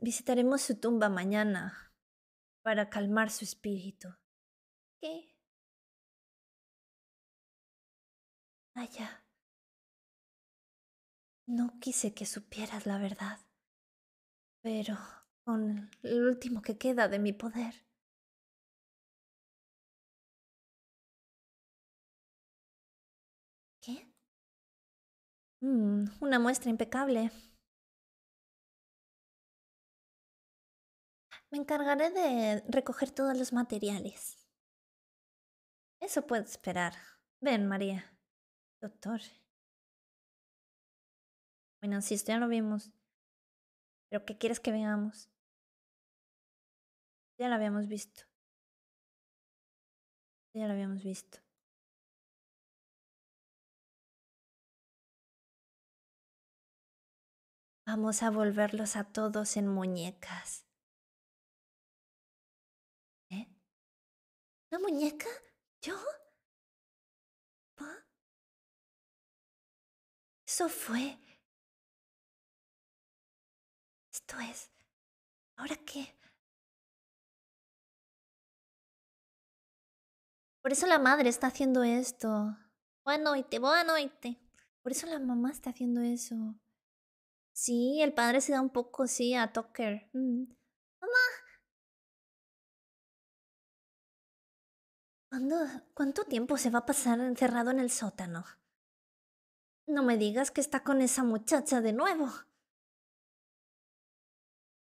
visitaremos su tumba mañana para calmar su espíritu. ¿Qué? Naya, no quise que supieras la verdad, pero con lo último que queda de mi poder, Mm, una muestra impecable. Me encargaré de recoger todos los materiales. Eso puede esperar. Ven, María. Doctor. Bueno, si ya lo vimos. ¿Pero qué quieres que veamos? Ya lo habíamos visto. Ya lo habíamos visto. Vamos a volverlos a todos en muñecas. ¿Eh? ¿Una muñeca? ¿Yo? Eso fue. Esto es. ¿Ahora qué? Por eso la madre está haciendo esto. Buenoite, buenoite Por eso la mamá está haciendo eso. Sí, el padre se da un poco, sí, a Tucker. Mm. Mamá. ¿Cuánto tiempo se va a pasar encerrado en el sótano? No me digas que está con esa muchacha de nuevo.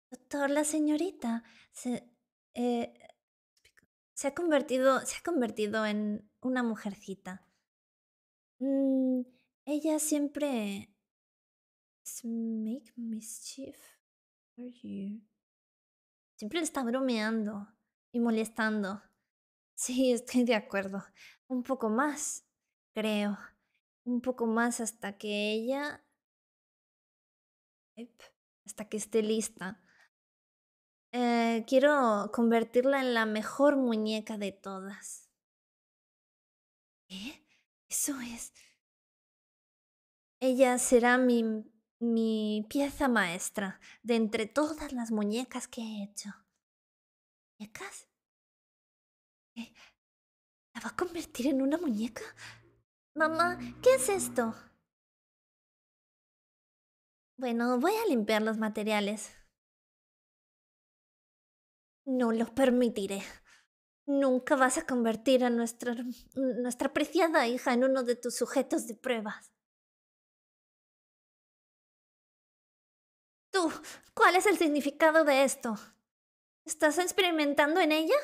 Doctor, la señorita se, eh, se, ha, convertido, se ha convertido en una mujercita. Mm, ella siempre make mischief. you? Siempre le está bromeando y molestando. Sí, estoy de acuerdo. Un poco más, creo. Un poco más hasta que ella... Hasta que esté lista. Eh, quiero convertirla en la mejor muñeca de todas. ¿Qué? Eso es. Ella será mi mi pieza maestra de entre todas las muñecas que he hecho. ¿Muñecas? ¿La va a convertir en una muñeca? Mamá, ¿qué es esto? Bueno, voy a limpiar los materiales. No lo permitiré. Nunca vas a convertir a nuestra, nuestra preciada hija en uno de tus sujetos de pruebas. ¿cuál es el significado de esto? ¿Estás experimentando en ella?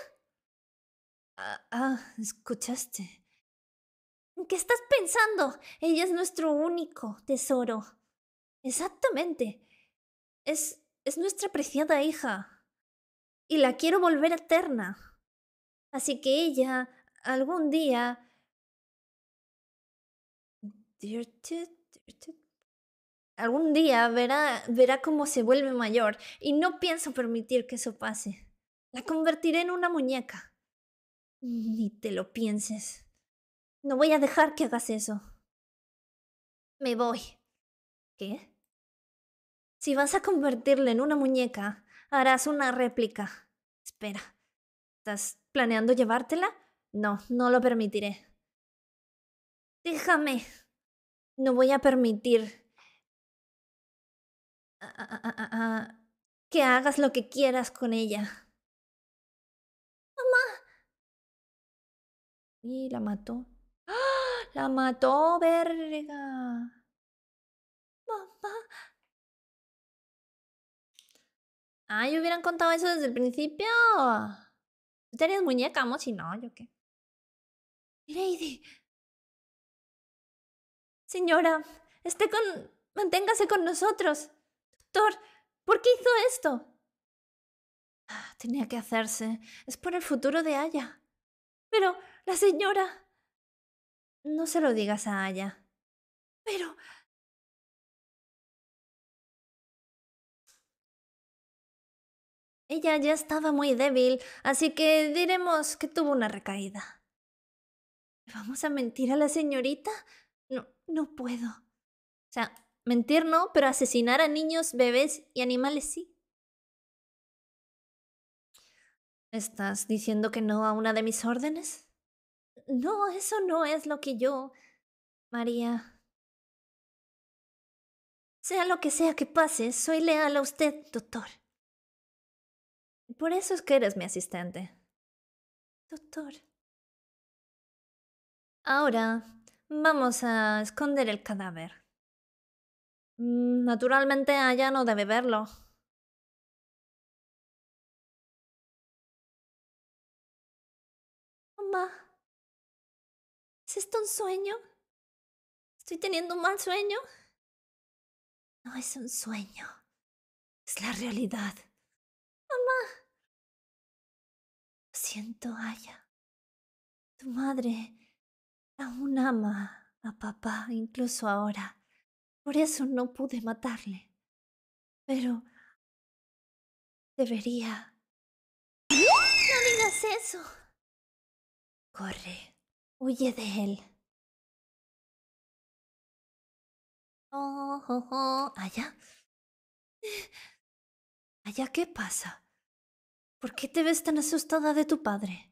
Ah, ah, escuchaste. ¿En qué estás pensando? Ella es nuestro único tesoro. Exactamente. Es, es nuestra preciada hija. Y la quiero volver eterna. Así que ella, algún día algún día verá, verá cómo se vuelve mayor y no pienso permitir que eso pase. La convertiré en una muñeca. Ni te lo pienses. No voy a dejar que hagas eso. Me voy. ¿Qué? Si vas a convertirla en una muñeca, harás una réplica. Espera. ¿Estás planeando llevártela? No, no lo permitiré. Déjame. No voy a permitir que hagas lo que quieras con ella. Mamá. Y la mató. ¡Ah! La mató, verga. Mamá. Ay, ah, hubieran contado eso desde el principio. tenías muñeca, amo, si no, yo qué. Lady. Señora, esté con. manténgase con nosotros. ¿por qué hizo esto? Ah, tenía que hacerse. Es por el futuro de Aya. Pero, la señora. No se lo digas a Aya. Pero. Ella ya estaba muy débil, así que diremos que tuvo una recaída. ¿Vamos a mentir a la señorita? No, no puedo. O sea, Mentir no, pero asesinar a niños, bebés y animales sí. ¿Estás diciendo que no a una de mis órdenes? No, eso no es lo que yo... María... Sea lo que sea que pase, soy leal a usted, doctor. Por eso es que eres mi asistente. Doctor. Ahora, vamos a esconder el cadáver. Mm, naturalmente Aya no debe verlo. Mamá, ¿es esto un sueño? ¿Estoy teniendo un mal sueño? No es un sueño. Es la realidad. Mamá. Lo siento, Aya. Tu madre aún ama a papá, incluso ahora. Por eso no pude matarle. Pero... Debería... ¡No digas eso! Corre. Huye de él. Oh, ¿Allá? ¿Allá qué pasa? ¿Por qué te ves tan asustada de tu padre?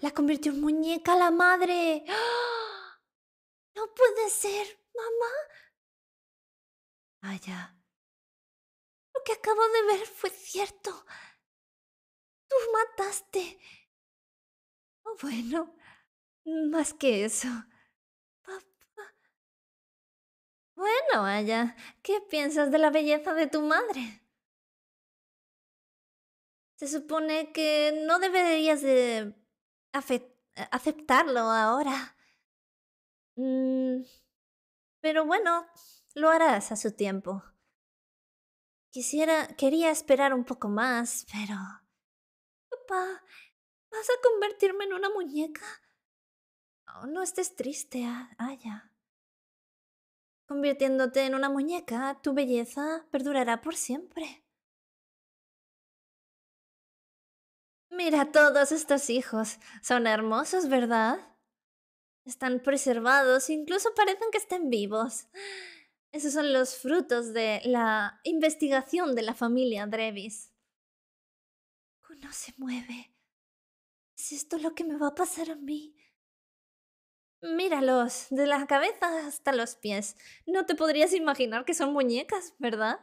La convirtió en muñeca la madre. No puede ser, mamá. Aya, ah, Lo que acabo de ver fue cierto. Tú mataste. Oh, bueno, más que eso. Bueno, Aya, ¿qué piensas de la belleza de tu madre? se supone que no deberías de aceptarlo ahora. Mm, pero bueno, lo harás a su tiempo. Quisiera, quería esperar un poco más, pero... Papá, ¿vas a convertirme en una muñeca? Oh, no estés triste, ah, Aya. Convirtiéndote en una muñeca, tu belleza perdurará por siempre. Mira todos estos hijos. Son hermosos, ¿verdad? Están preservados, incluso parecen que estén vivos. Esos son los frutos de la investigación de la familia Drevis. Uno se mueve. ¿Es esto lo que me va a pasar a mí? Míralos, de la cabeza hasta los pies. No te podrías imaginar que son muñecas, ¿verdad?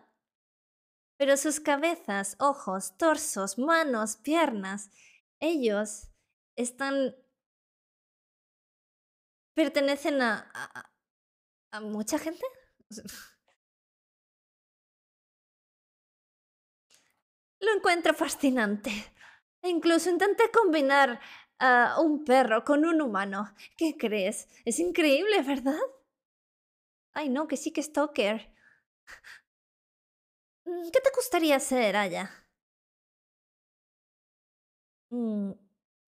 pero sus cabezas, ojos, torsos, manos, piernas, ellos están... pertenecen a... a, mucha gente. Lo encuentro fascinante. E incluso intenté combinar a un perro con un humano. ¿Qué crees? Es increíble, ¿verdad? Ay, no, que sí que es Stalker. Mm, ¿Qué te gustaría hacer, Aya? Mm,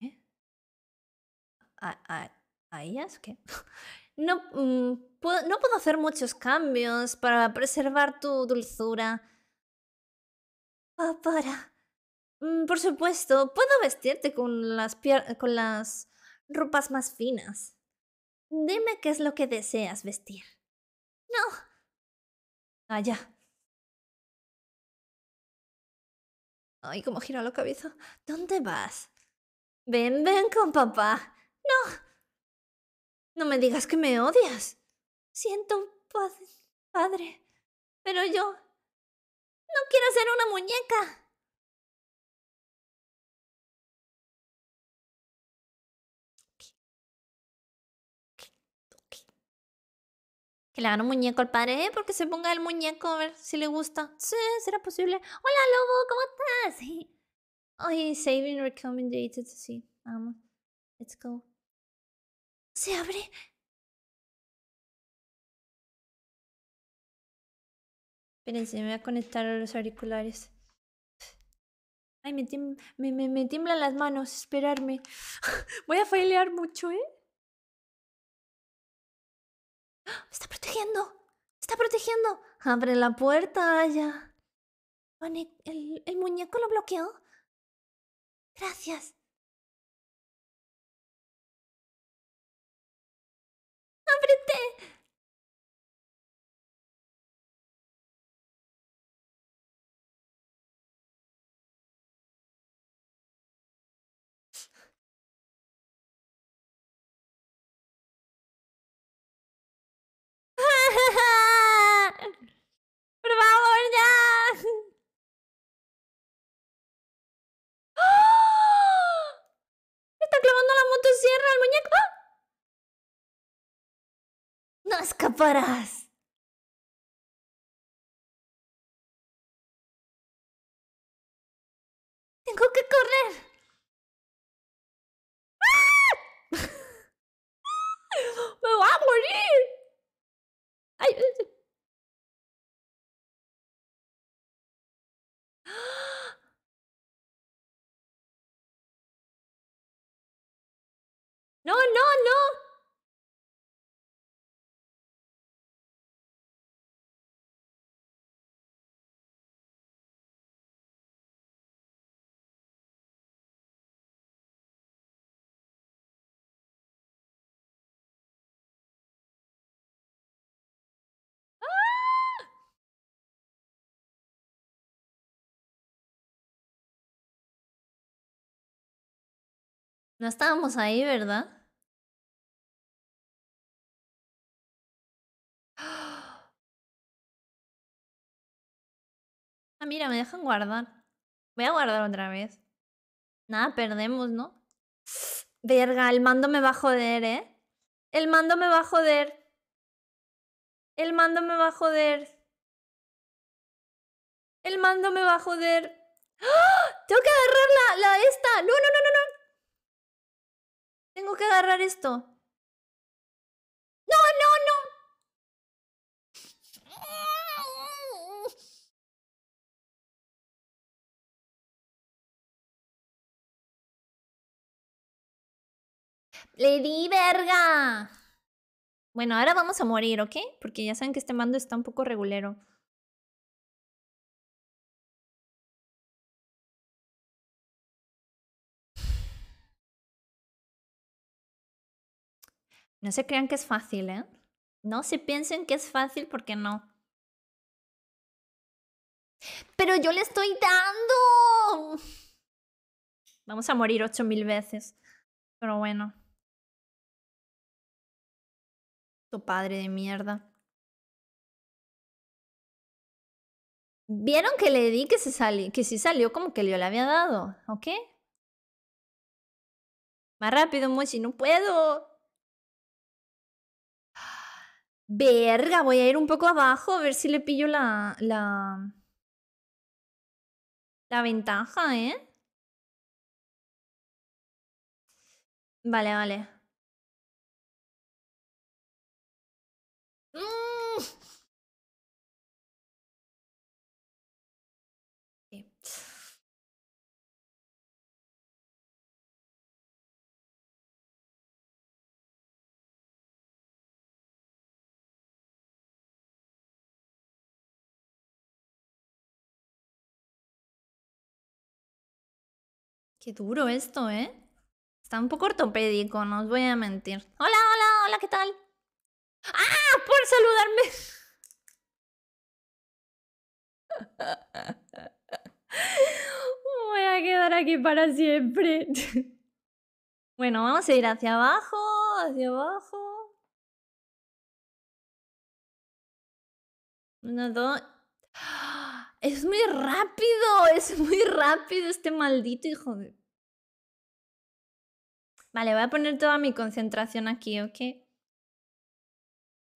¿Eh? ¿Qué? Mm, no, puedo, hacer muchos cambios para preservar tu dulzura. Ah, por supuesto, puedo vestirte con las, con las ropas más finas. Dime qué es lo que deseas vestir. No. Aya, ah, Ay, cómo gira la cabeza. ¿Dónde vas? Ven, ven con papá. No. No me digas que me odias. Siento, padre. Pero yo... No quiero ser una muñeca. Que le hagan un muñeco al padre, ¿eh? Porque se ponga el muñeco a ver si le gusta. Sí, será posible. Hola, lobo, ¿cómo estás? Sí. saving recommended, sí. Vamos. Let's go. Se abre. Espérense, me voy a conectar a los auriculares. Ay, me, tiemblan las manos, esperarme. Voy a failear mucho, ¿eh? está protegiendo! está protegiendo! ¡Abre la puerta, Aya! el muñeco lo bloqueó? Gracias. ¡Ábrete! entierra al muñeco. ¡Ah! ¡No escaparás! No, no, no, No estábamos ahí, ¿verdad? Ah, mira, me dejan guardar. Voy a guardar otra vez. Nada, perdemos, ¿no? Verga, el mando me va a joder, ¿eh? El mando me va a joder. El mando me va a joder. El mando me va a joder. ¡Ah! Tengo que agarrar la, la esta. no, no, no, no. Tengo que agarrar esto. No, no, no. Le di verga. Bueno, ahora vamos a morir, ¿ok? Porque ya saben que este mando está un poco regulero. No se crean que es fácil, ¿eh? No se piensen que es fácil porque no. Pero yo le estoy dando. Vamos a morir 8000 veces. Pero bueno. Tu padre de mierda. Vieron que le di que se salió, que sí salió como que yo le había dado, ¿ok? Más rápido, Mochi, no puedo. Verga, voy a ir un poco abajo a ver si le pillo la. la. la ventaja, ¿eh? Vale, vale. Qué duro esto, ¿eh? Está un poco ortopédico, no os voy a mentir. Hola, hola, hola, ¿qué tal? ¡Ah! Por saludarme. Voy a quedar aquí para siempre. Bueno, vamos a ir hacia abajo, hacia abajo. Uno, dos es muy rápido, es muy rápido este maldito hijo de... Vale, voy a poner toda mi concentración aquí, ¿ok?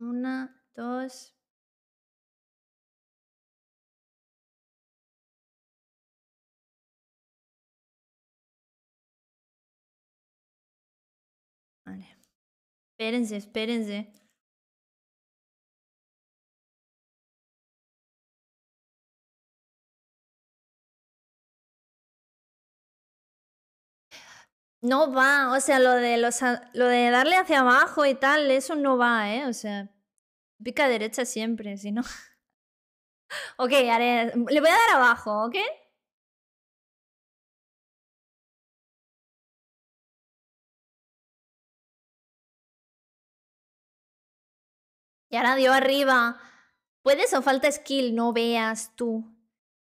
Una, dos, Vale. Espérense, espérense. No va, o sea, lo de, lo de darle hacia abajo y tal, eso no va, ¿eh? O sea, pica derecha siempre, si no. ok, haré, le voy a dar abajo, ¿ok? Y ahora dio arriba. ¿Puedes o falta skill? No veas tú.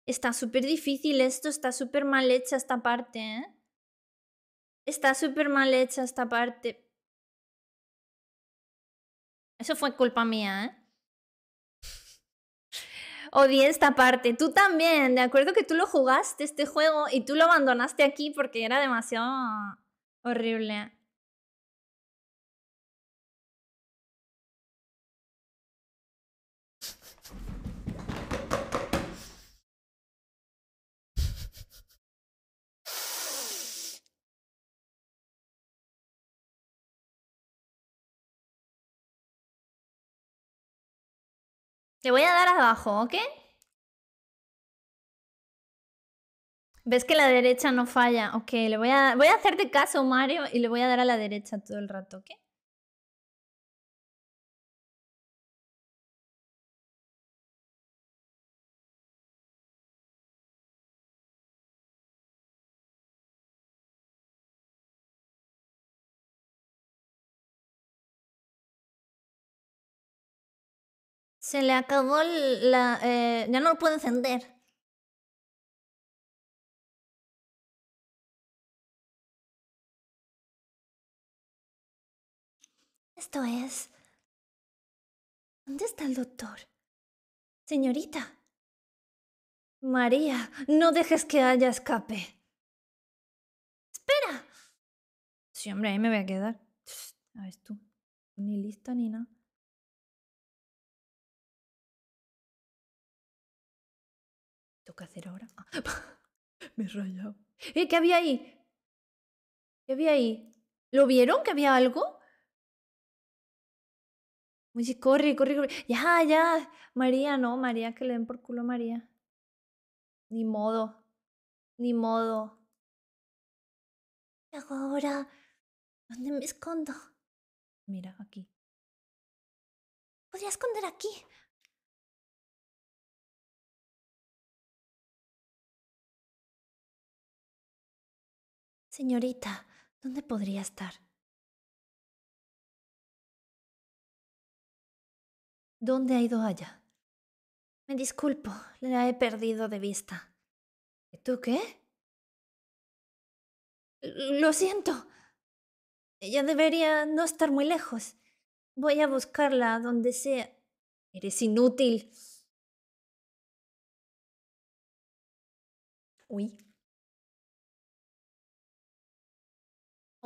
Está súper difícil esto, está súper mal hecha esta parte, ¿eh? Está súper mal hecha esta parte. Eso fue culpa mía, ¿eh? Odié esta parte. Tú también. De acuerdo que tú lo jugaste este juego y tú lo abandonaste aquí porque era demasiado horrible. Le voy a dar abajo, ¿ok? Ves que la derecha no falla. Ok, le voy a, voy a hacerte caso, Mario, y le voy a dar a la derecha todo el rato, ¿ok? Se le acabó la... Eh, ya no lo puedo encender. Esto es... ¿Dónde está el doctor? Señorita. María, no dejes que haya escape. ¡Espera! Sí, hombre, ahí me voy a quedar. A ver tú. Ni lista ni nada. que hacer ahora? Ah. me he rayado. ¿Eh? ¿Qué había ahí? ¿Qué había ahí? ¿Lo vieron? ¿Que había algo? Oye, corre, corre, corre. Ya, ya. María, no, María, que le den por culo a María. Ni modo. Ni modo. ¿Qué ahora? ¿Dónde me escondo? Mira, aquí. Podría esconder aquí. Señorita, ¿dónde podría estar? ¿Dónde ha ido allá? Me disculpo, la he perdido de vista. ¿Tú qué? Lo siento. Ella debería no estar muy lejos. Voy a buscarla donde sea. Eres inútil. Uy.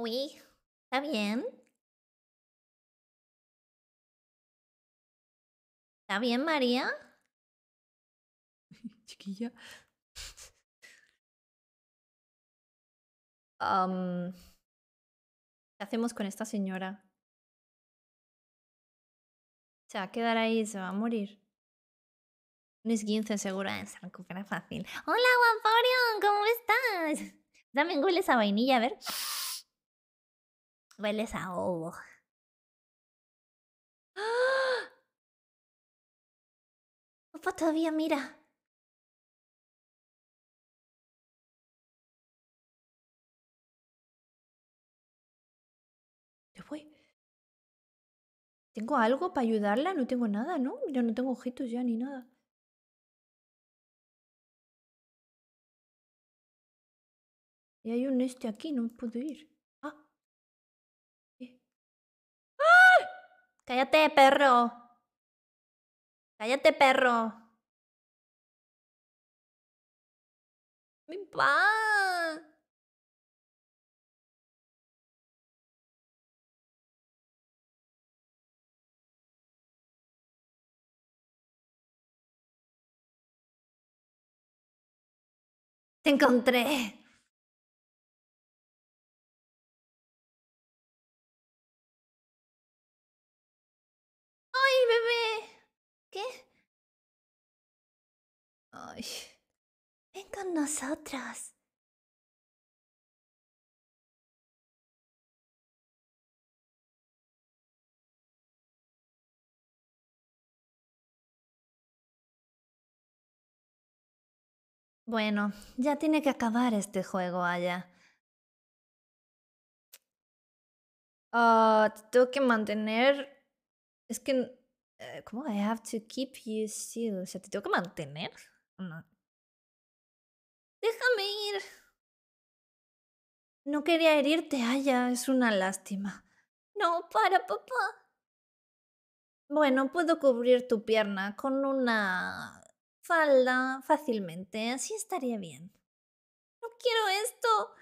Uy, está bien. ¿Está bien, María? Chiquilla. ¿Qué hacemos con esta señora? Se va a quedar ahí, se va a morir. Un esguince segura, ah, se recupera fácil. ¡Hola, Guaporion! ¿Cómo estás? Dame un goles a vainilla, a ver. Hueles a ovo. ¡Ah! todavía mira. ¿Qué fue? ¿Tengo algo para ayudarla? No tengo nada, ¿no? Yo no tengo ojitos ya ni nada. Y hay un este aquí, no puedo ir. Cállate, perro. Cállate, perro. Mi pa. Te encontré. ¡Ay, bebé! ¿Qué? Ay. Ven con nosotros. Bueno, ya tiene que acabar este juego, allá. Uh, ah, tengo que mantener es que, eh, ¿cómo? I have to keep you still. O sea, ¿te tengo que mantener? No. Déjame ir. No quería herirte, Aya, es una lástima. No, para, papá. Bueno, puedo cubrir tu pierna con una falda fácilmente, así estaría bien. No quiero esto.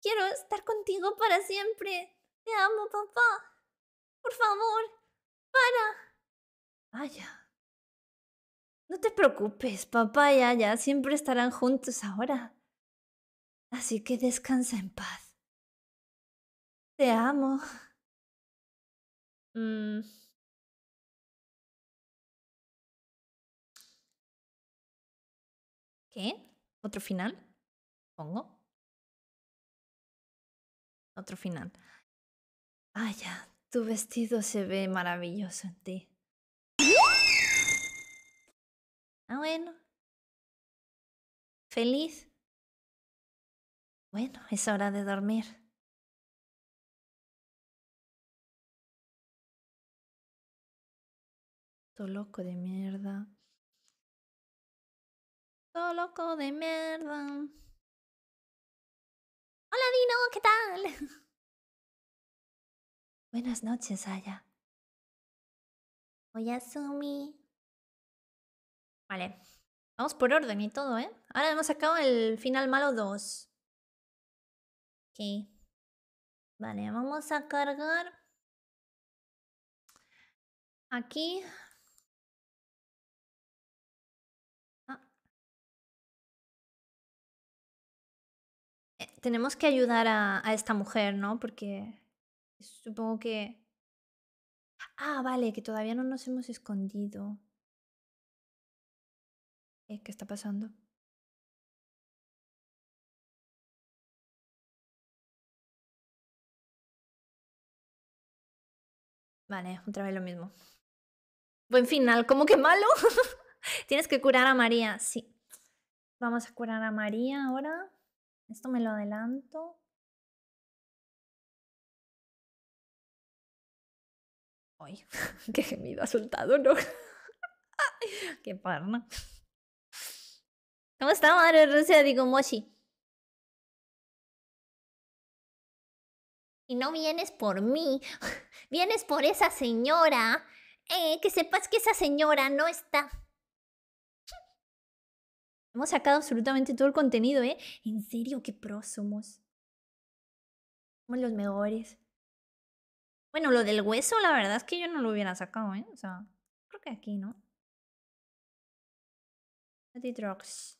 Quiero estar contigo para siempre. Te amo, papá. Por favor, Vaya. No te preocupes, papá y Aya siempre estarán juntos ahora. Así que descansa en paz. Te amo. Mm. ¿Qué? ¿Otro final? Pongo. Otro final. Vaya, tu vestido se ve maravilloso en ti. Ah, bueno. ¿Feliz? Bueno, es hora de dormir. Todo loco de mierda. Todo loco de mierda. Hola Dino, ¿qué tal? Buenas noches, Aya. Oyasumi. Vale. Vamos por orden y todo, ¿eh? Ahora hemos sacado el final malo 2. Ok. Vale, vamos a cargar. Aquí. Ah. Eh, tenemos que ayudar a esta mujer, ¿no? Porque Supongo que... Ah, vale, que todavía no nos hemos escondido. Eh, ¿Qué está pasando? Vale, otra vez lo mismo. Buen final, ¿cómo que malo? Tienes que curar a María, sí. Vamos a curar a María ahora. Esto me lo adelanto. ¡Ay! ¡Qué gemido ha soltado, no! ¡Qué parna! ¿Cómo está, madre Rusia? Digo, Moshi. Y no vienes por mí, vienes por esa señora. Eh, que sepas que esa señora no está. Hemos sacado absolutamente todo el contenido, ¿eh? En serio, qué pros somos. Somos los mejores. Bueno, lo del hueso, la verdad es que yo no lo hubiera sacado, ¿eh? O sea, creo que aquí, ¿no? Drugs.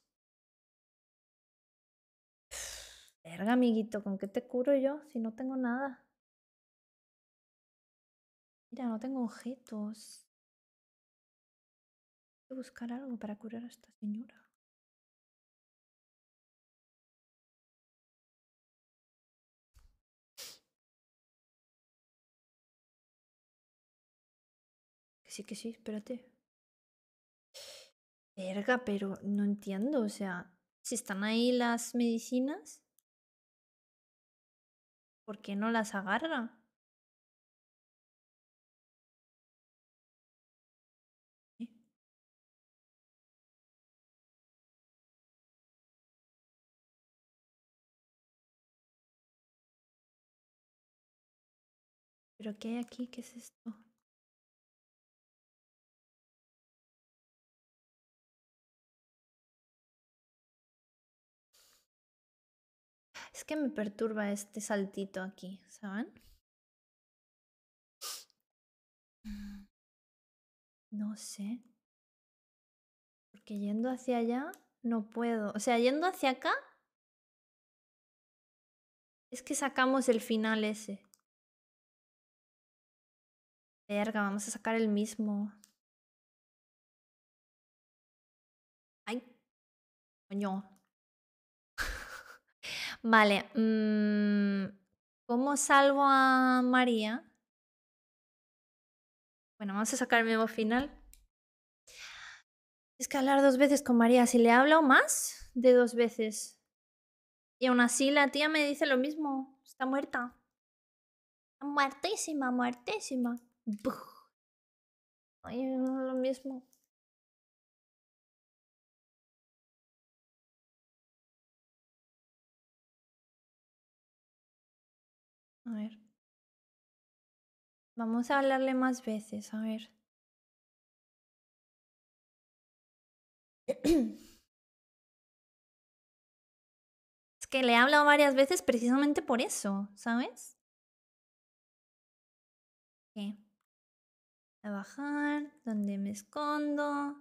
Verga, amiguito, ¿con qué te curo yo si no tengo nada? Mira, no tengo objetos. Hay que buscar algo para curar a esta señora. sí que sí, espérate. Verga, pero no entiendo, o sea, si están ahí las medicinas, ¿por qué no las agarra? ¿Pero qué hay aquí? ¿Qué es esto? que me perturba este saltito aquí, ¿saben? Mm. No sé. Porque yendo hacia allá no puedo. O sea, yendo hacia acá... Es que sacamos el final ese. Verga, vamos a sacar el mismo. Ay. Coño. Vale. Mm, ¿Cómo salvo a María? Bueno, vamos a sacar el mismo final. Es que hablar dos veces con María, si le hablo más de dos veces. Y aún así la tía me dice lo mismo. Está muerta. Muertísima, muertísima. Ay, lo mismo. A ver. Vamos a hablarle más veces, a ver. Es que le he hablado varias veces precisamente por eso, ¿sabes? A bajar, donde me escondo?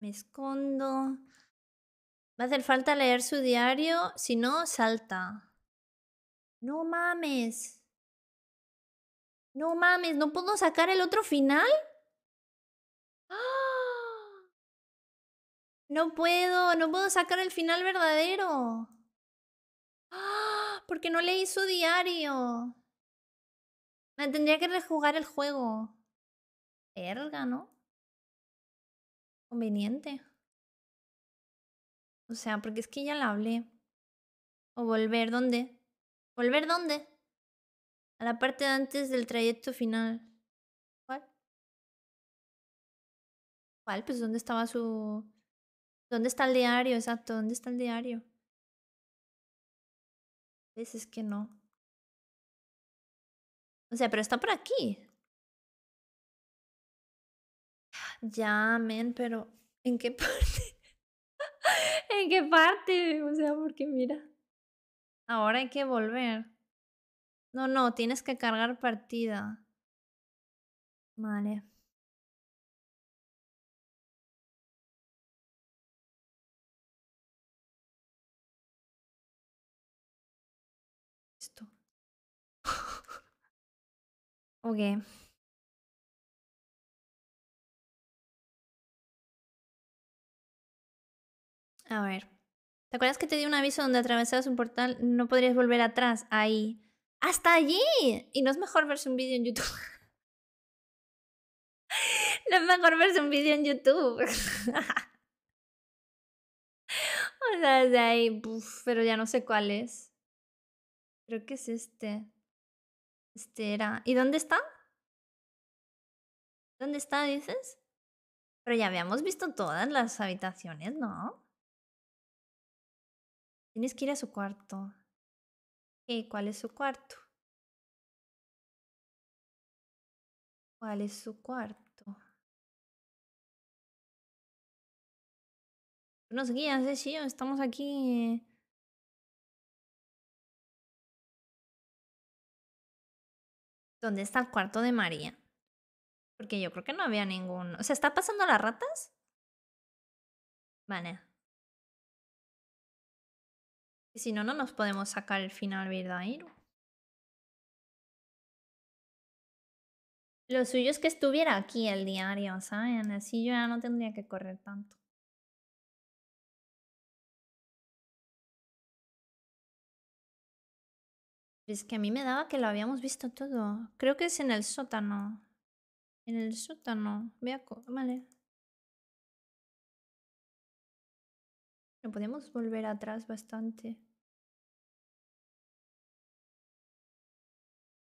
Me escondo. Va a hacer falta leer su diario, si no, salta. No mames. No mames, ¿no puedo sacar el otro final? ¡Ah! No puedo, no puedo sacar el final verdadero. ¡Ah! Porque no leí su diario. Me tendría que rejugar el juego. Verga, ¿no? Conveniente. O sea, porque es que ya la hablé. O volver, ¿dónde? ¿Volver dónde? A la parte antes del trayecto final. ¿Cuál? ¿Cuál? Pues dónde estaba su... ¿Dónde está el diario? Exacto, ¿dónde está el diario? A pues, Es que no. O sea, pero está por aquí. Ya, men, pero ¿en qué parte? ¿En qué parte? O sea, porque mira. Ahora hay que volver. No, no, tienes que cargar partida. Vale. Listo. ok. A ver. ¿Te acuerdas que te di un aviso donde atravesabas un portal? No podrías volver atrás. Ahí. ¡Hasta allí! Y no es mejor verse un vídeo en YouTube. no es mejor verse un vídeo en YouTube. o sea, de ahí. pero ya no sé cuál es. Creo que es este. Este era. ¿Y dónde está? ¿Dónde está, dices? Pero ya habíamos visto todas las habitaciones, ¿no? Tienes que ir a su cuarto. Eh, ¿Cuál es su cuarto? ¿Cuál es su cuarto? Nos guías, eh, Shio? estamos aquí. ¿Dónde está el cuarto de María? Porque yo creo que no había ninguno. ¿Se está pasando las ratas? Vale. Si no, no nos podemos sacar el final verdadero. Lo suyo es que estuviera aquí el diario, ¿saben? Así yo ya no tendría que correr tanto. Es que a mí me daba que lo habíamos visto todo. Creo que es en el sótano. En el sótano. Vea, vale. No podemos volver atrás bastante.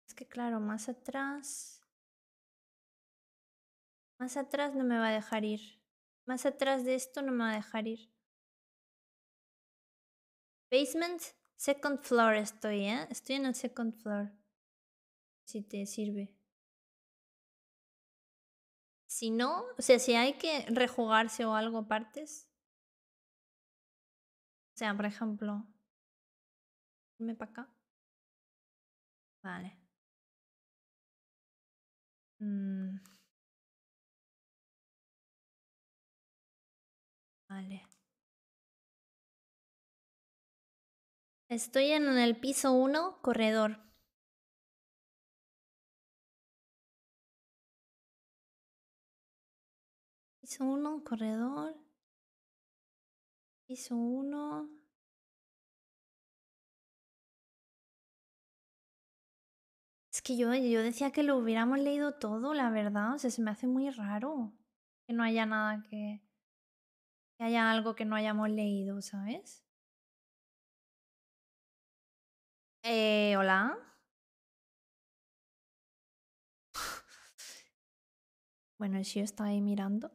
Es que claro, más atrás... Más atrás no me va a dejar ir. Más atrás de esto no me va a dejar ir. Basement, second floor estoy, ¿eh? Estoy en el second floor. Si te sirve. Si no, o sea, si hay que rejugarse o algo partes, sea, por ejemplo, me para acá. Vale. Mm. Vale. Estoy en el piso 1, corredor. Piso 1, corredor. Piso Es que yo, decía que lo hubiéramos leído todo, la verdad. O sea, se me hace muy raro que no haya nada que... Que haya algo que no hayamos leído, ¿sabes? Eh, hola. Bueno, si está ahí mirando.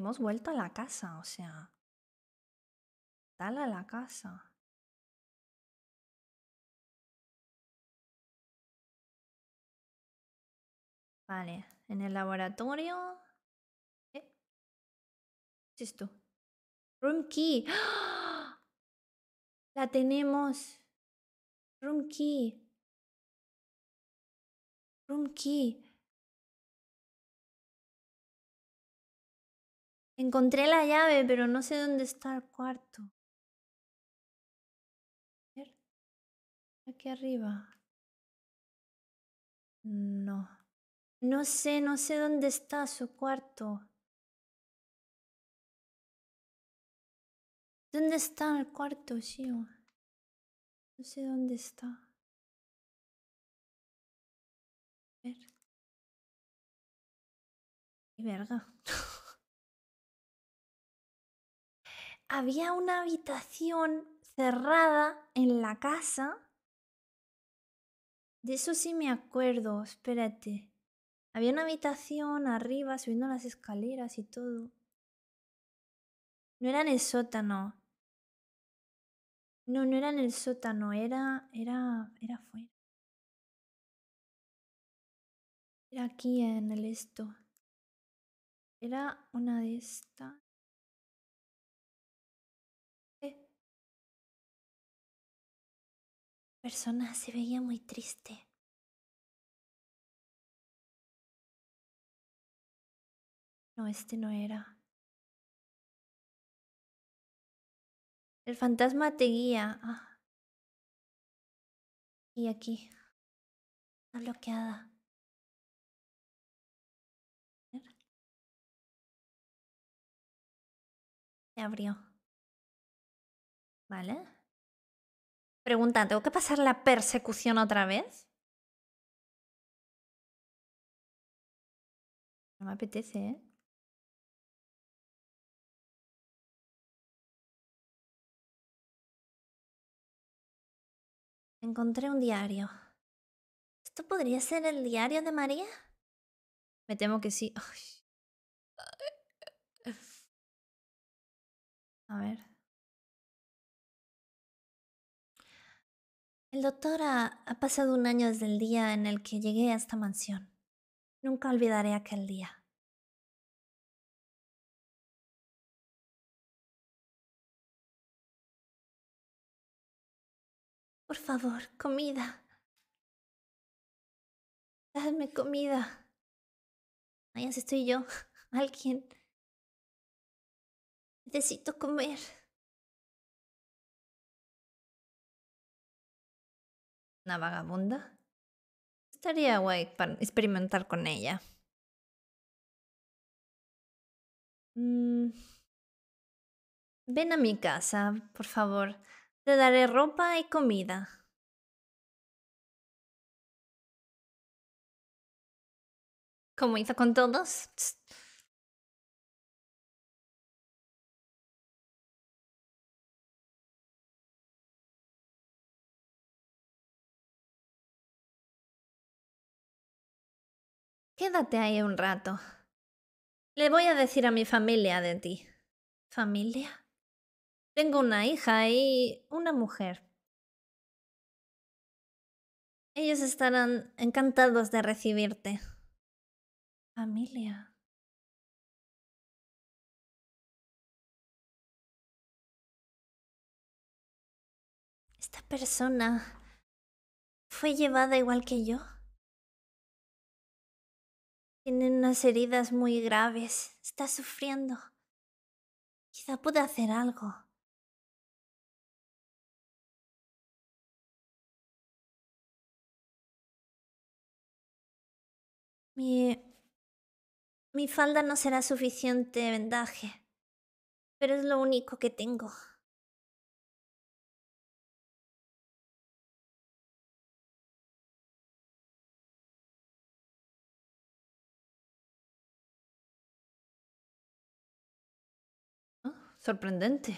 Hemos vuelto a la casa, o sea. dale a la casa. Vale, en el laboratorio. ¿Qué? es esto? Room key. ¡Ah! La tenemos. Room key. Room key. Encontré la llave, pero no sé dónde está el cuarto. ver... Aquí arriba. No. No sé, no sé dónde está su cuarto. ¿Dónde está el cuarto, Shio? No sé dónde está. A ver. Y verga. había una habitación cerrada en la casa. De eso sí me acuerdo, espérate. Había una habitación arriba subiendo las escaleras y todo. No era en el sótano. No, no era en el sótano, era. era. era fuera. Era aquí en el esto. Era una de estas. persona se veía muy triste. No, este no era. El fantasma te guía. Ah. Y aquí. Está bloqueada. Se abrió. ¿Vale? pregunta ¿tengo que pasar la persecución otra vez? No me apetece, ¿eh? Encontré un diario. ¿Esto podría ser el diario de María? Me temo que sí. A ver. El doctor ha, pasado un año desde el día en el que llegué a esta mansión. Nunca olvidaré aquel día. Por favor, comida. Dame comida. Allá estoy yo. Alguien. Necesito comer. vagabunda. Estaría guay para experimentar con ella. Mm. Ven a mi casa, por favor. Te daré ropa y comida. Como hizo con todos, Quédate ahí un rato. Le voy a decir a mi familia de ti. ¿Familia? Tengo una hija y una mujer. Ellos estarán encantados de recibirte. Familia. Esta persona fue llevada igual que yo. Tiene unas heridas muy graves. Está sufriendo. Quizá pueda hacer algo. Mi... Mi falda no será suficiente vendaje, pero es lo único que tengo. sorprendente.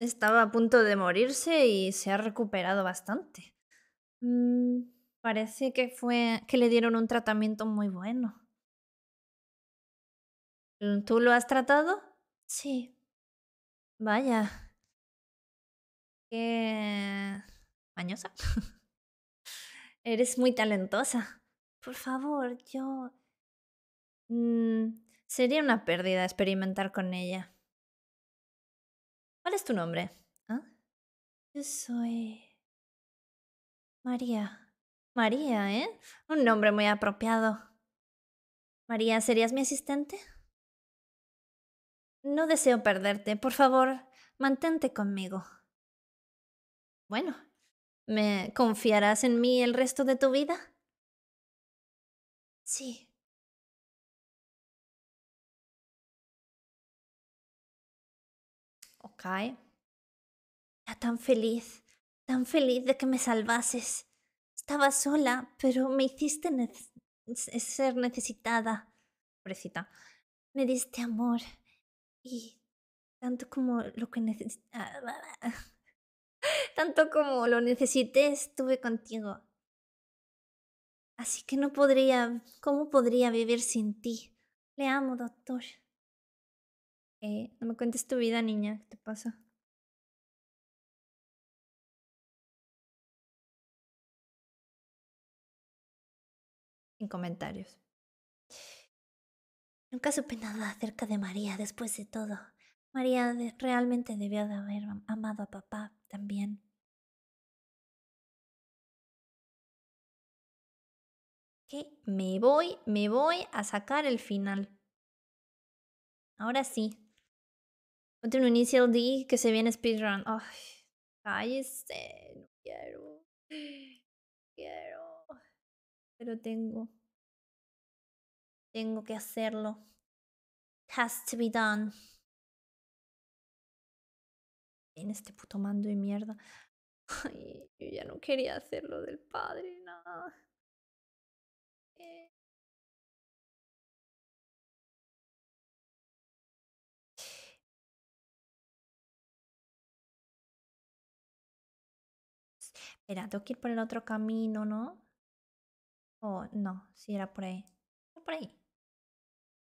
Estaba a punto de morirse y se ha recuperado bastante. Mm, parece que fue que le dieron un tratamiento muy bueno. ¿Tú lo has tratado? Sí. Vaya. Qué mañosa. Eres muy talentosa. Por favor, yo... Mm, Sería una pérdida experimentar con ella. ¿Cuál es tu nombre? ¿Ah? Yo soy... María. María, ¿eh? Un nombre muy apropiado. María, ¿serías mi asistente? No deseo perderte. Por favor, mantente conmigo. Bueno, ¿me confiarás en mí el resto de tu vida? Sí. Ay tan feliz, tan feliz de que me salvases. Estaba sola, pero me hiciste ser necesitada. Pobrecita. Me diste amor y tanto como lo que ah, tanto como lo necesité, estuve contigo. Así que no podría, ¿cómo podría vivir sin ti? Le amo, doctor. Eh, no me cuentes tu vida, niña, ¿qué te pasa? Sin comentarios. Nunca supe nada acerca de María después de todo. María realmente debió de haber amado a papá también. Que me voy, me voy a sacar el final. Ahora sí, Ponte un Initial D que se viene speedrun. Ay, este, no quiero. Quiero. Pero tengo. Tengo que hacerlo. Has to be done. En este puto mando de mierda. Ay, yo ya no quería hacerlo del padre, nada. Era, tengo que ir por el otro camino, ¿no? O no, si era por ahí. Era por ahí.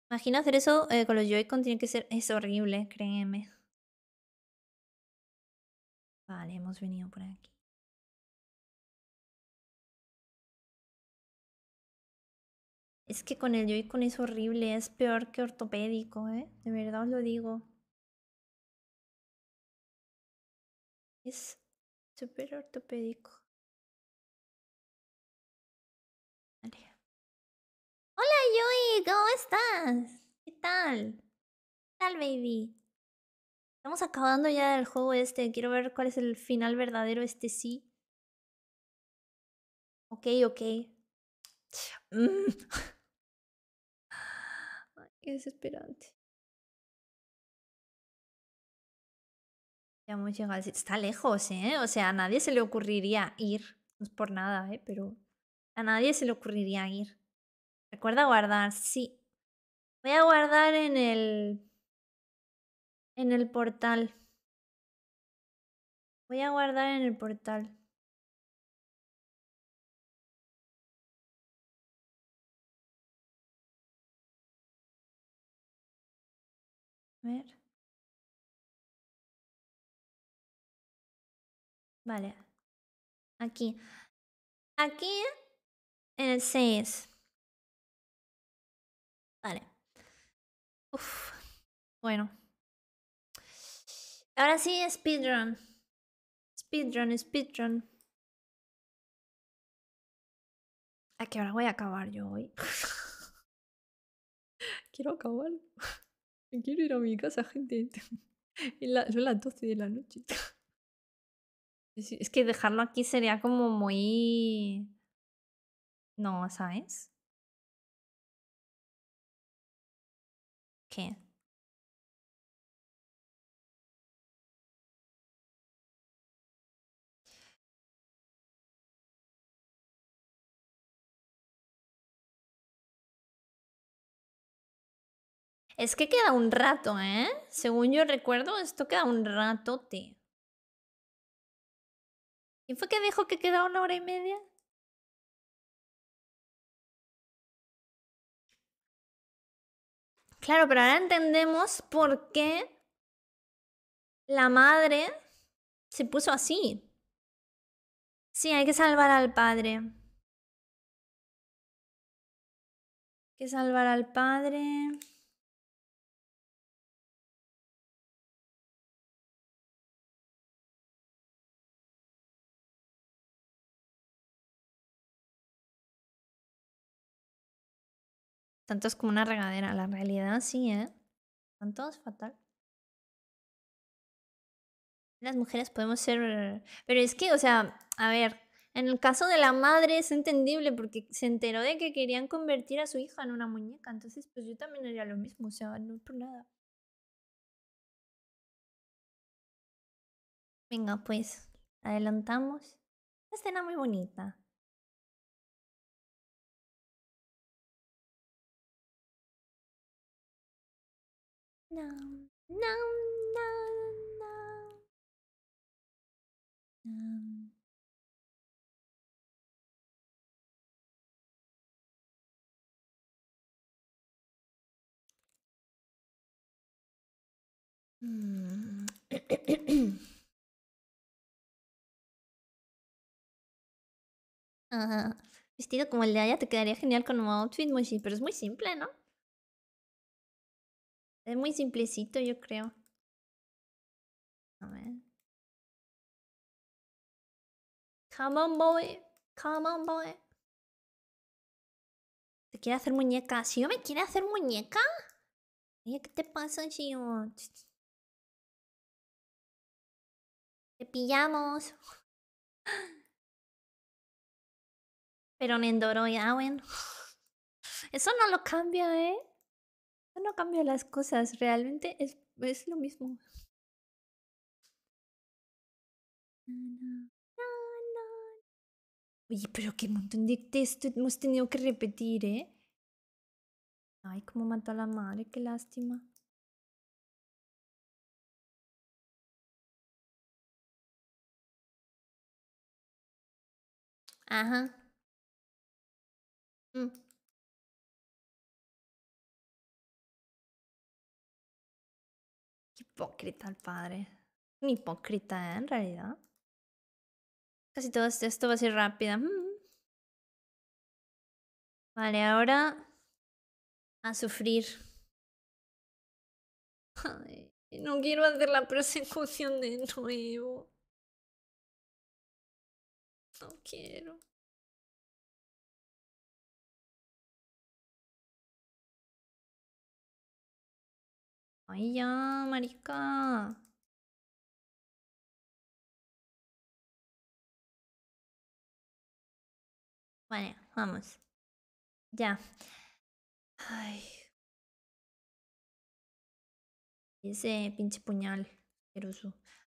Imagina hacer eso eh, con los Joy-Con, tiene que ser. Es horrible, créeme. Vale, hemos venido por aquí. Es que con el Joy-Con es horrible, es peor que ortopédico, ¿eh? De verdad os lo digo. Es Super ortopédico. Hola Yui, ¿cómo estás? ¿Qué tal? ¿Qué tal, baby? Estamos acabando ya el juego este. Quiero ver cuál es el final verdadero este sí. Ok, ok. Mm. Ay, qué desesperante. Ya hemos llegado. Está lejos, ¿eh? O sea, a nadie se le ocurriría ir. No es por nada, ¿eh? Pero a nadie se le ocurriría ir. Recuerda guardar, sí. Voy a guardar en el... En el portal. Voy a guardar en el portal. A ver. Vale. Aquí. Aquí en el 6. Vale. Uf. Bueno. Ahora sí, speedrun. Speedrun, speedrun. ¿A qué hora voy a acabar yo hoy? Quiero acabar. Quiero ir a mi casa, gente. Son las 12 de la noche. Es que dejarlo aquí sería como muy... No, ¿sabes? ¿Qué? Es que queda un rato, ¿eh? Según yo recuerdo, esto queda un rato, te. ¿Quién fue que dijo que quedaba una hora y media? Claro, pero ahora entendemos por qué la madre se puso así. Sí, hay que salvar al padre. Hay que salvar al padre. Tanto es como una regadera. La realidad sí, ¿eh? Tanto es fatal. Las mujeres podemos ser... Pero es que, o sea, a ver, en el caso de la madre es entendible porque se enteró de que querían convertir a su hija en una muñeca. Entonces, pues yo también haría lo mismo, o sea, no por nada. Venga, pues, adelantamos. Una escena muy bonita. no, no, no, no. vestido como el de allá te quedaría genial con un outfit muy simple, pero es muy simple, ¿no? Es muy simplecito, yo creo. A ver. Come on, boy. Come on, boy. ¿Te quiere hacer muñeca? ¿Si yo me quiere hacer muñeca? Oye, ¿qué te pasa, Shio? Te pillamos. Pero Nendoro y Awen. Eso no lo cambia, ¿eh? no cambia las cosas, realmente es, es lo mismo. Oye, pero qué montón de texto hemos tenido que repetir, ¿eh? Ay, cómo mató a la madre, qué lástima. Ajá. Mm. hipócrita el padre. Un hipócrita, ¿eh? en realidad. Casi todo esto va a ser rápida. Mm. Vale, ahora a sufrir. no quiero hacer la persecución de nuevo. No quiero. Ay, ya, marica. Vale, vamos. Ya. Ay. Ese pinche puñal.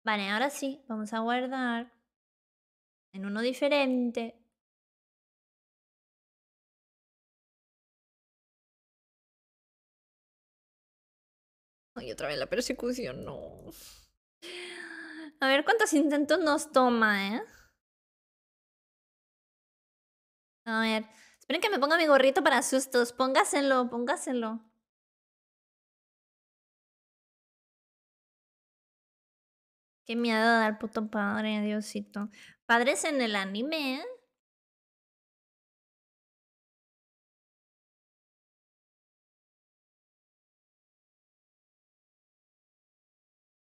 Vale, ahora sí, vamos a guardar en uno diferente Y otra vez la persecución, no. A ver cuántos intentos nos toma, ¿eh? A ver. Esperen que me ponga mi gorrito para sustos. Póngaselo, póngaselo. Qué miedo dar puto padre, Diosito. Padres en el anime, ¿eh?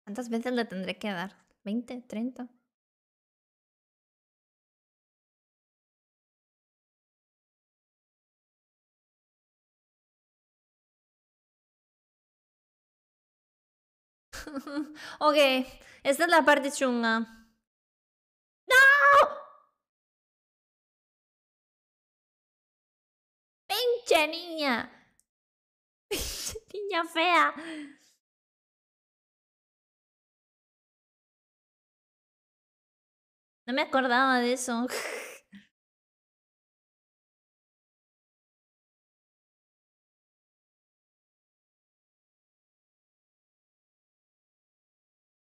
¿Cuántas veces le tendré que dar? ¿20? ¿30? ok, esta es la parte chunga. ¡No! ¡Pinche niña! ¡Pinche niña fea! No me acordaba de eso.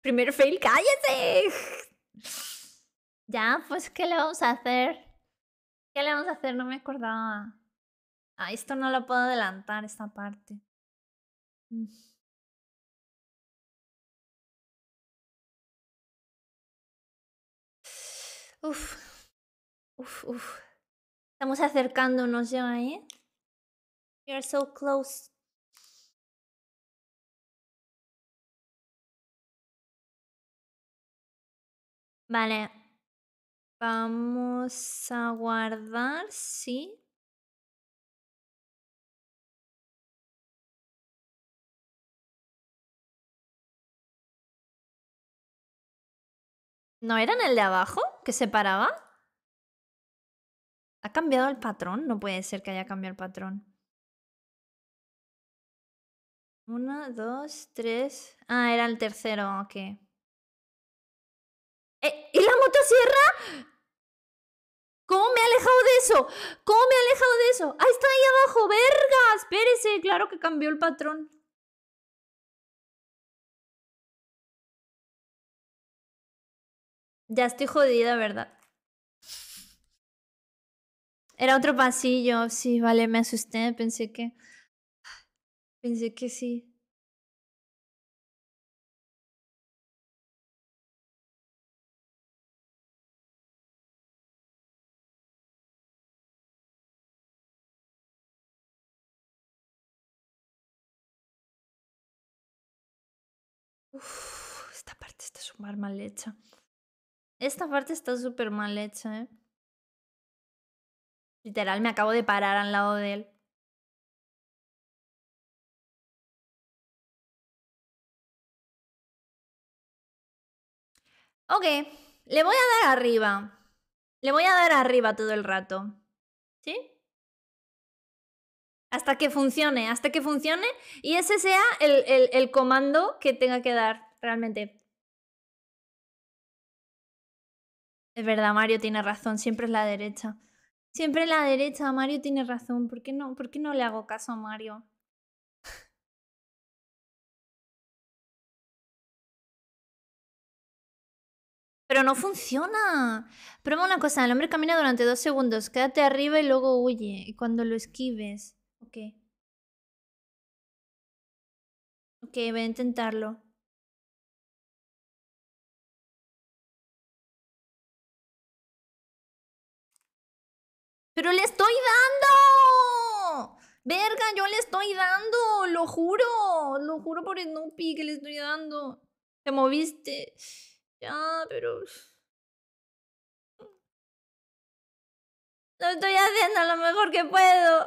Primer fail, cállese. ya, pues, ¿qué le vamos a hacer? ¿Qué le vamos a hacer? No me acordaba. Ah, esto no lo puedo adelantar, esta parte. Mm. Uf, uf, uf. Estamos acercándonos ya, ¿eh? You're so close. Vale. Vamos a guardar, sí. ¿No eran el de abajo que se paraba? ¿Ha cambiado el patrón? No puede ser que haya cambiado el patrón. Uno, dos, tres. Ah, era el tercero, ok. Eh, ¿Y la motosierra? ¿Cómo me he alejado de eso? ¿Cómo me he alejado de eso? ¡Ah, está ahí abajo! ¡Verga! Espérese, claro que cambió el patrón. Ya estoy jodida, ¿verdad? Era otro pasillo, sí, vale, me asusté, pensé que... Pensé que sí. esta parte está sumar mal hecha. Esta parte está súper mal hecha, ¿eh? Literal, me acabo de parar al lado de él. Ok, le voy a dar arriba. Le voy a dar arriba todo el rato. ¿Sí? Hasta que funcione, hasta que funcione y ese sea el, el, el comando que tenga que dar realmente. Es verdad, Mario tiene razón, siempre es la derecha. Siempre es la derecha, Mario tiene razón. ¿Por qué no, por qué no le hago caso a Mario? Pero no funciona. Prueba una cosa, el hombre camina durante dos segundos, quédate arriba y luego huye. Y cuando lo esquives. Ok. Ok, voy a intentarlo. Pero le estoy dando. Verga, yo le estoy dando, lo juro. Lo juro por Snoopy que le estoy dando. Te moviste. Ya, pero... Lo estoy haciendo lo mejor que puedo.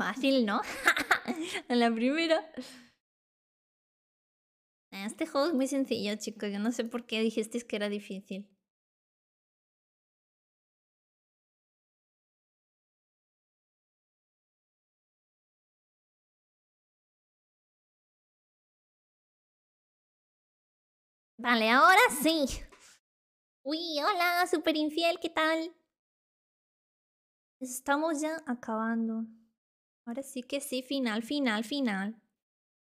Fácil, ¿no? en la primera. Ah, este juego es muy sencillo, chicos. Yo no sé por qué dijisteis que era difícil. Vale, ahora sí. Uy, hola, super infiel, ¿qué tal? Estamos ya acabando. Ahora sí que sí, final, final, final.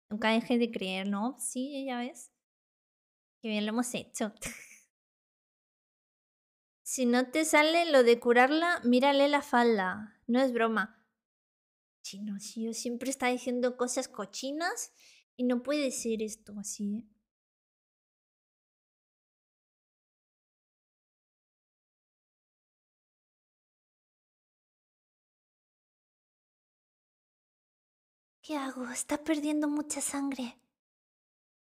Nunca deje de creer, ¿no? Sí, ya ves. Qué bien lo hemos hecho. si no te sale lo de curarla, mírale la falda. No es broma. Chino, si yo siempre está diciendo cosas cochinas y no puede ser esto así, ¿Qué hago? Está perdiendo mucha sangre.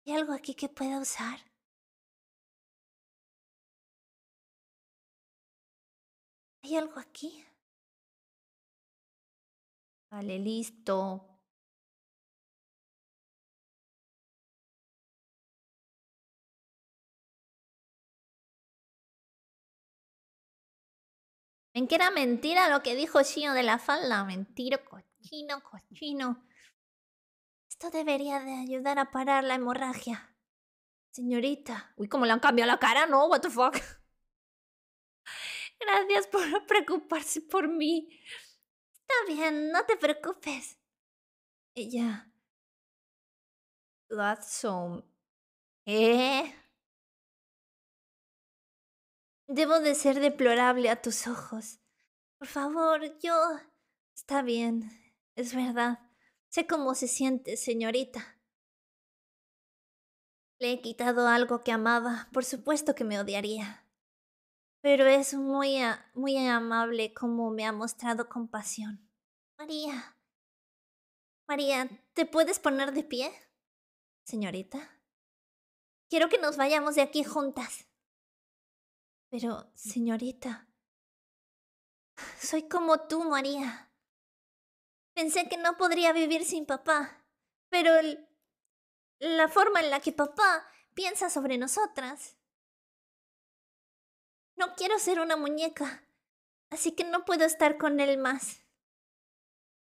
¿Hay algo aquí que pueda usar? ¿Hay algo aquí? Vale, listo. Ven que era mentira lo que dijo Chino de la falda. mentiro cochino, cochino. Esto debería de ayudar a parar la hemorragia. Señorita. Uy, como le han cambiado la cara, ¿no? What the fuck. Gracias por preocuparse por mí. Está bien, no te preocupes. Ella. That's so... ¿Eh? Debo de ser deplorable a tus ojos. Por favor, yo... Está bien, es verdad. Sé cómo se siente, señorita. Le he quitado algo que amaba, por supuesto que me odiaría. Pero es muy, muy amable como me ha mostrado compasión. María. María, ¿te puedes poner de pie? Señorita. Quiero que nos vayamos de aquí juntas. Pero, mm. señorita. Soy como tú, María. Pensé que no podría vivir sin papá, pero el, la forma en la que papá piensa sobre nosotras. No quiero ser una muñeca, así que no puedo estar con él más.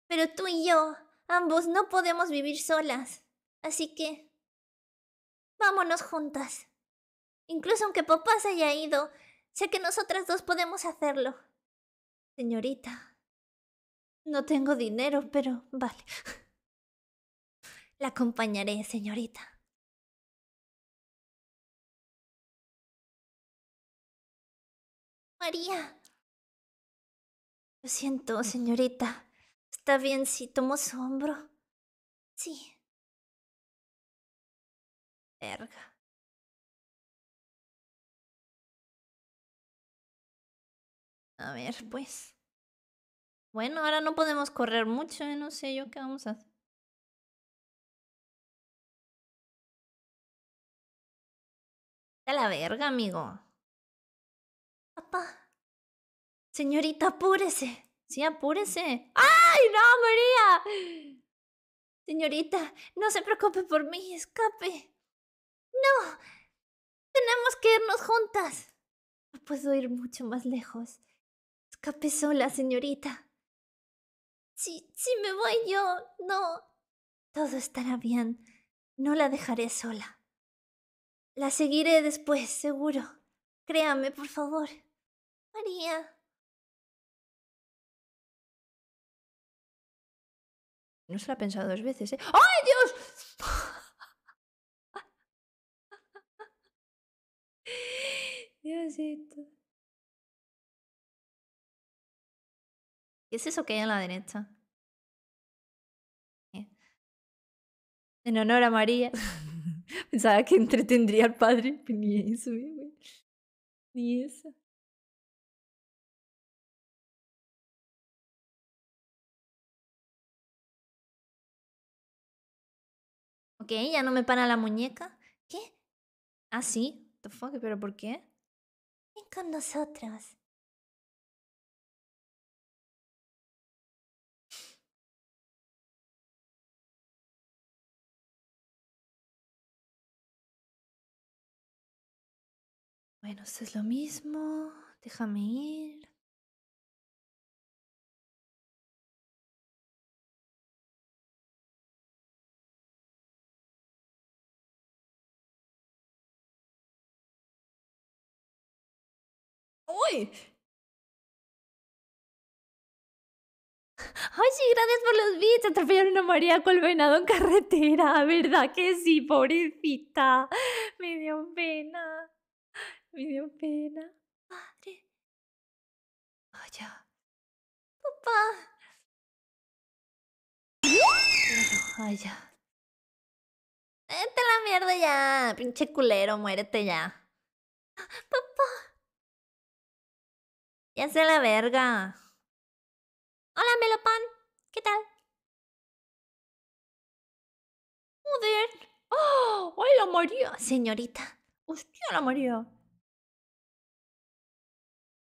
Pero tú y yo, ambos, no podemos vivir solas, así que... Vámonos juntas. Incluso aunque papá se haya ido, sé que nosotras dos podemos hacerlo. Señorita. No tengo dinero, pero vale. La acompañaré, señorita. María. Lo siento, mm. señorita. ¿Está bien si tomo su hombro? Sí. Verga. A ver, pues. Bueno, ahora no podemos correr mucho, ¿eh? no sé yo qué vamos a hacer. A la verga, amigo. Papá. Señorita, apúrese. Sí, apúrese. ¡Ay, no, María! Señorita, no se preocupe por mí, escape. No. Tenemos que irnos juntas. No puedo ir mucho más lejos. Escape sola, señorita. Si, si me voy yo, no. Todo estará bien. No la dejaré sola. La seguiré después, seguro. Créame, por favor. María. No se la ha pensado dos veces, ¿eh? ¡Ay, Dios! Diosito. ¿Qué es eso que hay en la derecha? Eh. En honor a María. Pensaba que entretendría al padre. Ni eso, eh, güey. Ni eso. Ok, ya no me para la muñeca. ¿Qué? Ah, sí. ¿Pero por qué? Ven con nosotros. Bueno, es lo mismo. Déjame ir. ¡Uy! Ay, sí, gracias por los bits. Atropellaron a María Colvenado en carretera. ¿Verdad que sí, pobrecita? Me dio pena. Me dio pena. Padre. vaya Papá. vaya Vete la mierda ya, pinche culero, muérete ya. Papá. Ya sé la verga. Hola, Melopan ¿Qué tal? Joder. ¡Oh! ¡Hola, María! Señorita. ¡Hostia, la María!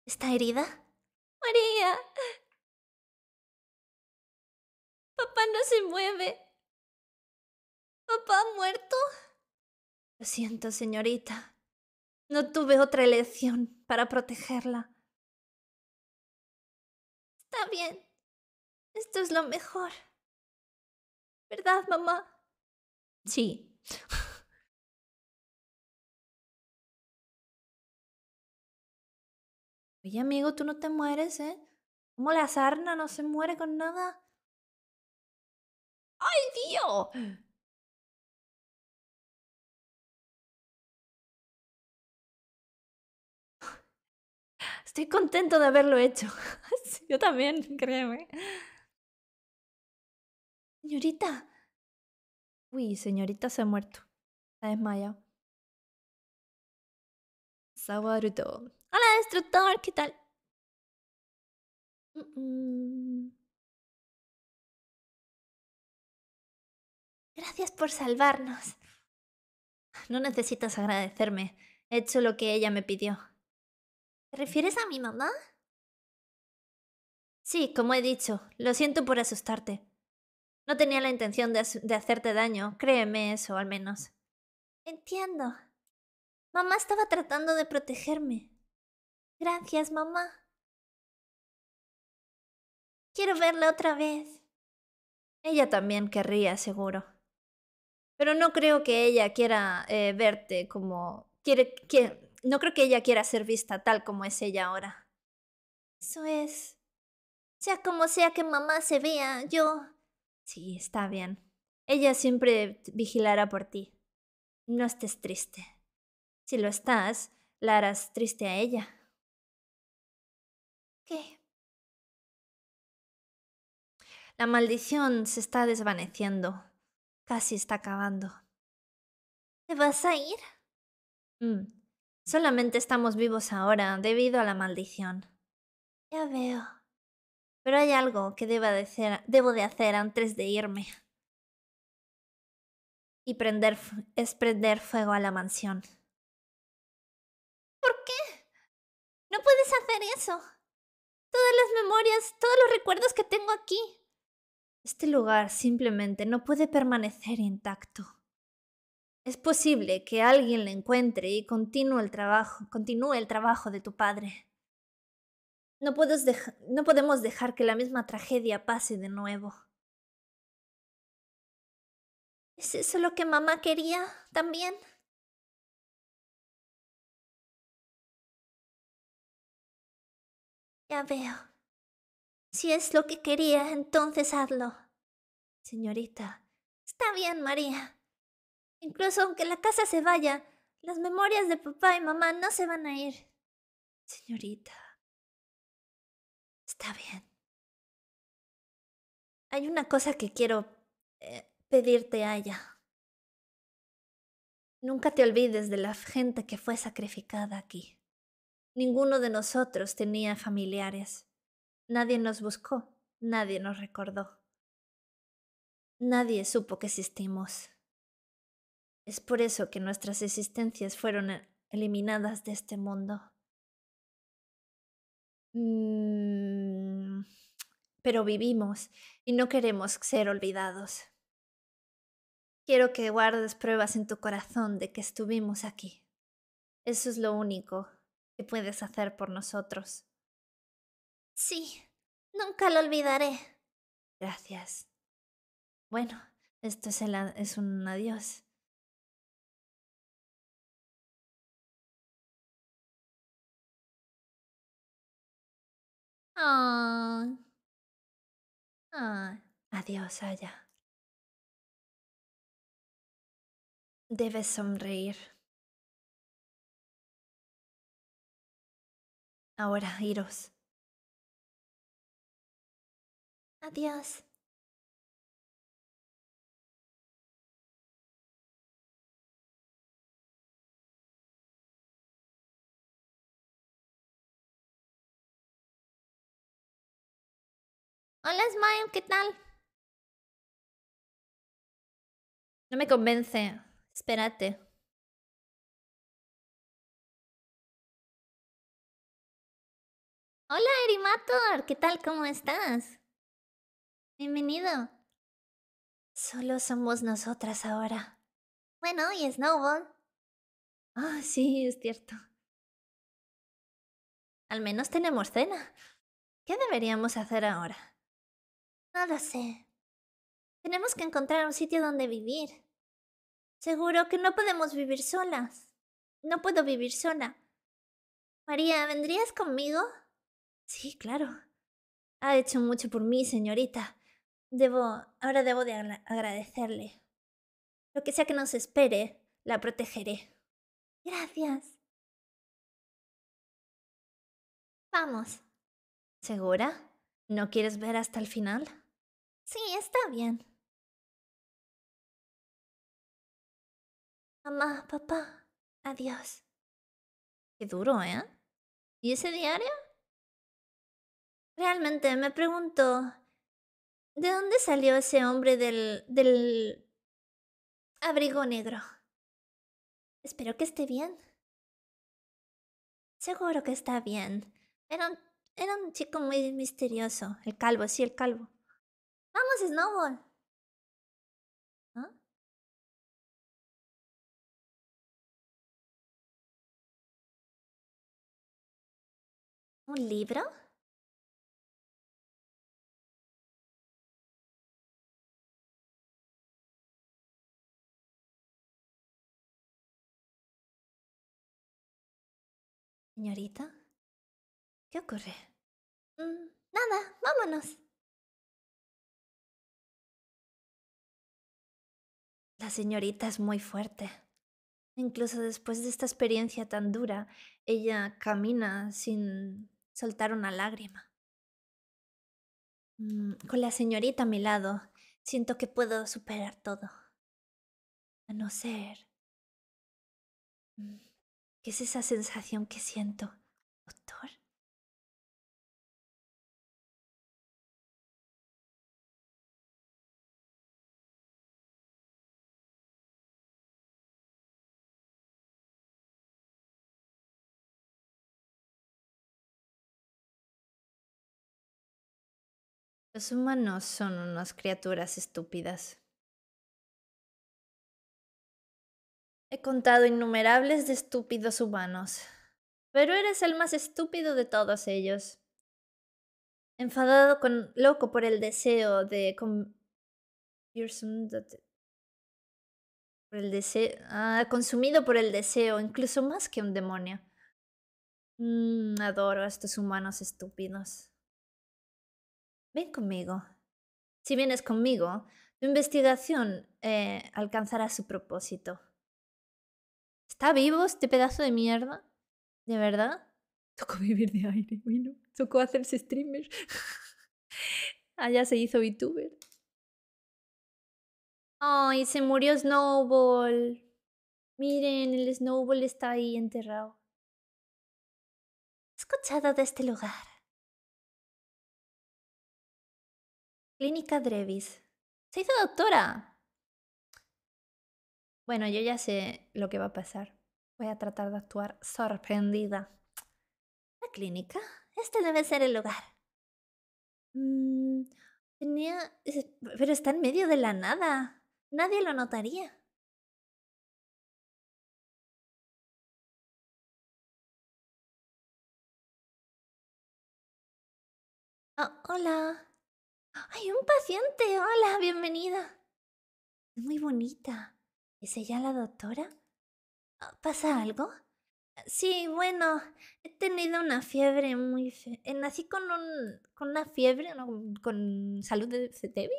¿Está herida? María. Papá no se mueve. ¿Papá ha muerto? Lo siento, señorita. No tuve otra elección para protegerla. Está bien. Esto es lo mejor. ¿Verdad, mamá? Sí. Oye, amigo, tú no te mueres, ¿eh? ¿Cómo la sarna no se muere con nada? ¡Ay, Dios! Estoy contento de haberlo hecho. yo también, créeme. Señorita. Uy, señorita se ha muerto. Se ha desmayado. Sawaruto. Hola, destructor, ¿qué tal? Mm, mm. Gracias por salvarnos. No necesitas agradecerme. He hecho lo que ella me pidió. ¿Te refieres a mi mamá? Sí, como he dicho, lo siento por asustarte. No tenía la intención de, hacerte daño, créeme eso al menos. Entiendo. Mamá estaba tratando de protegerme. Gracias, mamá. Quiero verla otra vez. Ella también querría, seguro. Pero no creo que ella quiera eh, verte como... Quiere, que No creo que ella quiera ser vista tal como es ella ahora. Eso es... Sea como sea que mamá se vea, yo... Sí, está bien. Ella siempre vigilará por ti. No estés triste. Si lo estás, la harás triste a ella. La maldición se está desvaneciendo. Casi está acabando. ¿Te vas a ir? Mm. Solamente estamos vivos ahora debido a la maldición. Ya veo. Pero hay algo que debo de hacer, debo de hacer antes de irme. Y prender es prender fuego a la mansión. ¿Por qué? No puedes hacer eso. Todas las memorias, todos los recuerdos que tengo aquí. Este lugar simplemente no puede permanecer intacto. Es posible que alguien le encuentre y continúe el trabajo, continúe el trabajo de tu padre. No, no podemos dejar que la misma tragedia pase de nuevo. ¿Es eso lo que mamá quería también? Ya veo. Si es lo que quería, entonces hazlo. Señorita. Está bien, María. Incluso aunque la casa se vaya, las memorias de papá y mamá no se van a ir. Señorita. Está bien. Hay una cosa que quiero eh, pedirte a ella. Nunca te olvides de la gente que fue sacrificada aquí. Ninguno de nosotros tenía familiares. Nadie nos buscó, nadie nos recordó. Nadie supo que existimos. Es por eso que nuestras existencias fueron eh, eliminadas de este mundo. Mm, pero vivimos y no queremos ser olvidados. Quiero que guardes pruebas en tu corazón de que estuvimos aquí. Eso es lo único puedes hacer por nosotros. Sí, nunca lo olvidaré. Gracias. Bueno, esto es, es un adiós. Ah. Ah. Adiós, Aya. Debes sonreír. Ahora, iros. Adiós. Hola Smile, ¿qué tal? No me convence. Espérate. Hola, Erimator, ¿qué tal? ¿Cómo estás? Bienvenido. Solo somos nosotras ahora. Bueno, y Snowball. Ah, sí, es cierto. Al menos tenemos cena. ¿Qué deberíamos hacer ahora? No lo sé. Tenemos que encontrar un sitio donde vivir. Seguro que no podemos vivir solas. No puedo vivir sola. María, ¿vendrías conmigo? Sí, claro. Ha hecho mucho por mí, señorita. Debo, ahora debo de agradecerle. Lo que sea que nos espere, la protegeré. Gracias. Vamos. ¿Segura? ¿No quieres ver hasta el final? Sí, está bien. Mamá, papá, adiós. Qué duro, ¿eh? ¿Y ese diario? Realmente me pregunto, ¿de dónde salió ese hombre del... del... abrigo negro? Espero que esté bien. Seguro que está bien. Era un, era un chico muy misterioso. El calvo, sí, el calvo. Vamos, Snowball. ¿Ah? ¿Un libro? Señorita, ¿qué ocurre? Mm, nada, vámonos. La señorita es muy fuerte. Incluso después de esta experiencia tan dura, ella camina sin soltar una lágrima. Mm, con la señorita a mi lado, siento que puedo superar todo. A no ser... Mm. ¿Qué es esa sensación que siento, doctor? Los humanos son unas criaturas estúpidas. He contado innumerables de estúpidos humanos, pero eres el más estúpido de todos ellos. Enfadado con loco por el deseo de el ah, consumido por el deseo, incluso más que un demonio. Mm, adoro a estos humanos estúpidos. Ven conmigo. Si vienes conmigo, tu investigación eh, alcanzará su propósito. ¿Está vivo este pedazo de mierda? ¿De verdad? Tocó vivir de aire, bueno. Tocó hacerse streamer. Allá ah, se hizo VTuber. Ay, se murió Snowball. Miren, el Snowball está ahí enterrado. He escuchado de este lugar. Clínica Drevis. Se hizo doctora. Bueno, yo ya sé lo que va a pasar. Voy a tratar de actuar sorprendida. La clínica. Este debe ser el lugar. Mm, tenía... Pero está en medio de la nada. Nadie lo notaría. Ah, hola. Hay un paciente. Hola, bienvenida. Es muy bonita. ¿Es ella la doctora? Ah, ¿Pasa algo? Sí, bueno, he tenido una fiebre muy fe... Eh, nací con, con una fiebre, con salud débil.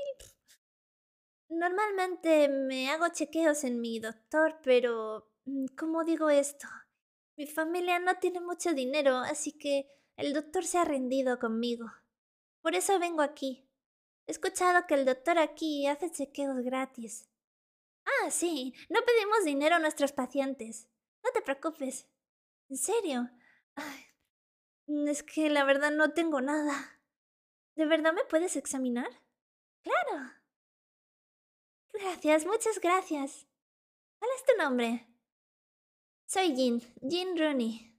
Normalmente me hago chequeos en mi doctor, pero mm, ¿cómo digo esto? Mi familia no tiene mucho dinero, así que el doctor se ha rendido conmigo. Por eso vengo aquí. He escuchado que el doctor aquí hace chequeos gratis. Ah, sí, no pedimos dinero a nuestros pacientes. No te preocupes. En serio. Mm, es que la verdad no tengo nada. ¿De verdad me puedes examinar? Claro. Gracias, muchas gracias. ¿Cuál es tu nombre? Soy Jin, Jin Rooney.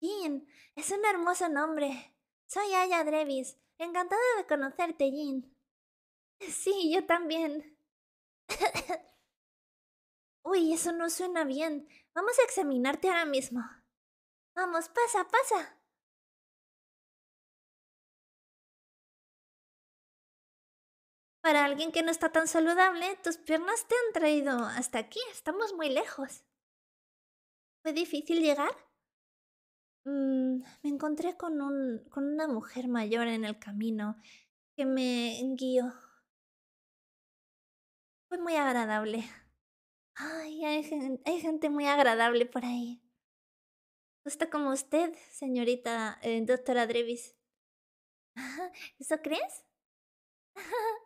Jin, es un hermoso nombre. Soy Aya Drevis. Encantada de conocerte, Jin. Sí, yo también. Uy, eso no suena bien. Vamos a examinarte ahora mismo. Vamos, pasa, pasa. Para alguien que no está tan saludable, tus piernas te han traído hasta aquí. Estamos muy lejos. ¿Fue difícil llegar? Mm, me encontré con, un, con una mujer mayor en el camino que me guió. Fue muy agradable hay, gente, muy agradable por ahí. Justo como usted, señorita eh, doctora Drevis. ¿Eso crees?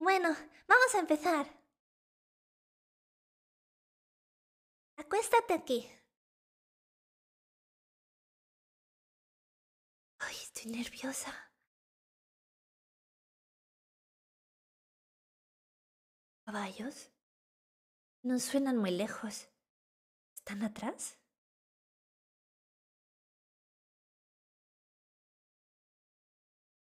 bueno, vamos a empezar. Acuéstate aquí. Ay, estoy nerviosa. caballos? No suenan muy lejos. ¿Están atrás?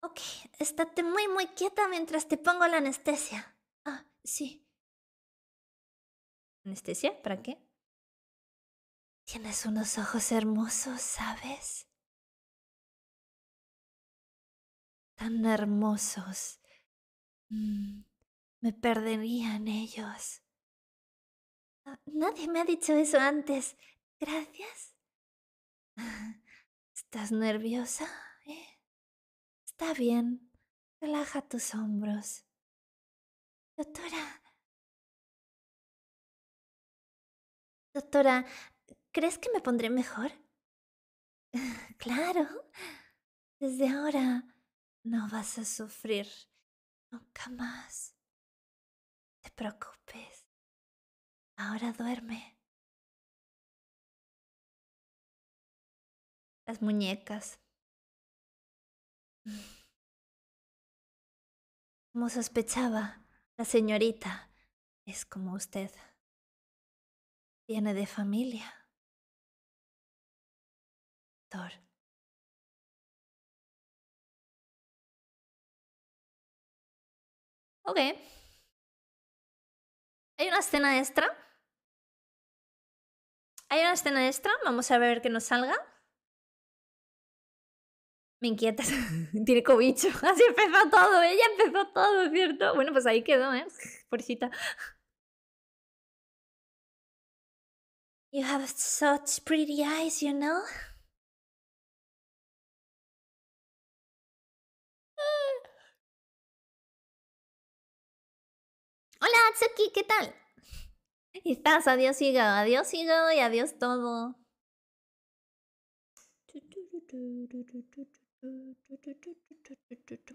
Ok, estate muy muy quieta mientras te pongo la anestesia. Ah, sí. ¿Anestesia? ¿Para qué? Tienes unos ojos hermosos, ¿sabes? Tan hermosos. Mm. Me perderían ellos. Nadie me ha dicho eso antes. Gracias. Ah, ¿Estás nerviosa? ¿eh? Está bien. Relaja tus hombros. Doctora. Doctora, ¿crees que me pondré mejor? Ah, claro. Desde ahora no vas a sufrir nunca más te preocupes. Ahora duerme. Las muñecas. Como sospechaba, la señorita es como usted. Viene de familia. Thor. Okay. Hay una escena extra. Hay una escena extra. Vamos a ver que nos salga. Me inquietas. Tiene cobicho. Así empezó todo. Ella empezó todo, ¿cierto? Bueno, pues ahí quedó, ¿eh? Porcita. You have such pretty eyes, you know? Hola, Tsuki! ¿qué tal? Y estás, adiós hígado, adiós hígado y adiós todo.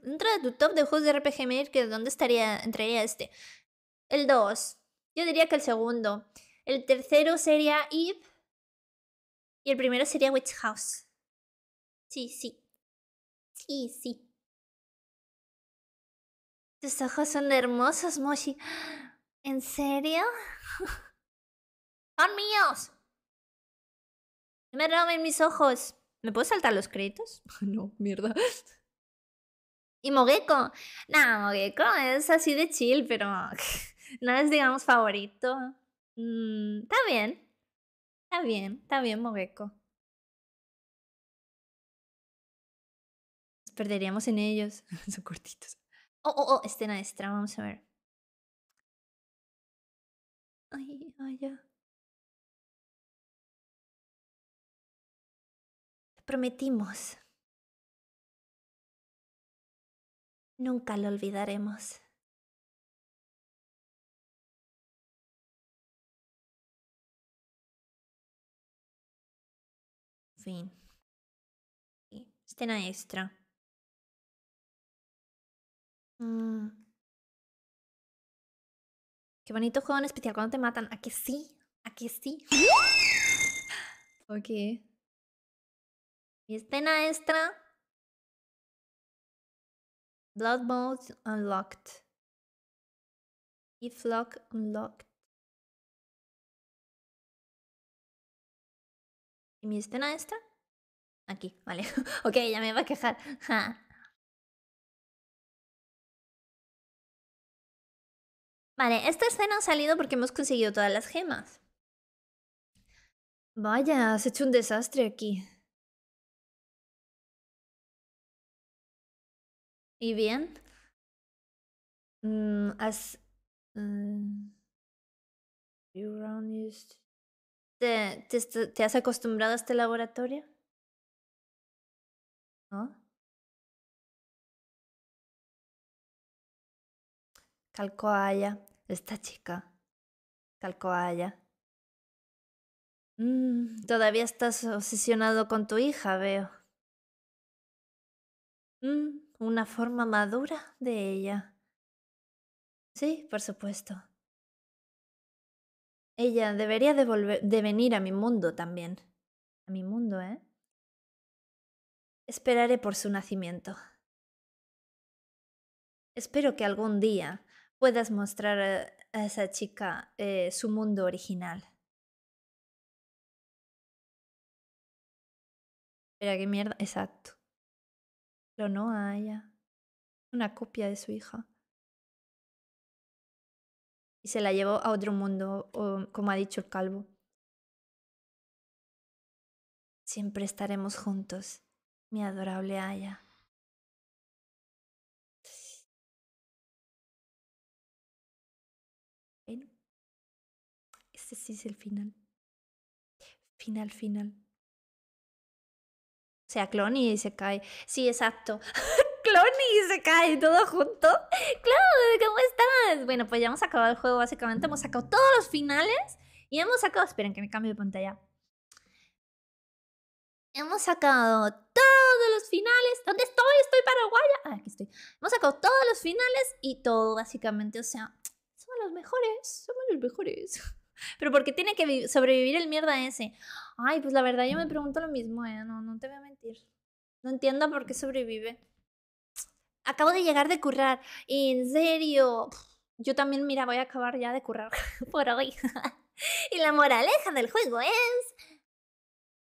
Dentro de tu top de juegos de RPG Maker, ¿dónde estaría, entraría este? El 2. Yo diría que el segundo. El tercero sería Eve. Y el primero sería Witch House. Sí, sí. Sí, sí. Tus ojos son hermosos, Moshi. ¿En serio? ¡Son míos! No me roben mis ojos. ¿Me puedo saltar los créditos? no, mierda. Y Mogeko. No, Mogeko es así de chill, pero no es, digamos, favorito. Mm, está bien. Está bien, está bien, Mogeko. Nos perderíamos en ellos. Son cortitos. Oh, oh, oh, escena extra, este vamos a ver. Ay, ay, Prometimos. Nunca lo olvidaremos. Fin. Escena extra. Este Mm. Qué bonito juego en especial cuando te matan. ¿A que sí? ¿A que sí? ok. Mi escena extra. Blood Unlocked. If Lock Unlocked. ¿Y mi escena extra? Aquí, vale. ok, ya me va a quejar. Vale, esta escena ha salido porque hemos conseguido todas las gemas. Vaya, has hecho un desastre aquí. ¿Y bien? Mm, has... Eh, ¿Te, has acostumbrado a este laboratorio? ¿No? Calcoaya. Esta chica, calcó a ella. Mm, todavía estás obsesionado con tu hija, veo. Mm, una forma madura de ella. Sí, por supuesto. Ella debería de venir a mi mundo también. A mi mundo, ¿eh? Esperaré por su nacimiento. Espero que algún día puedas mostrar a, esa chica eh, su mundo original. Espera, qué mierda. Exacto. Lo no a ella. Una copia de su hija. Y se la llevó a otro mundo, como ha dicho el calvo. Siempre estaremos juntos, mi adorable Aya. Ese es el final. Final, final. O sea, Clony y se cae. Sí, exacto. Clony y se cae todo junto. Claro, ¿cómo estás? Bueno, pues ya hemos acabado el juego, básicamente. Hemos sacado todos los finales y hemos sacado. Esperen que me cambie de pantalla. Hemos sacado todos los finales. ¿Dónde estoy? Estoy paraguaya. Ah, aquí estoy. Hemos sacado todos los finales y todo, básicamente. O sea, somos los mejores. Somos los mejores. Pero porque tiene que sobrevivir el mierda ese. Ay, pues la verdad yo me pregunto lo mismo, eh. No, no te voy a mentir. No entiendo por qué sobrevive. Acabo de llegar de currar. En serio. Yo también, mira, voy a acabar ya de currar por hoy. y la moraleja del juego es...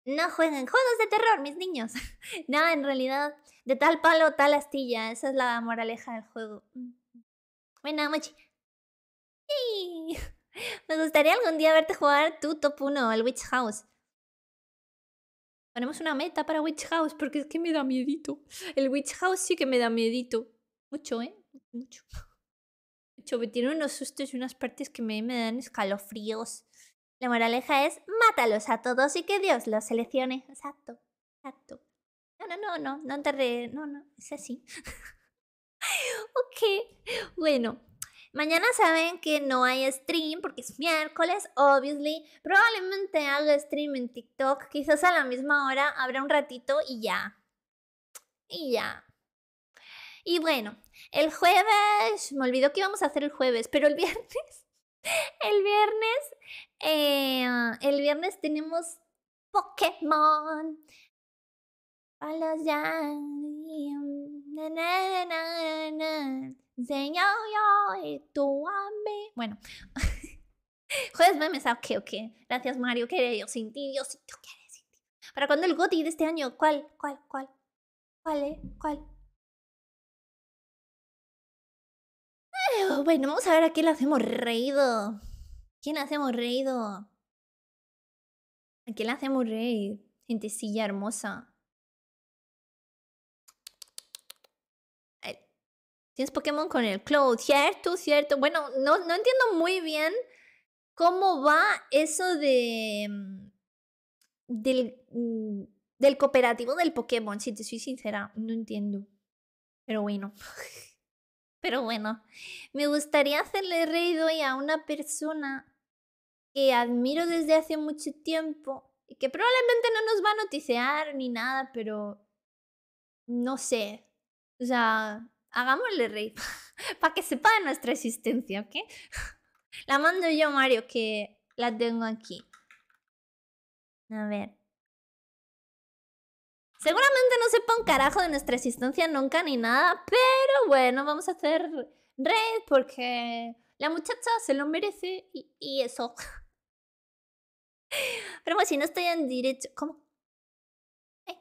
No jueguen juegos de terror, mis niños. no, en realidad, de tal palo, tal astilla. Esa es la moraleja del juego. Bueno, mochi. Me gustaría algún día verte jugar tu top 1, el Witch House. Ponemos una meta para Witch House porque es que me da miedito. El Witch House sí que me da miedito. Mucho, ¿eh? Mucho. Mucho. Me tiene unos sustos y unas partes que me, me dan escalofríos. La moraleja es mátalos a todos y que Dios los seleccione. Exacto. Exacto. No, no, no, no. No te re... No, no. Es así. ok. Bueno. Mañana saben que no hay stream porque es miércoles, obviously. Probablemente haga stream en TikTok, quizás a la misma hora, habrá un ratito y ya. Y ya. Y bueno, el jueves, me olvidó que íbamos a hacer el jueves, pero el viernes, el viernes, eh, el viernes tenemos Pokémon. ya. Señor, yo tú a mí. Bueno, jueves ¿qué ok, ok. Gracias, Mario, que yo sin ti, ti, quiere sin ti. ¿Para cuándo el GOTI de este año? ¿Cuál, cuál, cuál? ¿Cuál, eh? ¿Cuál? bueno, vamos a ver a quién le hacemos reído. ¿Quién le hacemos reído? ¿A quién le hacemos reír? Gentecilla hermosa. Tienes Pokémon con el Cloud, cierto, cierto. Bueno, no, no entiendo muy bien cómo va eso de. Mm, del. Mm, del cooperativo del Pokémon, si te soy sincera, no entiendo. Pero bueno. Pero bueno, me gustaría hacerle reír hoy a una persona que admiro desde hace mucho tiempo y que probablemente no nos va a noticiar ni nada, pero no sé. O sea, hagámosle rey, para que sepa de nuestra existencia, ¿ok? La mando yo, Mario, que la tengo aquí. A ver. Seguramente no sepa un carajo de nuestra existencia nunca ni nada, pero bueno, vamos a hacer red porque la muchacha se lo merece y, y eso. Pero bueno, si no estoy en directo, ¿cómo? ¿Eh?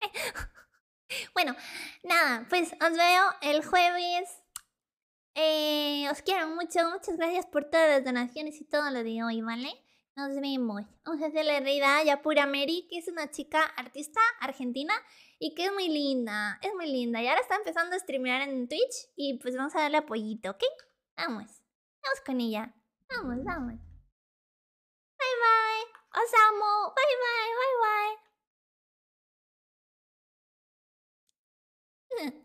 ¿Eh? Bueno, nada, pues os veo el jueves. Eh, os quiero mucho. Muchas gracias por todas las donaciones y todo lo de hoy, ¿vale? Nos vemos. Vamos a hacerle la a Yapura Mary, que es una chica artista argentina y que es muy linda. Es muy linda. Y ahora está empezando a streamear en Twitch y pues vamos a darle apoyito, ¿ok? Vamos. Vamos con ella. Vamos, vamos. Bye bye. Os amo. Bye bye, bye bye. Heh.